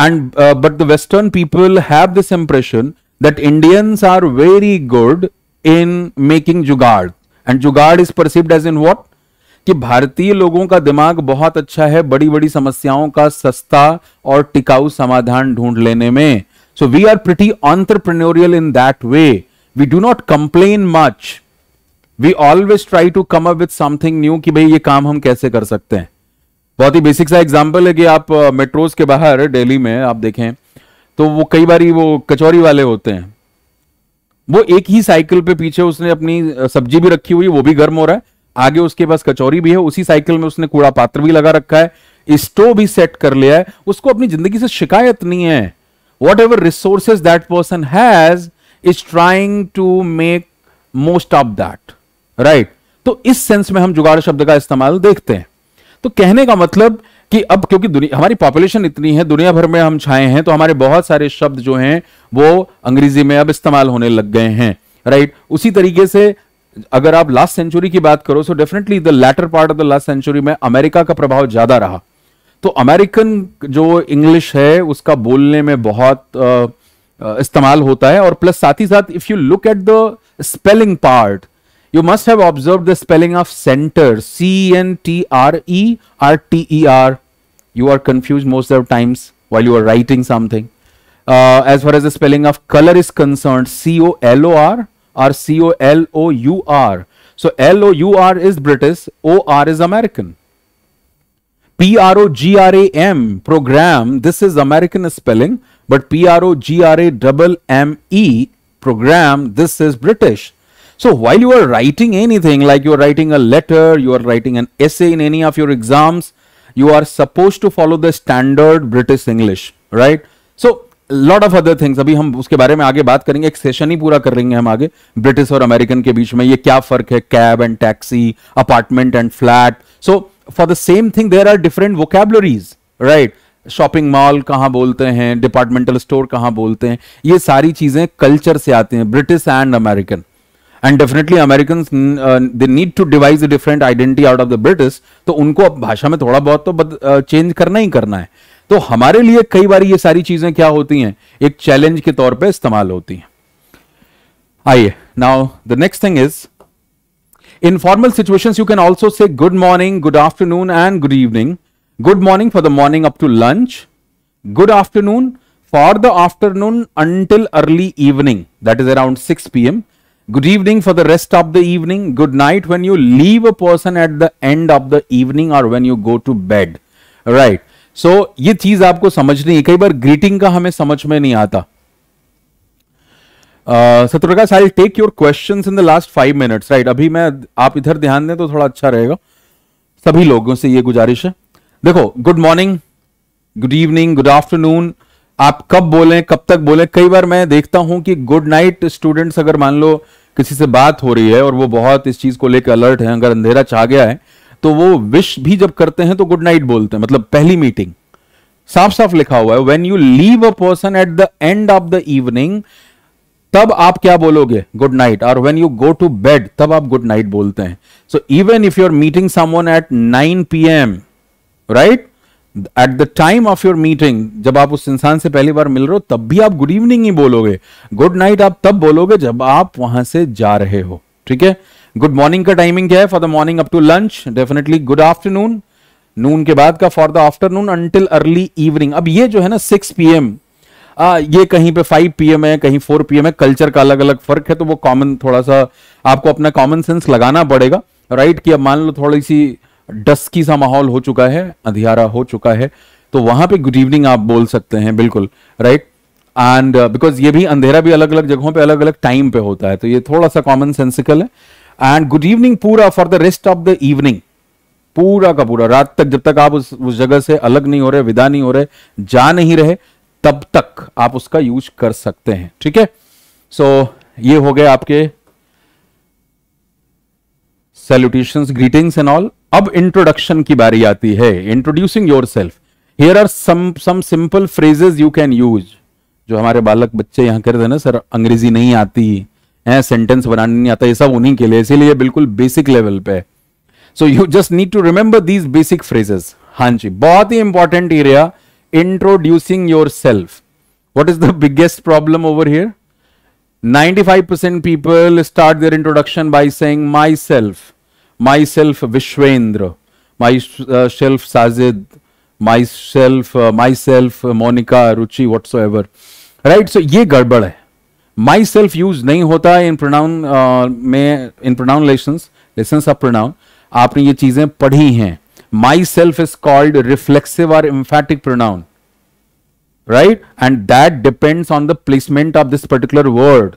and but the western people have this impression that Indians are very good in making jugaad and jugaad is perceived as in what कि भारतीय लोगों का दिमाग बहुत अच्छा है बड़ी बड़ी समस्याओं का सस्ता और टिकाऊ समाधान ढूंढ लेने में so we are pretty entrepreneurial in that way we do not complain much we always try to come up with something new कि भाई ये काम हम कैसे कर सकते हैं बहुत ही बेसिक सा एग्जाम्पल है कि आप मेट्रोज uh, के बाहर डेली में आप देखें तो वो कई बार वो कचौरी वाले होते हैं वो एक ही साइकिल पे पीछे उसने अपनी uh, सब्जी भी रखी हुई वो भी गर्म हो रहा है आगे उसके पास कचौरी भी है उसी साइकिल में उसने कूड़ा पात्र भी लगा रखा है स्टोव भी सेट कर लिया है उसको अपनी जिंदगी से शिकायत नहीं है whatever resources that person has is trying to make most of that right तो इस सेंस में हम जुगाड़ शब्द का इस्तेमाल देखते हैं तो कहने का मतलब कि अब क्योंकि हमारी पॉपुलेशन इतनी है दुनिया भर में हम छाए हैं तो हमारे बहुत सारे शब्द जो हैं वो अंग्रेजी में अब इस्तेमाल होने लग गए हैं राइट उसी तरीके से अगर आप लास्ट सेंचुरी की बात करो so definitely the latter part of the last century में अमेरिका का प्रभाव ज्यादा रहा तो अमेरिकन जो इंग्लिश है उसका बोलने में बहुत इस्तेमाल होता है और प्लस साथ ही साथ if you look at the spelling part You must have observed the spelling of center, C-E-N-T-R-E-R-T-E-R. You are confused most of the times while you are writing something. Uh, as far as the spelling of color is concerned, C-O-L-O-R or C-O-L-O-U-R. So L-O-U-R is British, O-R is American. P-R-O-G-R-A-M, program, this is American spelling, but m e program, this is British. So while you are writing anything, like you are writing a letter, you are writing an essay in any of your exams, you are supposed to follow the standard British English, right? So lot of other things अभी हम उसके बारे में आगे बात करेंगे एक session ही पूरा कर लेंगे हम आगे ब्रिटिश और अमेरिकन के बीच में ये क्या फर्क है cab and taxi apartment and flat so for the same thing there are different vocabularies right shopping mall कहां बोलते हैं डिपार्टमेंटल स्टोर कहां बोलते हैं ये सारी चीजें कल्चर से आते हैं British and American and definitely American they need to devise different identity out of the British तो उनको अब भाषा में थोड़ा बहुत तो चेंज uh, करना ही करना है तो हमारे लिए कई बार ये सारी चीजें क्या होती हैं एक चैलेंज के तौर पे इस्तेमाल होती हैं आइए now the next thing is in formal situation you can also say good morning good afternoon and good evening good morning for the morning up to lunch good afternoon for the afternoon until early evening that is around six p m good evening for the rest of the evening, good night when you leave a person at the end of the evening or when you go to bed. Right. So so, ye चीज आपको समझनी है कई बार greeting का हमें समझ में नहीं आता Satyaprakash I take your question in the last five minutes right अभी मैं आप इधर ध्यान दें तो थोड़ा अच्छा रहेगा सभी लोगों से ये गुजारिश है देखो good morning good evening good afternoon आप कब बोलें कब तक बोलें कई बार मैं देखता हूं कि गुड नाइट स्टूडेंट्स अगर मान लो किसी से बात हो रही है और वो बहुत इस चीज को लेकर अलर्ट है अगर अंधेरा छा गया है तो वो विश भी जब करते हैं तो गुड नाइट बोलते हैं मतलब पहली मीटिंग साफ साफ लिखा हुआ है when you leave a person at the end of the evening तब आप क्या बोलोगे गुड नाइट और when you go to bed तब आप गुड नाइट बोलते हैं so even if you are meeting someone at 9 PM right at the time of your meeting जब आप उस इंसान से पहली बार मिल रहे हो तब भी आप गुड इवनिंग ही बोलोगे गुड नाइट आप तब बोलोगे जब आप वहां से जा रहे हो ठीक है गुड मॉर्निंग का टाइमिंग क्या है for the morning up to lunch definitely good afternoon noon के बाद का for the afternoon until early evening अब ये जो है ना सिक्स पी एम ये कहीं पे फाइव पी एम है कहीं फोर पी एम है कल्चर का अलग अलग फर्क है तो वो कॉमन थोड़ा सा आपको अपना कॉमन सेंस लगाना पड़ेगा राइट right? कि अब मान लो थोड़ी सी डस्की सा माहौल हो चुका है अंधियारा हो चुका है तो वहां पे गुड इवनिंग आप बोल सकते हैं बिल्कुल राइट एंड बिकॉज ये भी अंधेरा भी अलग अलग जगहों पे अलग अलग टाइम पे होता है तो ये थोड़ा सा कॉमन सेंसिकल है एंड गुड इवनिंग पूरा for the rest of the evening पूरा का पूरा रात तक जब तक आप उस उस जगह से अलग नहीं हो रहे विदा नहीं हो रहे जा नहीं रहे तब तक आप उसका यूज कर सकते हैं ठीक है सो so, ये हो गए आपके सेल्यूटेशन ग्रीटिंग्स एंड ऑल अब इंट्रोडक्शन की बारी आती है introducing yourself here are some simple phrases you can use जो हमारे बालक बच्चे यहां कर रहे ना सर अंग्रेजी नहीं आती है सेंटेंस बनाने नहीं आता ये सब उन्हीं के लिए इसीलिए बिल्कुल बेसिक लेवल पे so you just need to remember these basic phrases हां जी बहुत ही important area introducing yourself what is the biggest problem over here 95% start start introduction by say myself my myself self Vishwendra Sajid myself myself Monika Ruchi whatsoever right so ये गड़बड़ है my self use नहीं होता है in pronoun में in pronoun lesson lesson of pronoun आपने ये चीजें पढ़ी हैं myself is called reflexive और emphatic pronoun right and that depends on the placement of this particular word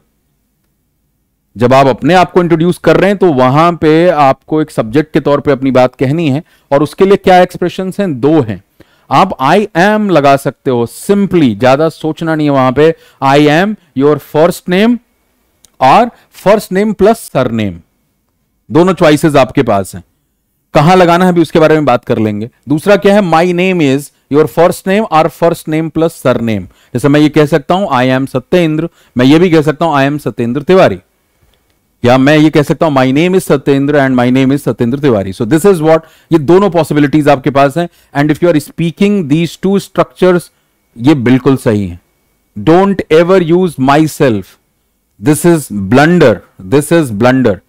जब आप अपने आप को इंट्रोड्यूस कर रहे हैं तो वहां पे आपको एक सब्जेक्ट के तौर पे अपनी बात कहनी है और उसके लिए क्या एक्सप्रेशन हैं दो हैं आप आई एम लगा सकते हो सिंपली ज्यादा सोचना नहीं है वहां पे I am your first name और फर्स्ट नेम प्लस सरनेम दोनों च्वाइसेज आपके पास हैं कहां लगाना है भी उसके बारे में बात कर लेंगे दूसरा क्या है my name is your first name और फर्स्ट नेम प्लस सरनेम जैसे मैं ये कह सकता हूं आई एम सत्येंद्र मैं ये भी कह सकता हूं आई एम सत्येंद्र तिवारी या मैं ये कह सकता हूं my name is Satyendra and my name is Satyendra Tiwari so this is what ये दोनों पॉसिबिलिटीज आपके पास हैं and if you are speaking these two structures ये बिल्कुल सही है don't ever use myself this is blunder this is blunder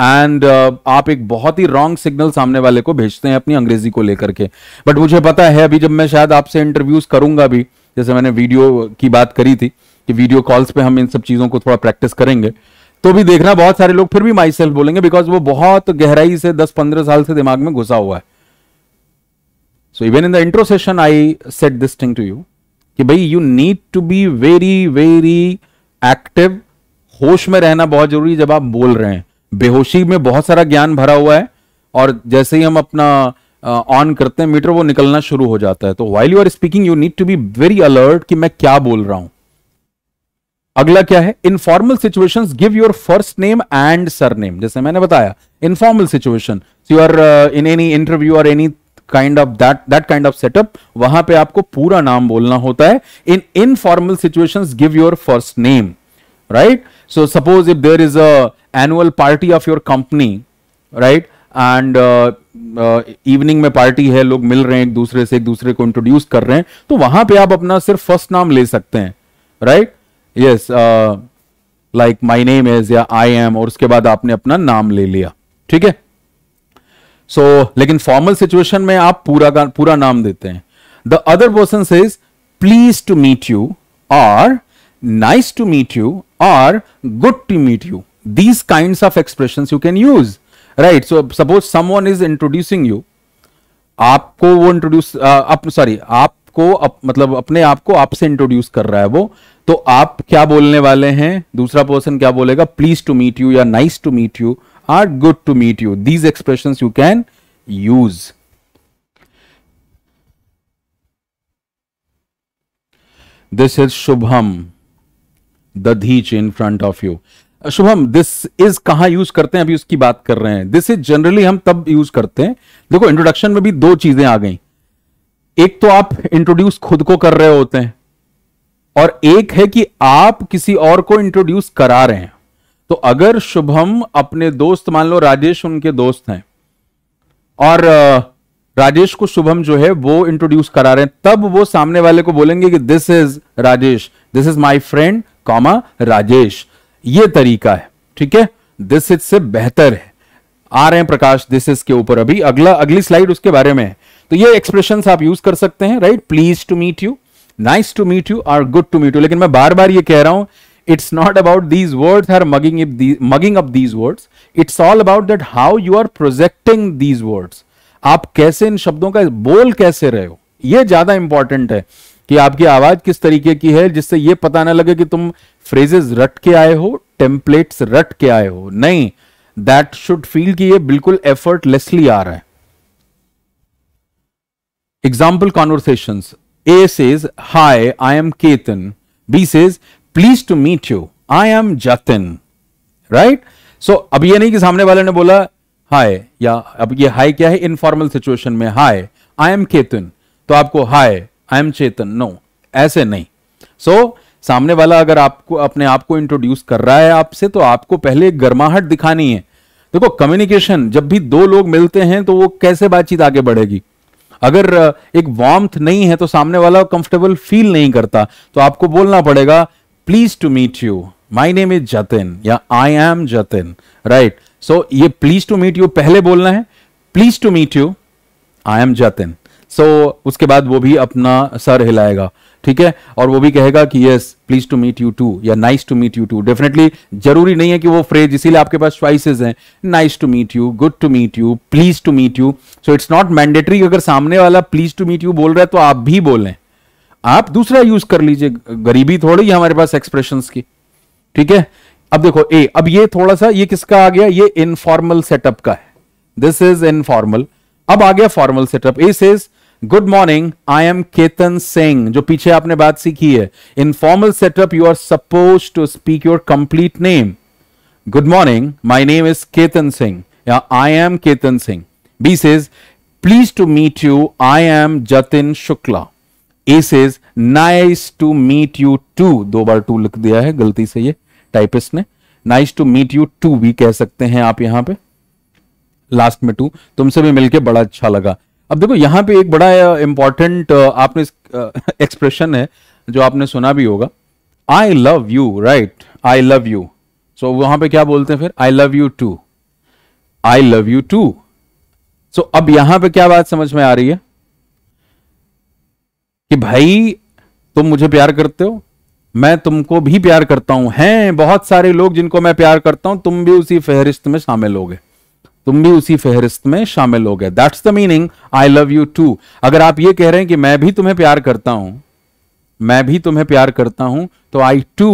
and आप एक बहुत ही रॉन्ग सिग्नल सामने वाले को भेजते हैं अपनी अंग्रेजी को लेकर के बट मुझे पता है अभी जब मैं शायद आपसे इंटरव्यूज करूंगा भी जैसे मैंने वीडियो की बात करी थी कि वीडियो कॉल्स पे हम इन सब चीज़ों को थोड़ा प्रैक्टिस करेंगे तो भी देखना बहुत सारे लोग फिर भी माई सेल्फ बोलेंगे बिकॉज वो बहुत गहराई से दस पंद्रह साल से दिमाग में घुसा हुआ है so even in the intro session I set this thing to you कि भाई you need to be very very active होश में रहना बहुत जरूरी जब आप बोल रहे हैं बेहोशी में बहुत सारा ज्ञान भरा हुआ है और जैसे ही हम अपना ऑन uh, करते हैं मीटर वो निकलना शुरू हो जाता है तो while you are speaking you need to be very alert कि मैं क्या बोल रहा हूं अगला क्या है informal situation give your first name and surname जैसे मैंने बताया informal situation you are in any interview और any kind of that that kind of setup वहां पे आपको पूरा नाम बोलना होता है in informal situation give your first name right so suppose if there is a annual party of your company right and evening में पार्टी है लोग मिल रहे हैं एक दूसरे से एक दूसरे को इंट्रोड्यूस कर रहे हैं तो वहां पे आप अपना सिर्फ फर्स्ट नाम ले सकते हैं right right? Yes like my name is या आई एम और उसके बाद आपने अपना नाम ले लिया ठीक है सो लेकिन फॉर्मल सिचुएशन में आप पूरा का पूरा नाम देते हैं the other person is please to meet you और नाइस टू मीट यू और good to meet you these kind of expression you can use right so suppose someone is introducing you आपको वो इंट्रोड्यूस आप sorry आपको up, मतलब अपने आप को आपसे इंट्रोड्यूस कर रहा है वो तो आप क्या बोलने वाले हैं दूसरा पर्सन क्या बोलेगा प्लीज टू मीट यू या nice to meet you or good to meet you these expression you can use this is Shubham the धीच in front of you Shubham this is कहां यूज करते हैं अभी उसकी बात कर रहे हैं दिस इज जनरली हम तब यूज करते हैं देखो इंट्रोडक्शन में भी दो चीजें आ गई एक तो आप इंट्रोड्यूस खुद को कर रहे होते हैं और एक है कि आप किसी और को इंट्रोड्यूस करा रहे हैं तो अगर शुभम अपने दोस्त मान लो राजेश उनके दोस्त हैं और राजेश को शुभम जो है वो इंट्रोड्यूस करा रहे हैं तब वो सामने वाले को बोलेंगे कि this is Rajesh this is my friend comma Rajesh ये तरीका है ठीक है दिस इज से बेहतर है आ रहे हैं प्रकाश दिस इज के ऊपर अभी अगला अगली स्लाइड उसके बारे में है तो ये एक्सप्रेशन आप यूज कर सकते हैं right please to meet you nice to meet you or good to meet you लेकिन मैं बार बार ये कह रहा हूं it's not about these words are mugging mugging up these words it's all about that how you are projecting these words आप कैसे इन शब्दों का बोल कैसे रहे हो ये ज्यादा इंपॉर्टेंट है कि आपकी आवाज किस तरीके की है जिससे ये पता ना लगे कि तुम फ्रेजेस रट के आए हो टेम्पलेट्स रट के आए हो नहीं दैट शुड फील कि ये बिल्कुल एफर्टलेसली आ रहा है example conversation A says, Hi, I am Ketan. B says, Pleased to meet you. I am Jatin. Right? So, अब ये नहीं कि सामने वाले ने बोला हाय या अब ये हाय क्या है इनफॉर्मल सिचुएशन में हाय आई एम केतन तो आपको हाय आई एम चेतन नो ऐसे नहीं सो so, सामने वाला अगर आपको अपने आप को इंट्रोड्यूस कर रहा है आपसे तो आपको पहले गर्माहट दिखानी है देखो कम्युनिकेशन जब भी दो लोग मिलते हैं तो वो कैसे बातचीत आगे बढ़ेगी अगर एक वार्म्थ नहीं है तो सामने वाला कंफर्टेबल फील नहीं करता तो आपको बोलना पड़ेगा please to meet you my name is Jatin या I am Jatin right so ये प्लीज टू मीट यू पहले बोलना है please to meet you I am Jatin so उसके बाद वो भी अपना सर हिलाएगा ठीक है और वो भी कहेगा कि yes please to meet you too या nice to meet you too definitely जरूरी नहीं है कि वो फ्रेज इसीलिए आपके पास च्वाइसेज हैं nice to meet you good to meet you please to meet you so it's not mandatory अगर सामने वाला प्लीज टू मीट यू बोल रहा है तो आप भी बोलें आप दूसरा यूज कर लीजिए गरीबी थोड़ी है हमारे पास एक्सप्रेशन की ठीक है अब देखो ए अब ये थोड़ा सा ये किसका आ गया ये इनफॉर्मल सेटअप का है दिस इज इनफॉर्मल अब आ गया formal setup A says good morning I am Ketan Singh जो पीछे आपने बात सीखी है in formal setup you are suppose to speak your complete name good morning my name is Ketan Singh या I am Ketan Singh B says please to meet you I am Jatin Shukla A says nice to meet you too दो बार to लिख दिया है गलती से ये typist ने nice to meet you too भी कह सकते हैं आप यहां पे लास्ट में टू तुमसे भी मिलके बड़ा अच्छा लगा अब देखो यहां पे एक बड़ा इंपॉर्टेंट आपने एक्सप्रेशन है जो आपने सुना भी होगा I love you right I love you so वहां पे क्या बोलते हैं फिर I love you too I love you too so अब यहां पे क्या बात समझ में आ रही है कि भाई तुम मुझे प्यार करते हो मैं तुमको भी प्यार करता हूं हैं बहुत सारे लोग जिनको मैं प्यार करता हूं तुम भी उसी फहरिस्त में शामिल हो गए तुम भी उसी फहरिस्त में शामिल हो गए that's the meaning I love you too अगर आप ये कह रहे हैं कि मैं भी तुम्हें प्यार करता हूं मैं भी तुम्हें प्यार करता हूं तो I too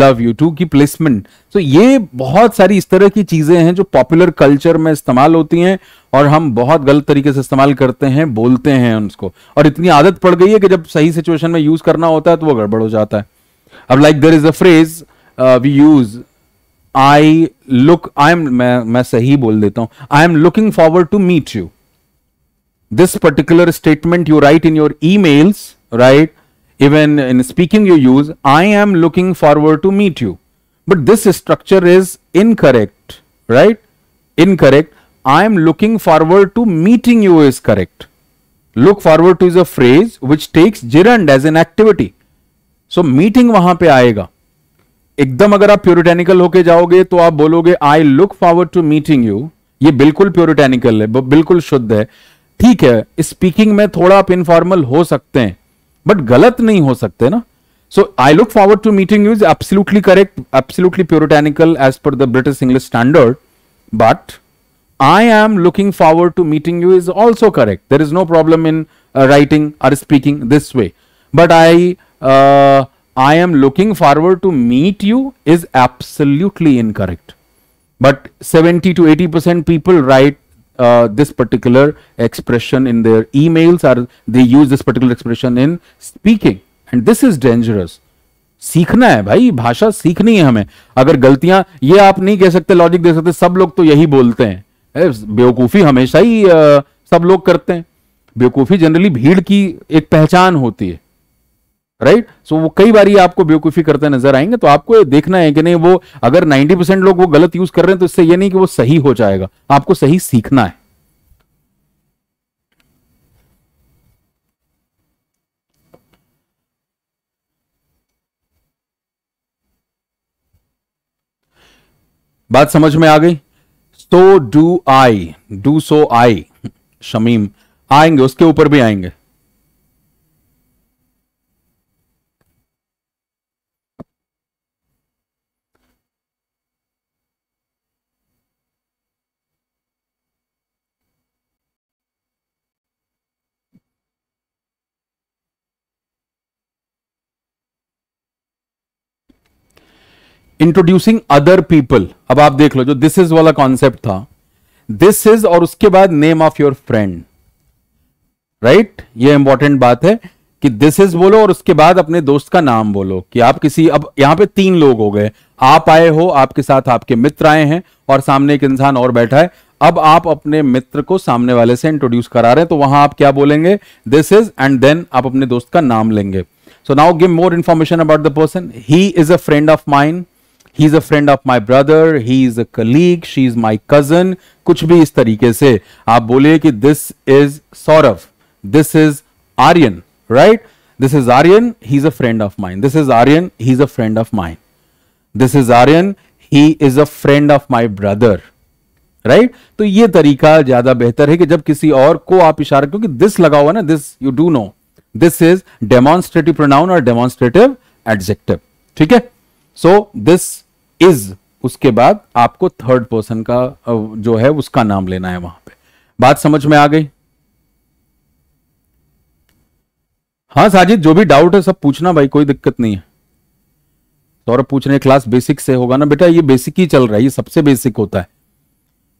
love you too की प्लेसमेंट तो ये बहुत सारी इस तरह की चीजें हैं जो पॉपुलर कल्चर में इस्तेमाल होती हैं और हम बहुत गलत तरीके से इस्तेमाल करते हैं बोलते हैं उसको और इतनी आदत पड़ गई है कि जब सही सिचुएशन में यूज करना होता है तो वो गड़बड़ हो जाता है अब like there is a phrase we use I look. I am. मैं मैं सही बोल देता हूं I am looking forward to this particular statement you write in your emails, right? Even in speaking, you use, I am looking forward to meet you. But this structure is incorrect, right? Incorrect. I am looking forward to meeting you is correct. Look forward to is a phrase which takes gerund as an activity. So, meeting wahan pe aayega. एकदम अगर आप प्योरिटेनिकल होके जाओगे तो आप बोलोगे I look forward to meeting you ये बिल्कुल प्योरिटेनिकल है बिल्कुल शुद्ध है ठीक है स्पीकिंग में थोड़ा आप इनफॉर्मल हो सकते हैं बट गलत नहीं हो सकते ना so I look forward to meeting you is absolutely correct absolutely puritanical as per the British English standard but I am looking forward to meeting you is also correct there is no problem in writing or speaking this way but I I am looking forward to meet you is absolutely incorrect but seventy to eighty percent people write this particular expression in their emails are they use this particular expression in speaking and this is dangerous सीखना है भाई भाषा सीखनी है हमें अगर गलतियां ये आप नहीं कह सकते लॉजिक दे सकते सब लोग तो यही बोलते हैं बेवकूफी हमेशा ही आ, सब लोग करते हैं बेवकूफी जनरली भीड़ की एक पहचान होती है राइट right? सो so, वो कई बार आपको बेवकूफी करते नजर आएंगे तो आपको देखना है कि नहीं वो अगर 90 परसेंट लोग वो गलत यूज कर रहे हैं तो इससे ये नहीं कि वो सही हो जाएगा आपको सही सीखना है बात समझ में आ गई so do I do so I शमीम आएंगे उसके ऊपर भी आएंगे इंट्रोड्यूसिंग अदर पीपल अब आप देख लो जो दिस इज वाला कॉन्सेप्ट था दिस इज और उसके बाद name of your friend right ये इंपॉर्टेंट बात है कि दिस इज बोलो और उसके बाद अपने दोस्त का नाम बोलो कि आप किसी अब यहां पे तीन लोग हो गए आप आए हो आपके साथ आपके मित्र आए हैं और सामने एक इंसान और बैठा है अब आप अपने मित्र को सामने वाले से इंट्रोड्यूस करा रहे हैं तो वहां आप क्या बोलेंगे दिस इज एंड देन आप अपने दोस्त का नाम लेंगे so now give more information about the person he is a friend of mind he is a friend of my brother he is a colleague she is my cousin कुछ भी इस तरीके से आप बोलिए कि this is Saurabh this is Aryan right this is Aryan he is a friend of mind this is Aryan he is a friend of mind this is Aryan he is a friend of my brother right तो ये तरीका ज्यादा बेहतर है कि जब किसी और को आप इशारा क्योंकि दिस लगा हुआ ना this you do know this is demonstrative pronoun और डेमोन्स्ट्रेटिव एडजेक्टिव ठीक है सो दिस इज उसके बाद आपको थर्ड पर्सन का जो है उसका नाम लेना है वहां पे बात समझ में आ गई हां साजिद जो भी डाउट है सब पूछना भाई कोई दिक्कत नहीं है सौरभ पूछ पूछने क्लास बेसिक से होगा ना बेटा ये बेसिक ही चल रहा है ये सबसे बेसिक होता है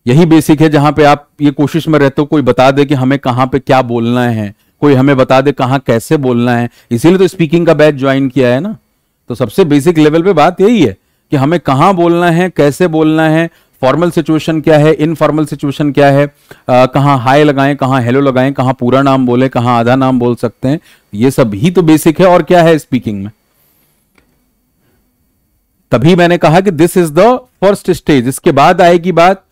यही बेसिक है जहां पे आप ये कोशिश में रहते हो कोई बता दे कि हमें कहां पे क्या बोलना है कोई हमें बता दे कहा कैसे बोलना है इसीलिए तो स्पीकिंग का बैच ज्वाइन किया है ना तो सबसे बेसिक लेवल पे बात यही है कि हमें कहाँ बोलना है कैसे बोलना है फॉर्मल सिचुएशन क्या है इनफॉर्मल सिचुएशन क्या है कहाँ हाय लगाएं कहाँ हेलो लगाएं कहाँ पूरा नाम बोले कहाँ आधा नाम बोल सकते हैं ये सब ही तो बेसिक है और क्या है स्पीकिंग में तभी मैंने कहा कि this is the first stage इसके बाद आएगी बात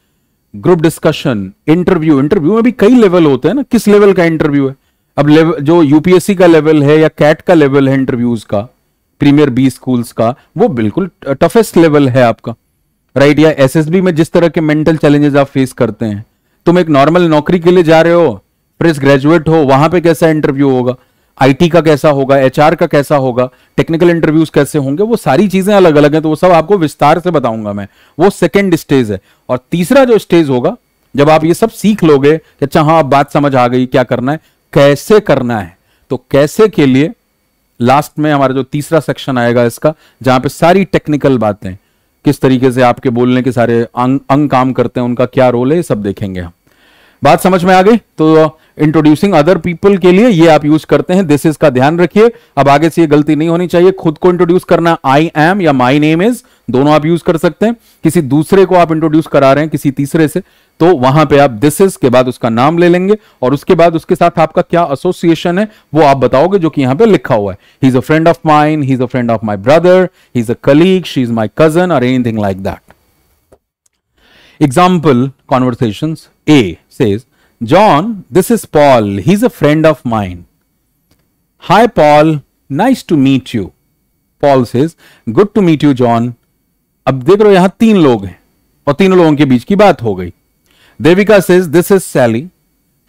ग्रुप डिस्कशन इंटरव्यू इंटरव्यू में भी कई लेवल होते हैं ना किस लेवल का इंटरव्यू है अब लेवल जो यूपीएससी का लेवल है या कैट का लेवल है इंटरव्यूज का प्रीमियर बी स्कूल्स का वो बिल्कुल टफेस्ट लेवल है आपका राइट या एसएसबी में जिस तरह के मेंटल चैलेंजेस आप फेस करते हैं तुम एक नॉर्मल नौकरी के लिए जा रहे हो प्रेस ग्रेजुएट हो वहां पे कैसा इंटरव्यू होगा आईटी का कैसा होगा एचआर का कैसा होगा टेक्निकल इंटरव्यूज कैसे होंगे वो सारी चीजें अलग अलग हैं तो वो सब आपको विस्तार से बताऊंगा मैं वो सेकेंड स्टेज है और तीसरा जो स्टेज होगा जब आप ये सब सीख लोगे कि अच्छा हाँ आप बात समझ आ गई क्या करना है कैसे करना है तो कैसे के लिए लास्ट में हमारा जो तीसरा सेक्शन आएगा इसका जहां पे सारी टेक्निकल बातें किस तरीके से आपके बोलने के सारे अंग अंग काम करते हैं उनका क्या रोल है सब देखेंगे हम बात समझ में आ गई तो इंट्रोड्यूसिंग अदर पीपल के लिए ये आप यूज करते हैं दिस इज का ध्यान रखिए अब आगे से ये गलती नहीं होनी चाहिए खुद को इंट्रोड्यूस करना आई एम या माई नेम इज दोनों आप यूज कर सकते हैं किसी दूसरे को आप इंट्रोड्यूस करा रहे हैं किसी तीसरे से तो वहां पे आप दिस इज के बाद उसका नाम ले लेंगे और उसके बाद उसके साथ आपका क्या एसोसिएशन है वो आप बताओगे जो कि यहां पे लिखा हुआ है he is a friend of mine he is a friend of my brother he is a colleague she is my cousin और anything like that example conversation A says John this is Paul he is a friend of mine hi Paul nice to meet you Paul says good to meet you John अब देख रहे हो यहां तीन लोग हैं और तीनों लोगों के बीच की बात हो गई Devika says this is Sally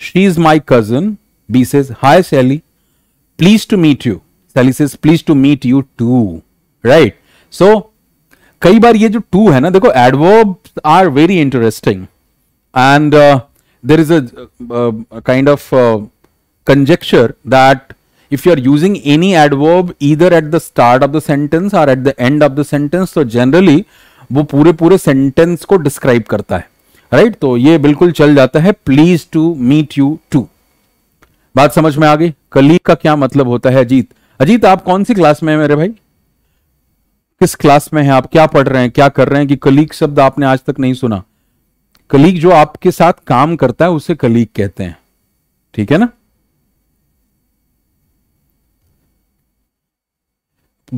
she is my cousin B says hi Sally please to meet you Sally says please to meet you too right so कई बार ये जो टू है ना देखो adverb are very interesting and there is a kind of conjecture that if you are using any adverb either at the start of the sentence or at the end of the sentence तो generally वो पूरे पूरे sentence को describe करता है right right? तो ये बिल्कुल चल जाता है please to meet you too बात समझ में आ गई कलीग का क्या मतलब होता है अजीत अजीत आप कौन सी क्लास में है मेरे भाई किस क्लास में है आप क्या पढ़ रहे हैं क्या कर रहे हैं कि कलीग शब्द आपने आज तक नहीं सुना कलीग जो आपके साथ काम करता है उसे कलीग कहते हैं ठीक है ना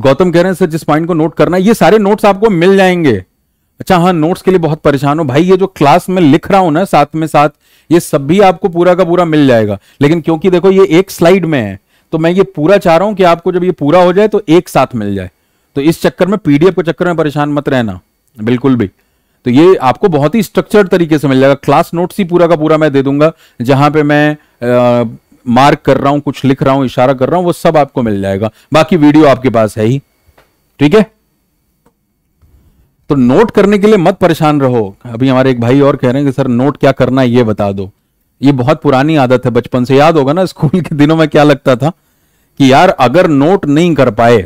गौतम कह रहे हैं सर जिस पॉइंट को नोट करना है ये सारे नोट्स आपको मिल जाएंगे अच्छा हाँ नोट्स के लिए बहुत परेशान हो भाई ये जो क्लास में लिख रहा हूं ना साथ में साथ ये सब भी आपको पूरा का पूरा मिल जाएगा लेकिन क्योंकि देखो ये एक स्लाइड में है तो मैं ये पूरा चाह रहा हूं कि आपको जब ये पूरा हो जाए तो एक साथ मिल जाए तो इस चक्कर में पीडीएफ के चक्कर में परेशान मत रहना बिल्कुल भी तो ये आपको बहुत ही स्ट्रक्चर्ड तरीके से मिल जाएगा क्लास नोट्स ही पूरा का पूरा मैं दे दूंगा जहां पे मैं मार्क कर रहा हूं कुछ लिख रहा हूं इशारा कर रहा हूं वो सब आपको मिल जाएगा बाकी वीडियो आपके पास है ही ठीक है तो नोट करने के लिए मत परेशान रहो अभी हमारे एक भाई और कह रहे हैं कि सर नोट क्या करना है ये बता दो ये बहुत पुरानी आदत है बचपन से याद होगा ना स्कूल के दिनों में क्या लगता था कि यार अगर नोट नहीं कर पाए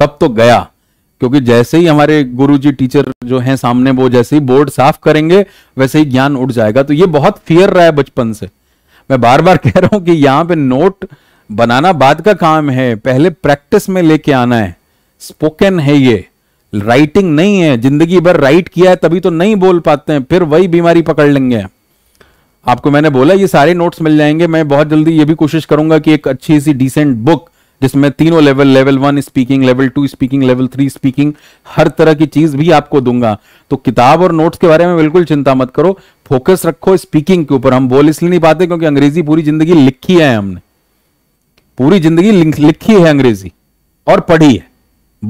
तब तो गया क्योंकि जैसे ही हमारे गुरुजी टीचर जो हैं सामने वो जैसे ही बोर्ड साफ करेंगे वैसे ही ज्ञान उठ जाएगा तो ये बहुत फियर रहा है बचपन से मैं बार बार कह रहा हूं कि यहां पे नोट बनाना बाद का काम है पहले प्रैक्टिस में लेके आना है स्पोकन है ये राइटिंग नहीं है जिंदगी भर राइट किया है तभी तो नहीं बोल पाते हैं फिर वही बीमारी पकड़ लेंगे आपको मैंने बोला ये सारे नोट्स मिल जाएंगे मैं बहुत जल्दी ये भी कोशिश करूंगा कि एक अच्छी सी डिसेंट बुक जिसमें तीनों level level one speaking level two speaking level three speaking हर तरह की चीज भी आपको दूंगा तो किताब और नोट्स के बारे में बिल्कुल चिंता मत करो फोकस रखो स्पीकिंग के ऊपर हम बोल इसलिए नहीं पाते क्योंकि अंग्रेजी पूरी जिंदगी लिखी है हमने पूरी जिंदगी लिखी है अंग्रेजी और पढ़ी है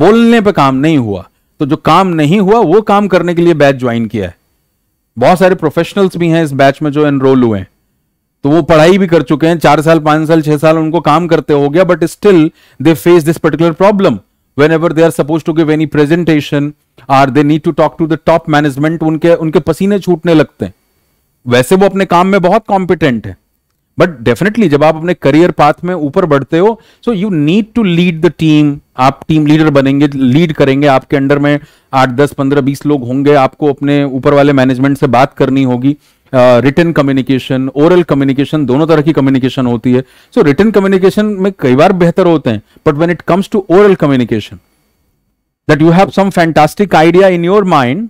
बोलने पर काम नहीं हुआ तो जो काम नहीं हुआ वो काम करने के लिए बैच ज्वाइन किया है बहुत सारे प्रोफेशनल्स भी हैं इस बैच में जो एनरोल हुए हैं तो वो पढ़ाई भी कर चुके हैं चार साल पांच साल छह साल उनको काम करते हो गया but still they face this particular problem whenever they are suppose to give any presentation or they need to talk to the top management उनके उनके पसीने छूटने लगते हैं वैसे वो अपने काम में बहुत कॉम्पिटेंट है बट डेफिनेटली जब आप अपने करियर पाथ में ऊपर बढ़ते हो so you need to lead the team आप टीम लीडर बनेंगे लीड करेंगे आपके अंडर में आठ दस पंद्रह बीस लोग होंगे आपको अपने ऊपर वाले मैनेजमेंट से बात करनी होगी रिटर्न कम्युनिकेशन ओरल कम्युनिकेशन दोनों तरह की कम्युनिकेशन होती है सो रिटर्न कम्युनिकेशन में कई बार बेहतर होते हैं but when it comes to oral communication that you have some fantastic idea in your mind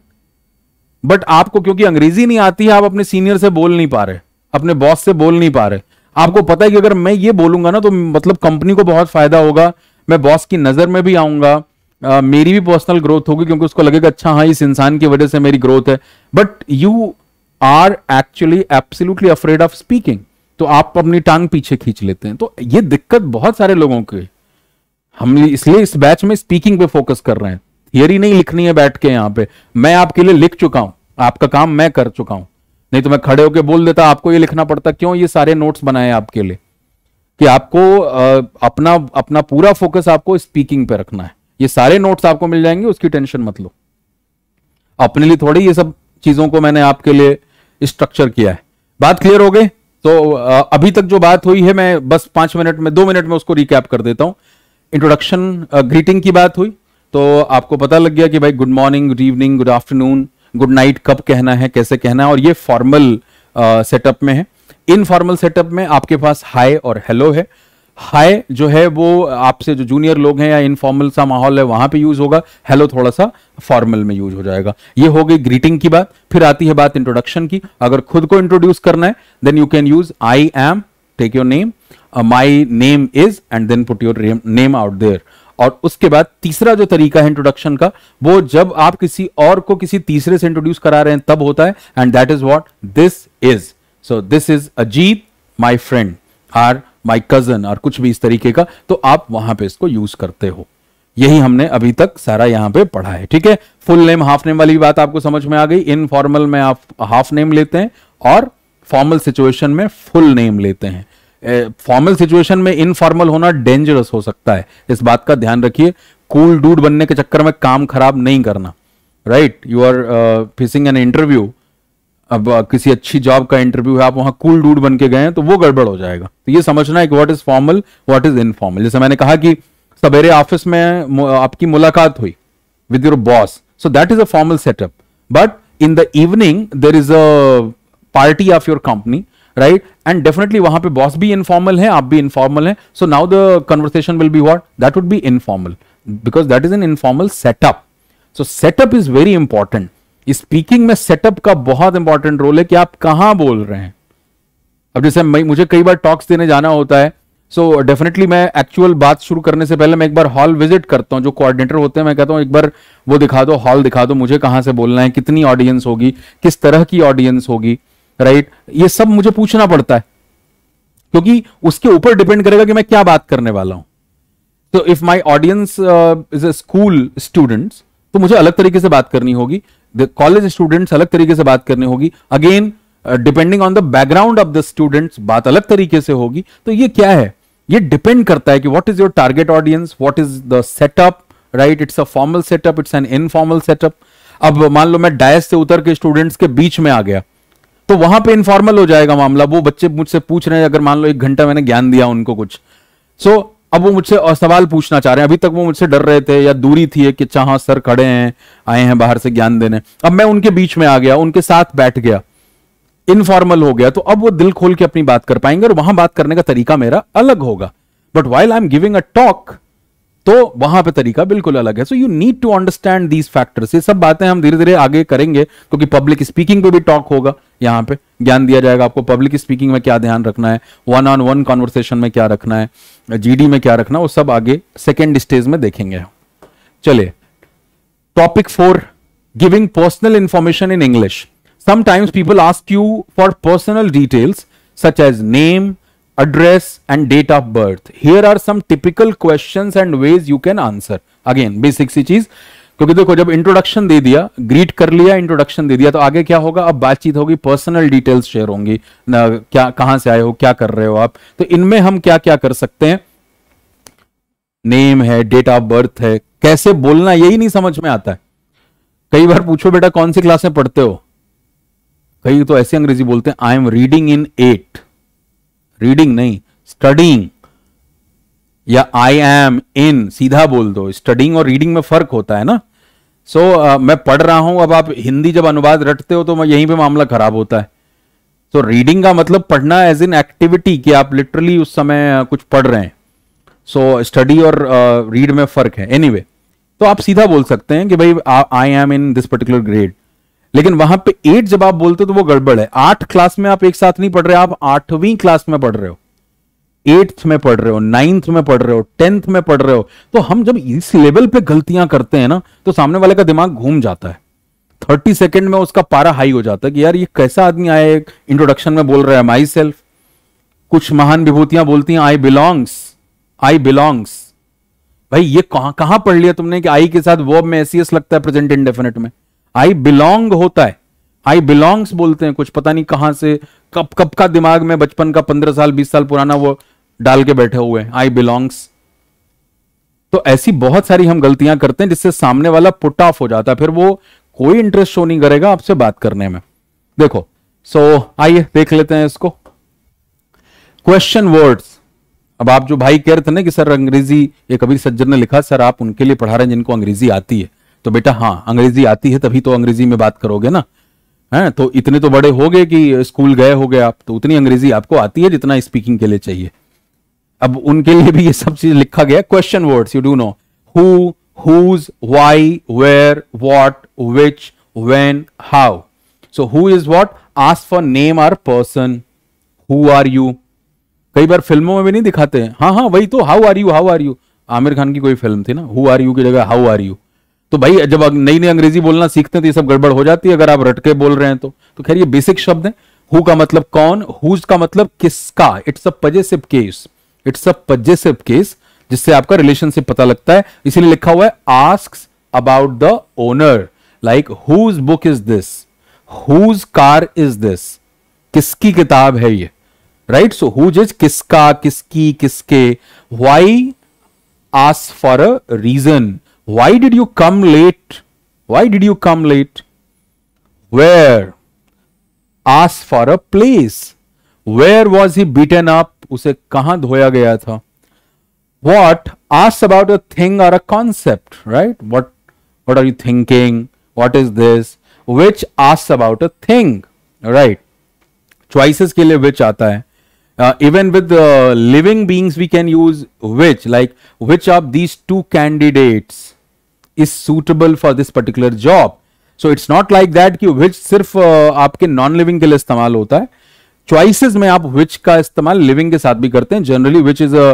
but आपको क्योंकि अंग्रेजी नहीं आती है आप अपने सीनियर से बोल नहीं पा रहे अपने बॉस से बोल नहीं पा रहे आपको पता है कि अगर मैं ये बोलूंगा ना तो मतलब कंपनी को बहुत फायदा होगा मैं बॉस की नजर में भी आऊंगा मेरी भी पर्सनल ग्रोथ होगी क्योंकि उसको लगेगा अच्छा हाँ इस इंसान की वजह से मेरी ग्रोथ है but you are actually absolutely afraid of speaking तो आप अपनी टांग पीछे खींच लेते हैं तो ये दिक्कत बहुत सारे लोगों की हम इसलिए इस बैच में स्पीकिंग पे फोकस कर रहे हैं थियरी नहीं लिखनी है बैठ के यहां पे मैं आपके लिए लिख चुका हूं आपका काम मैं कर चुका हूं नहीं तो मैं खड़े होकर बोल देता आपको ये लिखना पड़ता क्यों ये सारे नोट्स बनाए आपके लिए कि आपको आ, अपना अपना पूरा फोकस आपको स्पीकिंग पे रखना है ये सारे नोट्स आपको मिल जाएंगे उसकी टेंशन मत लो अपने लिए थोड़ी ये सब चीजों को मैंने आपके लिए स्ट्रक्चर किया है बात क्लियर हो गई तो अभी तक जो बात हुई है मैं बस पांच मिनट में दो मिनट में उसको रिकैप कर देता हूं इंट्रोडक्शन ग्रीटिंग की बात हुई तो आपको पता लग गया कि भाई good morning good evening good afternoon good night कब कहना है कैसे कहना है और ये फॉर्मल सेटअप में है इनफॉर्मल सेटअप में आपके पास हाय और हेलो है हाय जो है वो आपसे जो जूनियर लोग हैं या इनफॉर्मल सा माहौल है वहां पे यूज होगा हेलो थोड़ा सा फॉर्मल में यूज हो जाएगा ये हो गई ग्रीटिंग की बात फिर आती है बात इंट्रोडक्शन की अगर खुद को इंट्रोड्यूस करना है then you can use I am take your name my name is and then put your name out there और उसके बाद तीसरा जो तरीका है इंट्रोडक्शन का वो जब आप किसी और को किसी तीसरे से इंट्रोड्यूस करा रहे हैं तब होता है and that is what this is so this is Ajit my friend or my cousin और कुछ भी इस तरीके का तो आप वहां पे इसको यूज करते हो यही हमने अभी तक सारा यहाँ पे पढ़ा है ठीक है फुल नेम हाफ नेम वाली बात आपको समझ में आ गई इनफॉर्मल में आप हाफ नेम लेते हैं और फॉर्मल सिचुएशन में फुल नेम लेते हैं फॉर्मल सिचुएशन में इनफॉर्मल होना डेंजरस हो सकता है इस बात का ध्यान रखिए कूल डूड बनने के चक्कर में काम खराब नहीं करना right you are facing an interview अब किसी अच्छी जॉब का इंटरव्यू है आप वहां कूल डूड बन के गए हैं तो वो गड़बड़ हो जाएगा तो ये समझना है कि what is formal what is informal जैसे मैंने कहा कि सवेरे ऑफिस में आपकी मुलाकात हुई with your boss so that is a formal setup but in the evening there is a party of your company right and definitely वहां पे बॉस भी इनफॉर्मल है आप भी इनफॉर्मल है so now the conversation will be what that would be informal because that is an informal setup so setup is very important speaking में setup का बहुत इंपॉर्टेंट रोल है कि आप कहां बोल रहे हैं अब जैसे मुझे कई बार टॉक्स देने जाना होता है सो so, डेफिनेटली मैं एक्चुअल बात शुरू करने से पहले मैं एक बार हॉल विजिट करता हूं जो कोऑर्डिनेटर होते हैं मैं कहता हूं एक बार वो दिखा दो हॉल दिखा दो मुझे कहां से बोलना है कितनी ऑडियंस होगी किस तरह की ऑडियंस होगी राइट ये सब मुझे पूछना पड़ता है क्योंकि उसके ऊपर डिपेंड करेगा कि मैं क्या बात करने वाला हूं तो if my audience is a school students तो मुझे अलग तरीके से बात करनी होगी कॉलेज स्टूडेंट्स अलग तरीके से बात करनी होगी again depending on the background of the students बात अलग तरीके से होगी तो ये क्या है ये डिपेंड करता है कि what is your target audience what is the setup right it's a formal setup it's an informal setup अब मान लो मैं डायस से उतर के स्टूडेंट्स के बीच में आ गया तो वहां पे इनफॉर्मल हो जाएगा मामला वो बच्चे मुझसे पूछ रहे हैं अगर मान लो एक घंटा मैंने ज्ञान दिया उनको कुछ सो so, अब वो मुझसे सवाल पूछना चाह रहे हैं अभी तक वो मुझसे डर रहे थे या दूरी थी कि अच्छा हाँ सर खड़े हैं आए हैं बाहर से ज्ञान देने अब मैं उनके बीच में आ गया उनके साथ बैठ गया इनफॉर्मल हो गया तो अब वो दिल खोल के अपनी बात कर पाएंगे और वहां बात करने का तरीका मेरा अलग होगा but while I am giving a talk तो वहां पे तरीका बिल्कुल अलग है so you need to understand these factors ये सब बातें हम धीरे धीरे आगे करेंगे क्योंकि पब्लिक स्पीकिंग पे भी टॉक होगा यहां पे ज्ञान दिया जाएगा आपको पब्लिक स्पीकिंग में क्या ध्यान रखना है वन ऑन वन कॉन्वर्सेशन में क्या रखना है जीडी में क्या रखना है वो सब आगे सेकेंड स्टेज में देखेंगे चले topic four giving personal information in English sometimes people ask you for personal details such as name address and date of birth here are some typical questions and ways you can answer again basic सी चीज क्योंकि देखो जब introduction दे दिया greet कर लिया introduction दे दिया तो आगे क्या होगा अब बातचीत होगी पर्सनल डिटेल्स शेयर होंगी ना क्या कहां से आए हो क्या कर रहे हो आप तो इनमें हम क्या क्या कर सकते हैं नेम है डेट ऑफ बर्थ है कैसे बोलना यही नहीं समझ में आता है कई बार पूछो बेटा कौन सी क्लास में पढ़ते हो कई तो ऐसी अंग्रेजी बोलते हैं I am reading in eight reading नहीं स्टडिंग या आई एम इन सीधा बोल दो स्टडिंग और रीडिंग में फर्क होता है ना सो so, uh, मैं पढ़ रहा हूं अब आप हिंदी जब अनुवाद रटते हो तो यहीं पे मामला खराब होता है तो so, रीडिंग का मतलब पढ़ना एज इन एक्टिविटी कि आप लिटरली उस समय कुछ पढ़ रहे हैं सो so, स्टडी और रीड uh, में फर्क है एनी anyway, तो आप सीधा बोल सकते हैं कि भाई I am in this particular grade लेकिन वहां पे एट जब आप बोलते हो तो वो गड़बड़ है आठ क्लास में आप एक साथ नहीं पढ़ रहे आप आठवीं क्लास में पढ़ रहे हो एट्थ में पढ़ रहे हो नाइन्थ में पढ़ रहे हो टेंथ में पढ़ रहे हो तो हम जब इस लेवल पे गलतियां करते हैं ना तो सामने वाले का दिमाग घूम जाता है थर्टी सेकेंड में उसका पारा हाई हो जाता है कि यार ये कैसा आदमी आया इंट्रोडक्शन में बोल रहा है माई सेल्फ कुछ महान विभूतियां बोलती हैं आई बिलोंग्स आई बिलोंग्स भाई ये कहां कहां पढ़ लिया तुमने कि आई के साथ वर्ब में एस e लगता है प्रेजेंट इंडेफिनेट में आई बिलोंग होता है आई बिलोंग्स बोलते हैं कुछ पता नहीं कहां से कब कब का दिमाग में बचपन का पंद्रह साल बीस साल पुराना वो डाल के बैठे हुए हैं आई बिलोंग्स तो ऐसी बहुत सारी हम गलतियां करते हैं जिससे सामने वाला पुट ऑफ हो जाता है फिर वो कोई इंटरेस्ट शो नहीं करेगा आपसे बात करने में देखो सो so, आइए देख लेते हैं इसको क्वेश्चन वर्ड्स अब आप जो भाई कह रहे थे ना कि सर अंग्रेजी एक कबीर सज्जन ने लिखा सर आप उनके लिए पढ़ा रहे हैं जिनको अंग्रेजी आती है तो बेटा हाँ अंग्रेजी आती है तभी तो अंग्रेजी में बात करोगे ना है तो इतने तो बड़े हो गए कि स्कूल गए हो गए आप तो उतनी अंग्रेजी आपको आती है जितना स्पीकिंग के लिए चाहिए अब उनके लिए भी ये सब चीज लिखा गया question words you do know who whose why where what which when how so who is what ask for name or person who are you कई बार फिल्मों में भी नहीं दिखाते हैं हाँ हाँ वही तो how are you how are you Aamir Khan की कोई फिल्म थी ना हु आर यू की जगह हाउ आर यू तो भाई जब नई नई अंग्रेजी बोलना सीखते हैं तो ये सब गड़बड़ हो जाती है अगर आप रटके बोल रहे हैं तो तो खैर ये बेसिक शब्द है हु का मतलब कौन हुज का मतलब किसका it's a possessive case it's a possessive case जिससे आपका रिलेशनशिप पता लगता है इसीलिए लिखा हुआ है ask about the owner like whose book is this whose car is this किसकी किताब है ये राइट सो हुज इज किसका किसकी किसके why ask for a reason Why did you come late? Why did you come late? Where? Ask for a place. Where was he beaten up? उसे कहाँ धोया गया था What? Ask about a thing or a concept, right? What what are you thinking? What is this? Which asks about a thing, right? Choices के लिए which आता है uh, even with the uh, living beings we can use which like which of these two candidates is suitable for this particular job so it's not like that कि which सिर्फ uh, आपके non living के लिए इस्तेमाल होता है choices में आप विच का इस्तेमाल लिविंग के साथ भी करते हैं generally which is a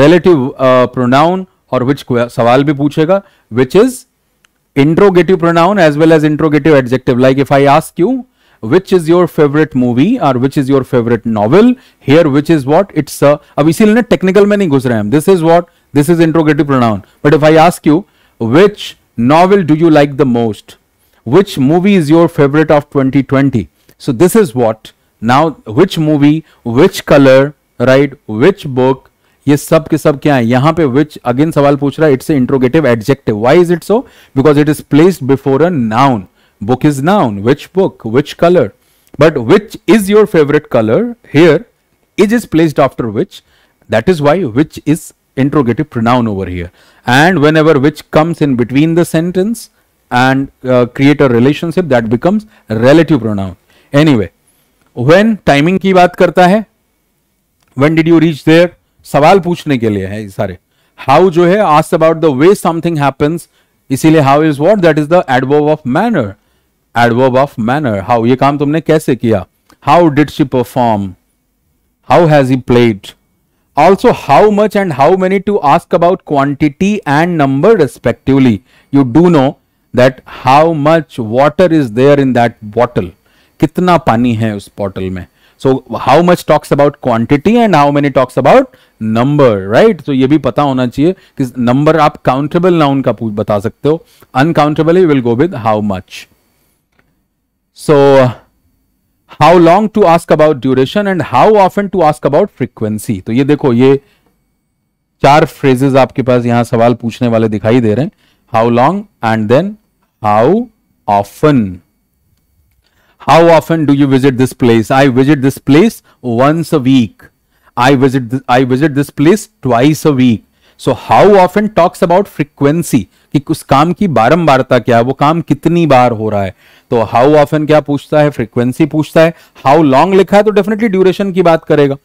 relative pronoun और विच सवाल भी पूछेगा which is interrogative pronoun as well as interrogative adjective like if I ask you which is your favourite movie और which is your favourite novel here which is what it's अब इसीलिए technical में नहीं घुस रहे हैं this is what this is interrogative pronoun but if I ask you Which novel do you like the most? Which movie is your favorite of 2020? So this is what now which movie, which color, right? Which book? Yes. सब के सब क्या है यहाँ पे which again सवाल पूछ रहा है it's interrogative adjective why is it so because it is placed before a noun book is noun which book which color but which is your favorite color here is is placed after which that is why which is interrogative pronoun over here and whenever which comes in between the sentence and uh, create a relationship that becomes relative pronoun anyway when timing ki baat karta hai when did you reach there सवाल पूछने के लिए है ये सारे how जो है asked about the way something happens इसीलिए how is what that is the adverb of manner adverb of manner how ये काम तुमने कैसे किया how did she perform how has he played also how much and how many to ask about quantity and number respectively. You do know that how much water is there in that bottle. kitna कितना पानी है उस bottle में so how much talks about quantity and how many talks about number right तो ये भी पता होना चाहिए कि नंबर आप काउंटेबल नाउन का बता सकते हो uncountable will go with how much so how long to ask about duration and how often to ask about frequency तो ये देखो ये चार फ्रेजेस आपके पास यहां सवाल पूछने वाले दिखाई दे रहे हैं how long and then how often how often do you visit this place I visit this place once a week I visit I visit this place twice a week so how often talks about frequency कि उस काम की बारंबारता क्या है वो काम कितनी बार हो रहा है तो हाउ ऑफन क्या पूछता है फ्रीक्वेंसी पूछता है हाउ लॉन्ग लिखा है तो डेफिनेटली ड्यूरेशन की बात करेगा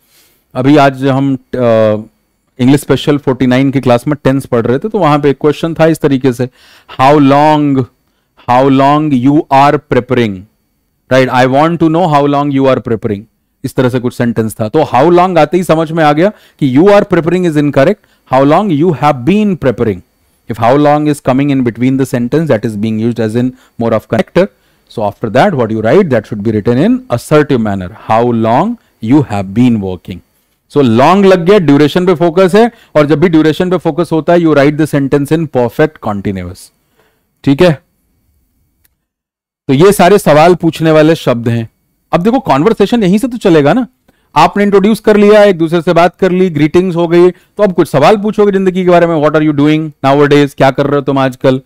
अभी आज हम इंग्लिश स्पेशल 49 की क्लास में टेंस पढ़ रहे थे तो वहां पे एक क्वेश्चन था इस तरीके से how long how long you are preparing right I want to know how long you are preparing इस तरह से कुछ सेंटेंस था तो हाउ लॉन्ग आते ही समझ में आ गया कि you are preparing is incorrect how long you have been preparing. If how long is coming in between the sentence that is being used as in more of connector. So after that what you write that should be written in assertive manner. How long you have been working. so long lag gaya duration pe focus hai aur jab bhi duration pe focus hota hai you write the sentence in perfect continuous theek hai तो ये सारे सवाल पूछने वाले शब्द हैं अब देखो कॉन्वर्सेशन यहीं से तो चलेगा ना आपने इंट्रोड्यूस कर लिया एक दूसरे से बात कर ली ग्रीटिंग्स हो गई तो अब कुछ सवाल पूछोगे जिंदगी के बारे में what are you doing nowadays क्या कर रहे हो तुम आजकल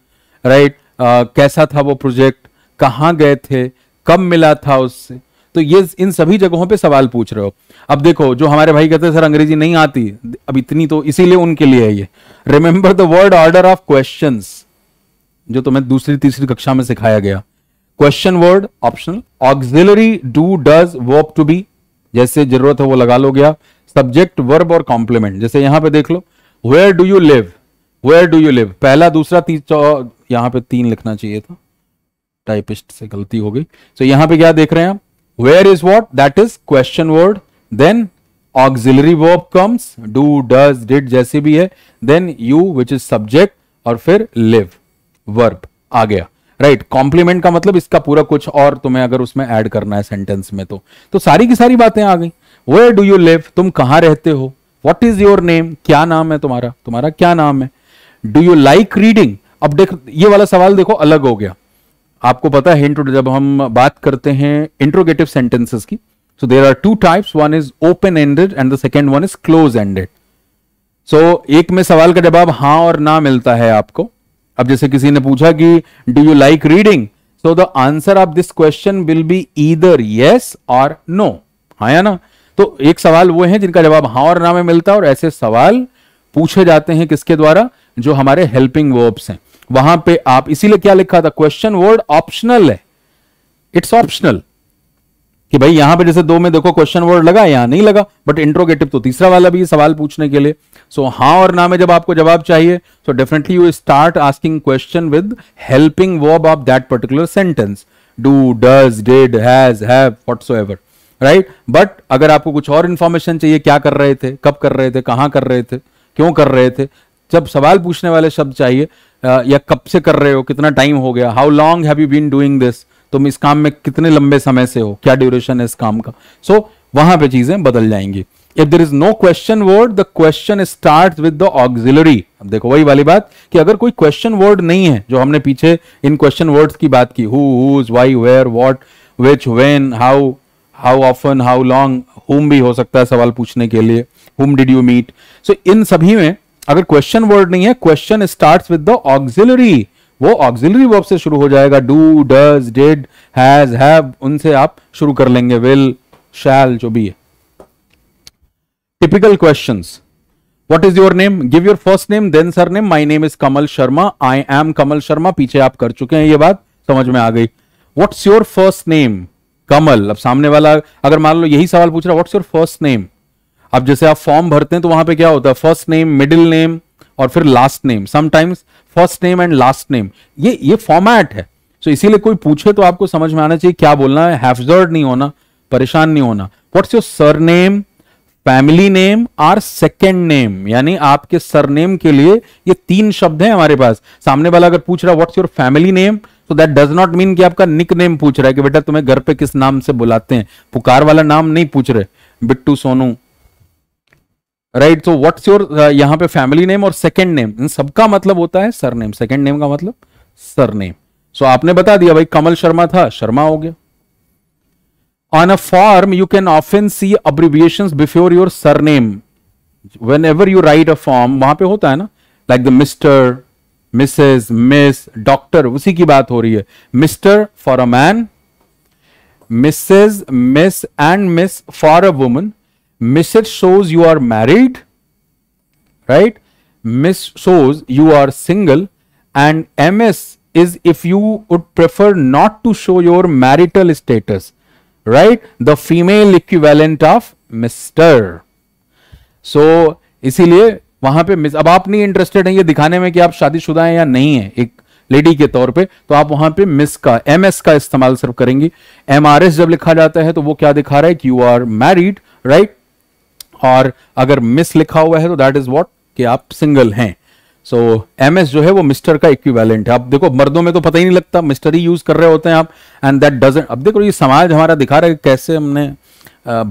राइट right? uh, कैसा था वो प्रोजेक्ट कहाँ गए थे कब मिला था उससे तो ये इन सभी जगहों पे सवाल पूछ रहे हो अब देखो जो हमारे भाई कहते हैं सर अंग्रेजी नहीं आती अब इतनी तो इसीलिए उनके लिए है ये remember the word order of question जो तुम्हें दूसरी तीसरी कक्षा में सिखाया गया question word optional auxiliary do does walk to be जैसे जरूरत है वो लगा लो गया सब्जेक्ट वर्ब और कॉम्प्लीमेंट जैसे यहां पे देख लो where do you live where do you live पहला दूसरा तीन पे तीन लिखना चाहिए था टाइपिस्ट से गलती हो गई सो so, यहां पे क्या देख रहे हैं आप where is what that is question word then auxiliary verb comes do does did जैसे भी है then you which is subject और फिर लिव वर्ब आ गया राइट right, कॉम्प्लीमेंट का मतलब इसका पूरा कुछ और तुम्हें अगर उसमें ऐड करना है सेंटेंस में तो तो सारी की सारी बातें आ गई वे डू यू लिव तुम कहां रहते हो वॉट इज योर नेम क्या नाम है तुम्हारा तुम्हारा क्या नाम है डू यू लाइक रीडिंग अब देख ये वाला सवाल देखो अलग हो गया आपको पता है इंट्रो जब हम बात करते हैं इंट्रोगेटिव सेंटेंसेस की so there are two types one is open ended and the second one is close ended so एक में सवाल का जवाब हाँ और ना मिलता है आपको अब जैसे किसी ने पूछा कि do you like reading so the answer of this question will be either yes और नो हा या ना तो एक सवाल वो है जिनका जवाब हाँ और ना में मिलता है और ऐसे सवाल पूछे जाते हैं किसके द्वारा जो हमारे हेल्पिंग वर्ब्स हैं वहां पे आप इसीलिए क्या लिखा था क्वेश्चन वर्ड ऑप्शनल है इट्स ऑप्शनल कि भाई यहां पे जैसे दो में देखो क्वेश्चन वर्ड लगा यहां नहीं लगा बट इंट्रोगेटिव तो तीसरा वाला भी सवाल पूछने के लिए सो so, हाँ और ना में जब आपको जवाब चाहिए so definitely you start asking question with helping verb of that particular sentence do does did has have so ever right but अगर आपको कुछ और इंफॉर्मेशन चाहिए क्या कर रहे थे कब कर रहे थे कहां कर रहे थे क्यों कर रहे थे जब सवाल पूछने वाले शब्द चाहिए या कब से कर रहे हो कितना टाइम हो गया how long have you been doing this तुम इस काम में कितने लंबे समय से हो क्या ड्यूरेशन है इस काम का सो so, वहां पे चीजें बदल जाएंगी if there is no question word the question start with the auxiliary अब देखो वही वाली बात कि अगर कोई क्वेश्चन वर्ड नहीं है जो हमने पीछे इन क्वेश्चन वर्ड की बात की who whose why where what which when how how often how long whom भी हो सकता है सवाल पूछने के लिए whom did you meet so इन सभी में अगर क्वेश्चन वर्ड नहीं है question start with the auxiliary वो ऑक्सिलरी वर्ब से शुरू हो जाएगा do does did has have उनसे आप शुरू कर लेंगे विल शैल जो भी है typical questions what is your name give your first name then surname my name is kamal sharma i am kamal sharma पीछे आप कर चुके हैं ये बात समझ में आ गई what's your first name कमल अब सामने वाला अगर मान लो यही सवाल पूछ रहा व्हाट्स योर फर्स्ट नेम अब जैसे आप फॉर्म भरते हैं तो वहां पे क्या होता है फर्स्ट नेम मिडिल नेम और फिर last name sometimes first name and last name ये ये फॉर्मेट है सो so, इसीलिए कोई पूछे तो आपको समझ में आना चाहिए क्या बोलना है हैफजर्ड नहीं होना परेशान नहीं होना what's your surname family name और सेकेंड नेम यानी आपके सरनेम के लिए ये तीन शब्द हैं हमारे पास सामने वाला अगर पूछ रहा व्हाट्स योर फैमिली नेम तो दैट डज नॉट मीन कि आपका निक नेम पूछ रहा है कि बेटा तुम्हें घर पे किस नाम से बुलाते हैं पुकार वाला नाम नहीं पूछ रहे बिट्टू सोनू राइट तो व्हाट्स योर यहाँ पे फैमिली नेम और सेकेंड नेम इन सबका मतलब होता है सरनेम सेकेंड नेम का मतलब सरनेम सो so, आपने बता दिया भाई कमल शर्मा था शर्मा हो गया on a form you can often see abbreviations before your surname whenever you write a form वहां पे होता है ना like the mister mrs miss doctor उसी की बात हो रही है mister for a man mrs miss and miss for a woman mrs shows you are married right miss shows you are single and ms is if you would prefer not to show your marital status right the female equivalent of mister so इसीलिए वहां पे miss अब आप नहीं interested हैं ये दिखाने में कि आप शादीशुदा हैं या नहीं है एक लेडी के तौर पे तो आप वहां पे मिस का एम एस का इस्तेमाल सिर्फ करेंगी एम आर एस जब लिखा जाता है तो वो क्या दिखा रहा है कि यू आर मैरिड राइट और अगर मिस लिखा हुआ है तो दैट इज वॉट कि आप सिंगल हैं सो एम एस जो है वो मिस्टर का इक्विवेलेंट है अब देखो मर्दों में तो पता ही नहीं लगता मिस्टर ही यूज कर रहे होते हैं आप एंड दैट डजेंट अब देखो ये समाज हमारा दिखा रहा है कैसे हमने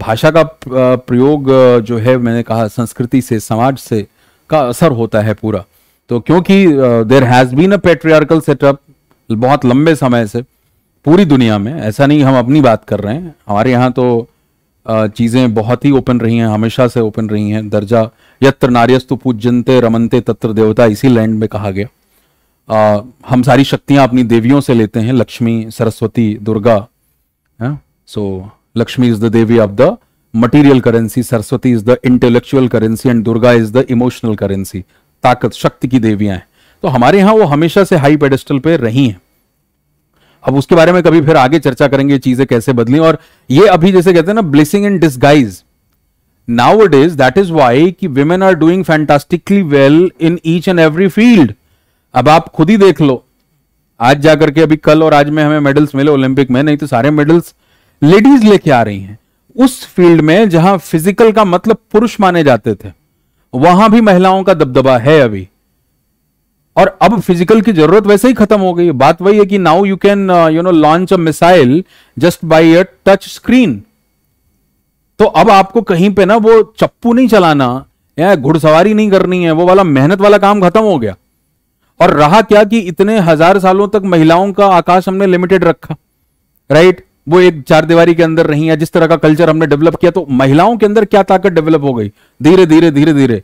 भाषा का प्रयोग जो है मैंने कहा संस्कृति से समाज से का असर होता है पूरा तो क्योंकि there has been a patriarchal setup बहुत लंबे समय से पूरी दुनिया में ऐसा नहीं हम अपनी बात कर रहे हैं हमारे यहाँ तो चीज़ें बहुत ही ओपन रही हैं हमेशा से ओपन रही हैं दर्जा यत्र नार्यस्तु पूजनते रमनते तत्र देवता इसी लैंड में कहा गया आ, हम सारी शक्तियाँ अपनी देवियों से लेते हैं लक्ष्मी सरस्वती दुर्गा है हाँ? So Lakshmi is the devi of the material currency Saraswati is the intellectual currency and Durga is the emotional currency ताकत शक्ति की देवियाँ हैं तो हमारे यहाँ वो हमेशा से हाई पेडेस्टल पे रही हैं अब उसके बारे में कभी फिर आगे चर्चा करेंगे चीजें कैसे बदली और ये अभी जैसे कहते हैं ना blessing in disguise now it is that is why कि women are doing fantastically well in each and every field अब आप खुद ही देख लो आज जाकर के अभी कल और आज में हमें मेडल्स मिले ओलंपिक में नहीं तो सारे मेडल्स लेडीज लेके आ रही हैं उस फील्ड में जहां फिजिकल का मतलब पुरुष माने जाते थे वहां भी महिलाओं का दबदबा है अभी और अब फिजिकल की जरूरत वैसे ही खत्म हो गई बात वही है कि now you can you know launch a missile just by a touch screen तो अब आपको कहीं पे ना वो चप्पू नहीं चलाना या घुड़सवारी नहीं करनी है वो वाला मेहनत वाला काम खत्म हो गया और रहा क्या कि इतने हजार सालों तक महिलाओं का आकाश हमने लिमिटेड रखा राइट वो एक चार दीवारी के अंदर रही है जिस तरह का कल्चर हमने डेवलप किया तो महिलाओं के अंदर क्या ताकत डेवलप हो गई धीरे धीरे धीरे धीरे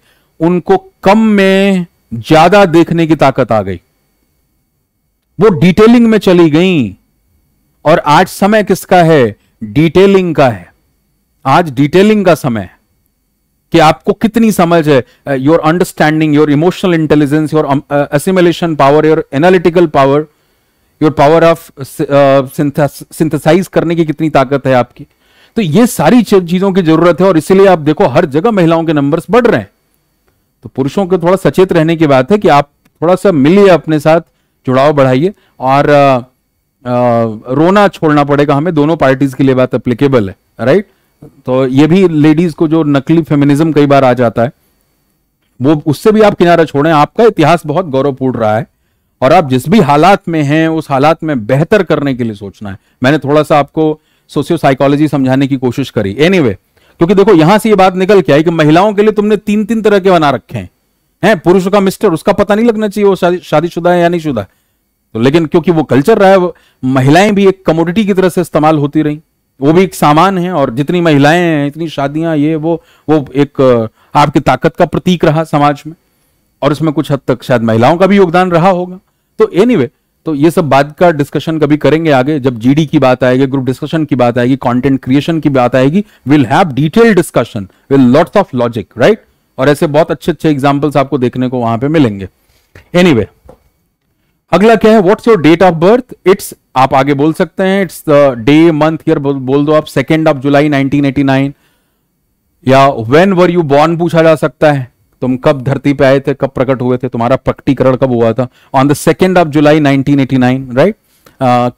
उनको कम में ज्यादा देखने की ताकत आ गई वो डिटेलिंग में चली गई और आज समय किसका है डिटेलिंग का है आज डिटेलिंग का समय है कि आपको कितनी समझ है your understanding your emotional intelligence your assimilation power your analytical power your power of synthesize करने की कितनी ताकत है आपकी तो ये सारी चीजों की जरूरत है और इसीलिए आप देखो हर जगह महिलाओं के नंबर्स बढ़ रहे हैं तो पुरुषों को थोड़ा सचेत रहने की बात है कि आप थोड़ा सा मिलिए अपने साथ जुड़ाव बढ़ाइए और आ, आ, रोना छोड़ना पड़ेगा हमें दोनों पार्टीज के लिए बात अप्लीकेबल है राइट तो ये भी लेडीज को जो नकली फेमिनिज्म कई बार आ जाता है वो उससे भी आप किनारा छोड़ें आपका इतिहास बहुत गौरवपूर्ण रहा है और आप जिस भी हालात में हैं उस हालात में बेहतर करने के लिए सोचना है मैंने थोड़ा सा आपको सोशियो साइकोलॉजी समझाने की कोशिश करी एनीवे anyway, क्योंकि देखो यहां से ये बात निकल के आई कि महिलाओं के लिए तुमने तीन तीन तरह के बना रखे हैं हैं पुरुष का मिस्टर उसका पता नहीं लगना चाहिए वो शादी शादीशुदा है या नहीं शुदा तो लेकिन क्योंकि वो कल्चर रहा है महिलाएं भी एक कमोडिटी की तरह से इस्तेमाल होती रही वो भी एक सामान है और जितनी महिलाएं हैं इतनी शादियां ये वो वो एक आपकी ताकत का प्रतीक रहा समाज में और उसमें कुछ हद तक शायद महिलाओं का भी योगदान रहा होगा तो एनीवे anyway, तो ये सब बात का डिस्कशन कभी करेंगे आगे जब जीडी की बात आएगी ग्रुप डिस्कशन की बात आएगी कंटेंट क्रिएशन की बात आएगी will have detail discussion will lots of logic right और ऐसे बहुत अच्छे अच्छे एग्जाम्पल्स आपको देखने को वहां पर मिलेंगे एनी anyway, अगला क्या है what's your date of birth it's आप आगे बोल सकते हैं इट्स डे मंथ ईयर बोल दो आप सेकेंड ऑफ जुलाई 1989 या व्हेन वर यू बॉर्न पूछा जा सकता है तुम कब धरती पे आए थे कब प्रकट हुए थे तुम्हारा प्रकटीकरण कब हुआ था on the second of July 1989 right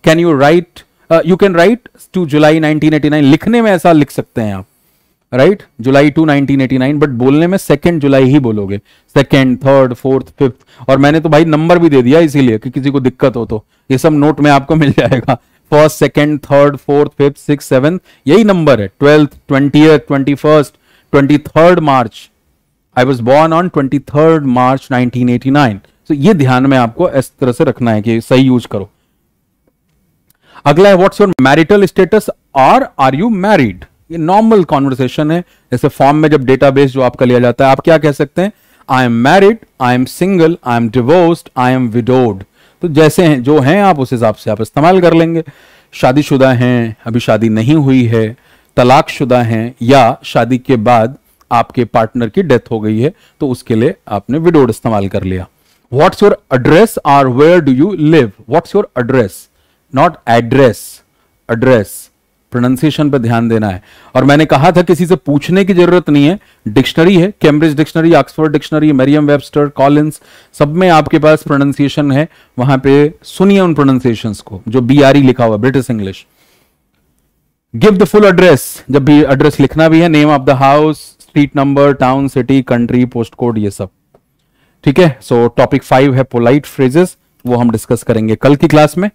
can you write you can write two July 1989 लिखने में ऐसा लिख सकते हैं आप राइट जुलाई टू 1989 बट बोलने में सेकेंड जुलाई ही बोलोगे सेकेंड थर्ड फोर्थ फिफ्थ और मैंने तो भाई नंबर भी दे दिया इसीलिए कि किसी को दिक्कत हो तो ये सब नोट में आपको मिल जाएगा first second third fourth fifth six seven यही नंबर है twelfth twenty twenty first twenty third March I was born on twenty third March nineteen eighty nine तो ये ध्यान में आपको इस तरह से रखना है कि सही यूज करो अगला है व्हाट्स योर मैरिटल स्टेटस और आर यू मैरिड ये नॉर्मल कॉन्वर्सेशन है जैसे फॉर्म में जब डेटाबेस जो आपका लिया जाता है आप क्या कह सकते हैं I am married I am single I am divorced I am widowed तो जैसे हैं जो हैं आप उस हिसाब से आप इस्तेमाल कर लेंगे शादीशुदा हैं अभी शादी नहीं हुई है तलाकशुदा हैं या शादी के बाद आपके पार्टनर की डेथ हो गई है तो उसके लिए आपने विडोड इस्तेमाल कर लिया what's your address or where do you live what's your address not address address pronunciation पर ध्यान देना है और मैंने कहा था किसी से पूछने की जरूरत नहीं है डिक्शनरी है Cambridge dictionary Oxford dictionary Merriam Webster Collins सब में आपके पास प्रोनाउंसिएशन है वहां पे सुनिए उन प्रोनाउंसिएशन को जो बी आर ई लिखा हुआ British English give the full address जब भी एड्रेस लिखना भी है name of the house street number town city country post code ये सब ठीक है सो टॉपिक फाइव है पोलाइट फ्रेजेस वो हम डिस्कस करेंगे कल की क्लास में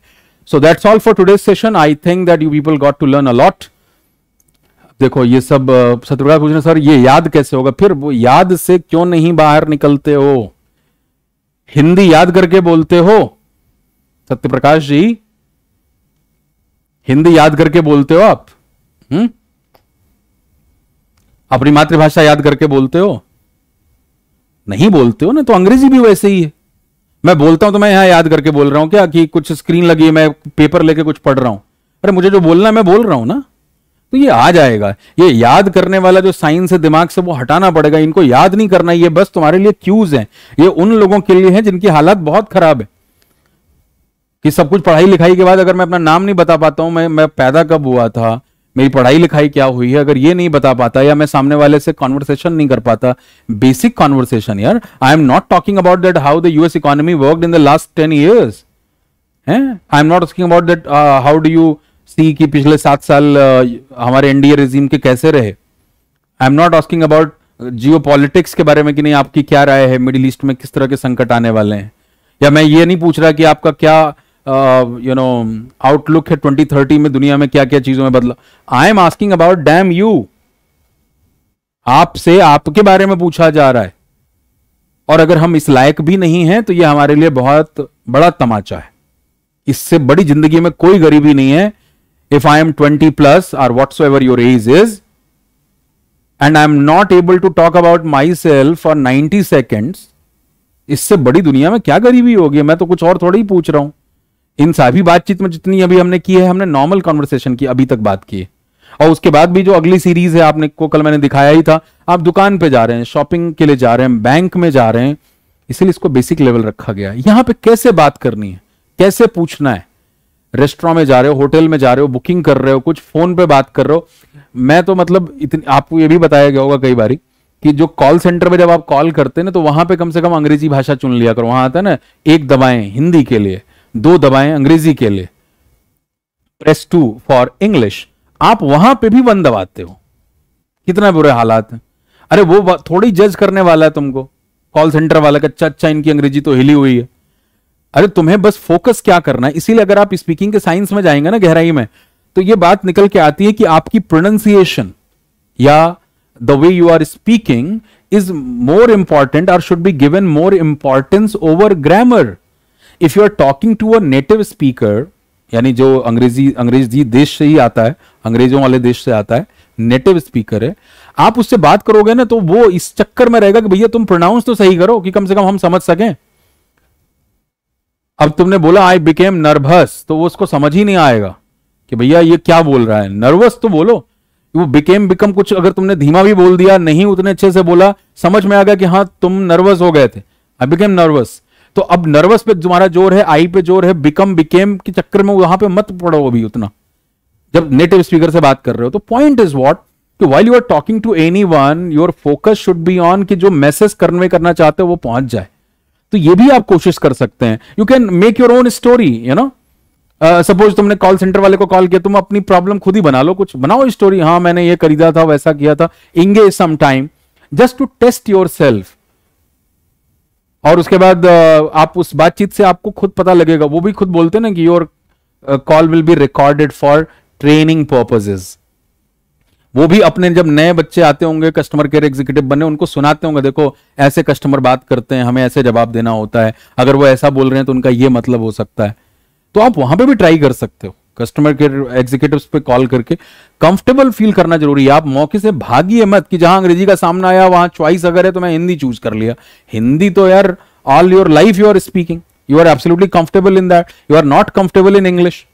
so that's all for today session I think that you people got to learn a lot देखो ये सब सत्यप्रकाश पूछ रहे सर ये याद कैसे होगा फिर वो याद से क्यों नहीं बाहर निकलते हो हिंदी याद करके बोलते हो सत्यप्रकाश जी हिंदी याद करके बोलते हो आप हम्म अपनी मातृभाषा याद करके बोलते हो नहीं बोलते हो ना तो अंग्रेजी भी वैसे ही है मैं बोलता हूं तो मैं यहां याद करके बोल रहा हूं क्या कि कुछ स्क्रीन लगी है मैं पेपर लेके कुछ पढ़ रहा हूं अरे मुझे जो बोलना है मैं बोल रहा हूं ना तो ये आ जाएगा ये याद करने वाला जो साइंस है दिमाग से वो हटाना पड़ेगा इनको याद नहीं करना ये बस तुम्हारे लिए क्यूज है ये उन लोगों के लिए है जिनकी हालत बहुत खराब है कि सब कुछ पढ़ाई लिखाई के बाद अगर मैं अपना नाम नहीं बता पाता हूं मैं मैं पैदा कब हुआ था मेरी पढ़ाई लिखाई क्या हुई है अगर ये नहीं बता पाता या मैं सामने वाले से कॉन्वर्सेशन नहीं कर पाता बेसिक कॉन्वर्सेशन यार I am not talking about that how the US economy work in the last ten years है I am not talking about that how do you see कि पिछले सात साल uh, हमारे एनडीए रिजीम के कैसे रहे I am not talking about Jio के बारे में कि नहीं आपकी क्या राय है मिडिल ईस्ट में किस तरह के संकट आने वाले हैं या मैं ये नहीं पूछ रहा कि आपका क्या यू नो आउटलुक है ट्वेंटी थर्टी में दुनिया में क्या क्या चीजों में बदला I am asking about them you आपसे आपके बारे में पूछा जा रहा है और अगर हम इस लायक भी नहीं हैं तो यह हमारे लिए बहुत बड़ा तमाचा है इससे बड़ी जिंदगी में कोई गरीबी नहीं है if I am twenty plus or what's ever your age is and I am not able to talk about myself for ninety seconds इससे बड़ी दुनिया में क्या गरीबी होगी मैं तो कुछ और थोड़ी ही पूछ रहा हूं इन सभी बातचीत में जितनी अभी हमने की है हमने नॉर्मल कॉन्वर्सेशन की अभी तक बात की है और उसके बाद भी जो अगली सीरीज है आपने को कल मैंने दिखाया ही था आप दुकान पे जा रहे हैं शॉपिंग के लिए जा रहे हैं बैंक में जा रहे हैं इसलिए इसको बेसिक लेवल रखा गया है यहां पे कैसे बात करनी है कैसे पूछना है रेस्टोरेंट में जा रहे हो होटल में जा रहे हो बुकिंग कर रहे हो कुछ फोन पे बात कर रहे हो मैं तो मतलब इतनी आपको ये भी बताया गया होगा कई बार कि जो कॉल सेंटर पे जब आप कॉल करते हैं ना तो वहां पे कम से कम अंग्रेजी भाषा चुन लिया करो वहां आता है ना एक दबाएं हिंदी के लिए दो दबाएं अंग्रेजी के लिए प्रेस टू फॉर इंग्लिश आप वहां पे भी वन दबाते हो कितना बुरे हालात हैं अरे वो थोड़ी जज करने वाला है तुमको कॉल सेंटर वाला का अच्छा अच्छा इनकी अंग्रेजी तो हिली हुई है अरे तुम्हें बस फोकस क्या करना है इसीलिए अगर आप स्पीकिंग के साइंस में जाएंगे ना गहराई में तो ये बात निकल के आती है कि आपकी प्रोनाउंसिएशन या the way you are speaking is more important और should be given more importance over grammar if you are talking to a native speaker यानी जो अंग्रेजी अंग्रेजी देश से ही आता है अंग्रेजों वाले देश से आता है नेटिव स्पीकर है आप उससे बात करोगे ना तो वो इस चक्कर में रहेगा कि भैया तुम प्रोनाउंस तो सही करो कि कम से कम हम समझ सकें अब तुमने बोला आई बिकेम नर्वस तो वो उसको समझ ही नहीं आएगा कि भैया ये क्या बोल रहा है नर्वस तो बोलो वो बिकेम बिकम कुछ अगर तुमने धीमा भी बोल दिया नहीं उतने अच्छे से बोला समझ में आ गया कि हाँ तुम नर्वस हो गए थे आई बिकेम नर्वस तो अब नर्वस पे तुम्हारा जोर है आई पे जोर है बिकम बिकेम के चक्कर में वहां पे मत पड़ो अभी उतना जब नेटिव स्पीकर से बात कर रहे हो तो पॉइंट इज वॉट कि while you are talking to anyone your focus should be on कि जो मैसेज कन्वे करना चाहते हो वो पहुंच जाए तो ये भी आप कोशिश कर सकते हैं you can make your own story you know suppose तुमने कॉल सेंटर वाले को कॉल किया तुम अपनी प्रॉब्लम खुद ही बना लो कुछ बनाओ स्टोरी हाँ मैंने ये खरीदा था वैसा किया था इंगे some time just to test yourself और उसके बाद आप उस बातचीत से आपको खुद पता लगेगा वो भी खुद बोलते हैं ना कि your call will be recorded for training purposes वो भी अपने जब नए बच्चे आते होंगे कस्टमर केयर एग्जीक्यूटिव बने उनको सुनाते होंगे देखो ऐसे कस्टमर बात करते हैं हमें ऐसे जवाब देना होता है अगर वो ऐसा बोल रहे हैं तो उनका ये मतलब हो सकता है तो आप वहां पे भी ट्राई कर सकते हो कस्टमर केयर एग्जीक्यूटिव पे कॉल करके कंफर्टेबल फील करना जरूरी है आप मौके से भागी मत कि जहां अंग्रेजी का सामना आया वहां चॉइस अगर है तो मैं हिंदी चूज कर लिया हिंदी तो यार all your life you are speaking you are absolutely comfortable in that you are not comfortable in English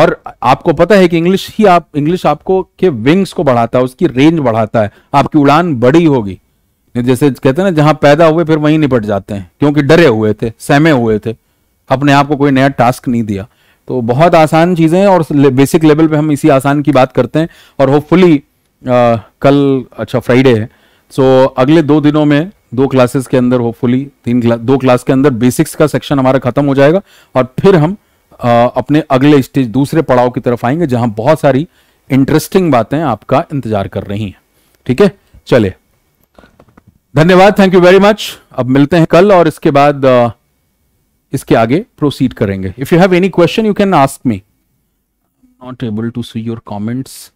और आपको पता है कि इंग्लिश ही आप इंग्लिश आपको के विंग्स को बढ़ाता है उसकी रेंज बढ़ाता है आपकी उड़ान बड़ी होगी जैसे कहते हैं ना जहां पैदा हुए फिर वहीं निपट जाते हैं क्योंकि डरे हुए थे सहमे हुए थे अपने आप को कोई नया टास्क नहीं दिया तो बहुत आसान चीज़ें हैं और बेसिक लेवल पे हम इसी आसान की बात करते हैं और होपफुली कल अच्छा फ्राइडे है सो अगले दो दिनों में दो क्लासेस के अंदर होपफुली तीन क्ला, दो क्लास के अंदर बेसिक्स का सेक्शन हमारा खत्म हो जाएगा और फिर हम आ, अपने अगले स्टेज दूसरे पड़ाव की तरफ आएंगे जहां बहुत सारी इंटरेस्टिंग बातें आपका इंतजार कर रही हैं ठीक है चले धन्यवाद थैंक यू वेरी मच अब मिलते हैं कल और इसके बाद आ, इसके आगे प्रोसीड करेंगे if you have any question you can ask me not able to see your comments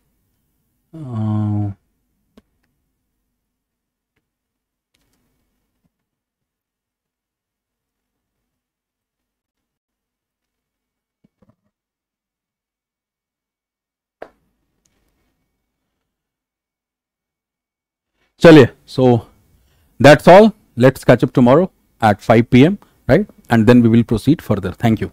चलिए so that's all let's catch up tomorrow tomorrow at 5 AM right and then we will proceed further thank you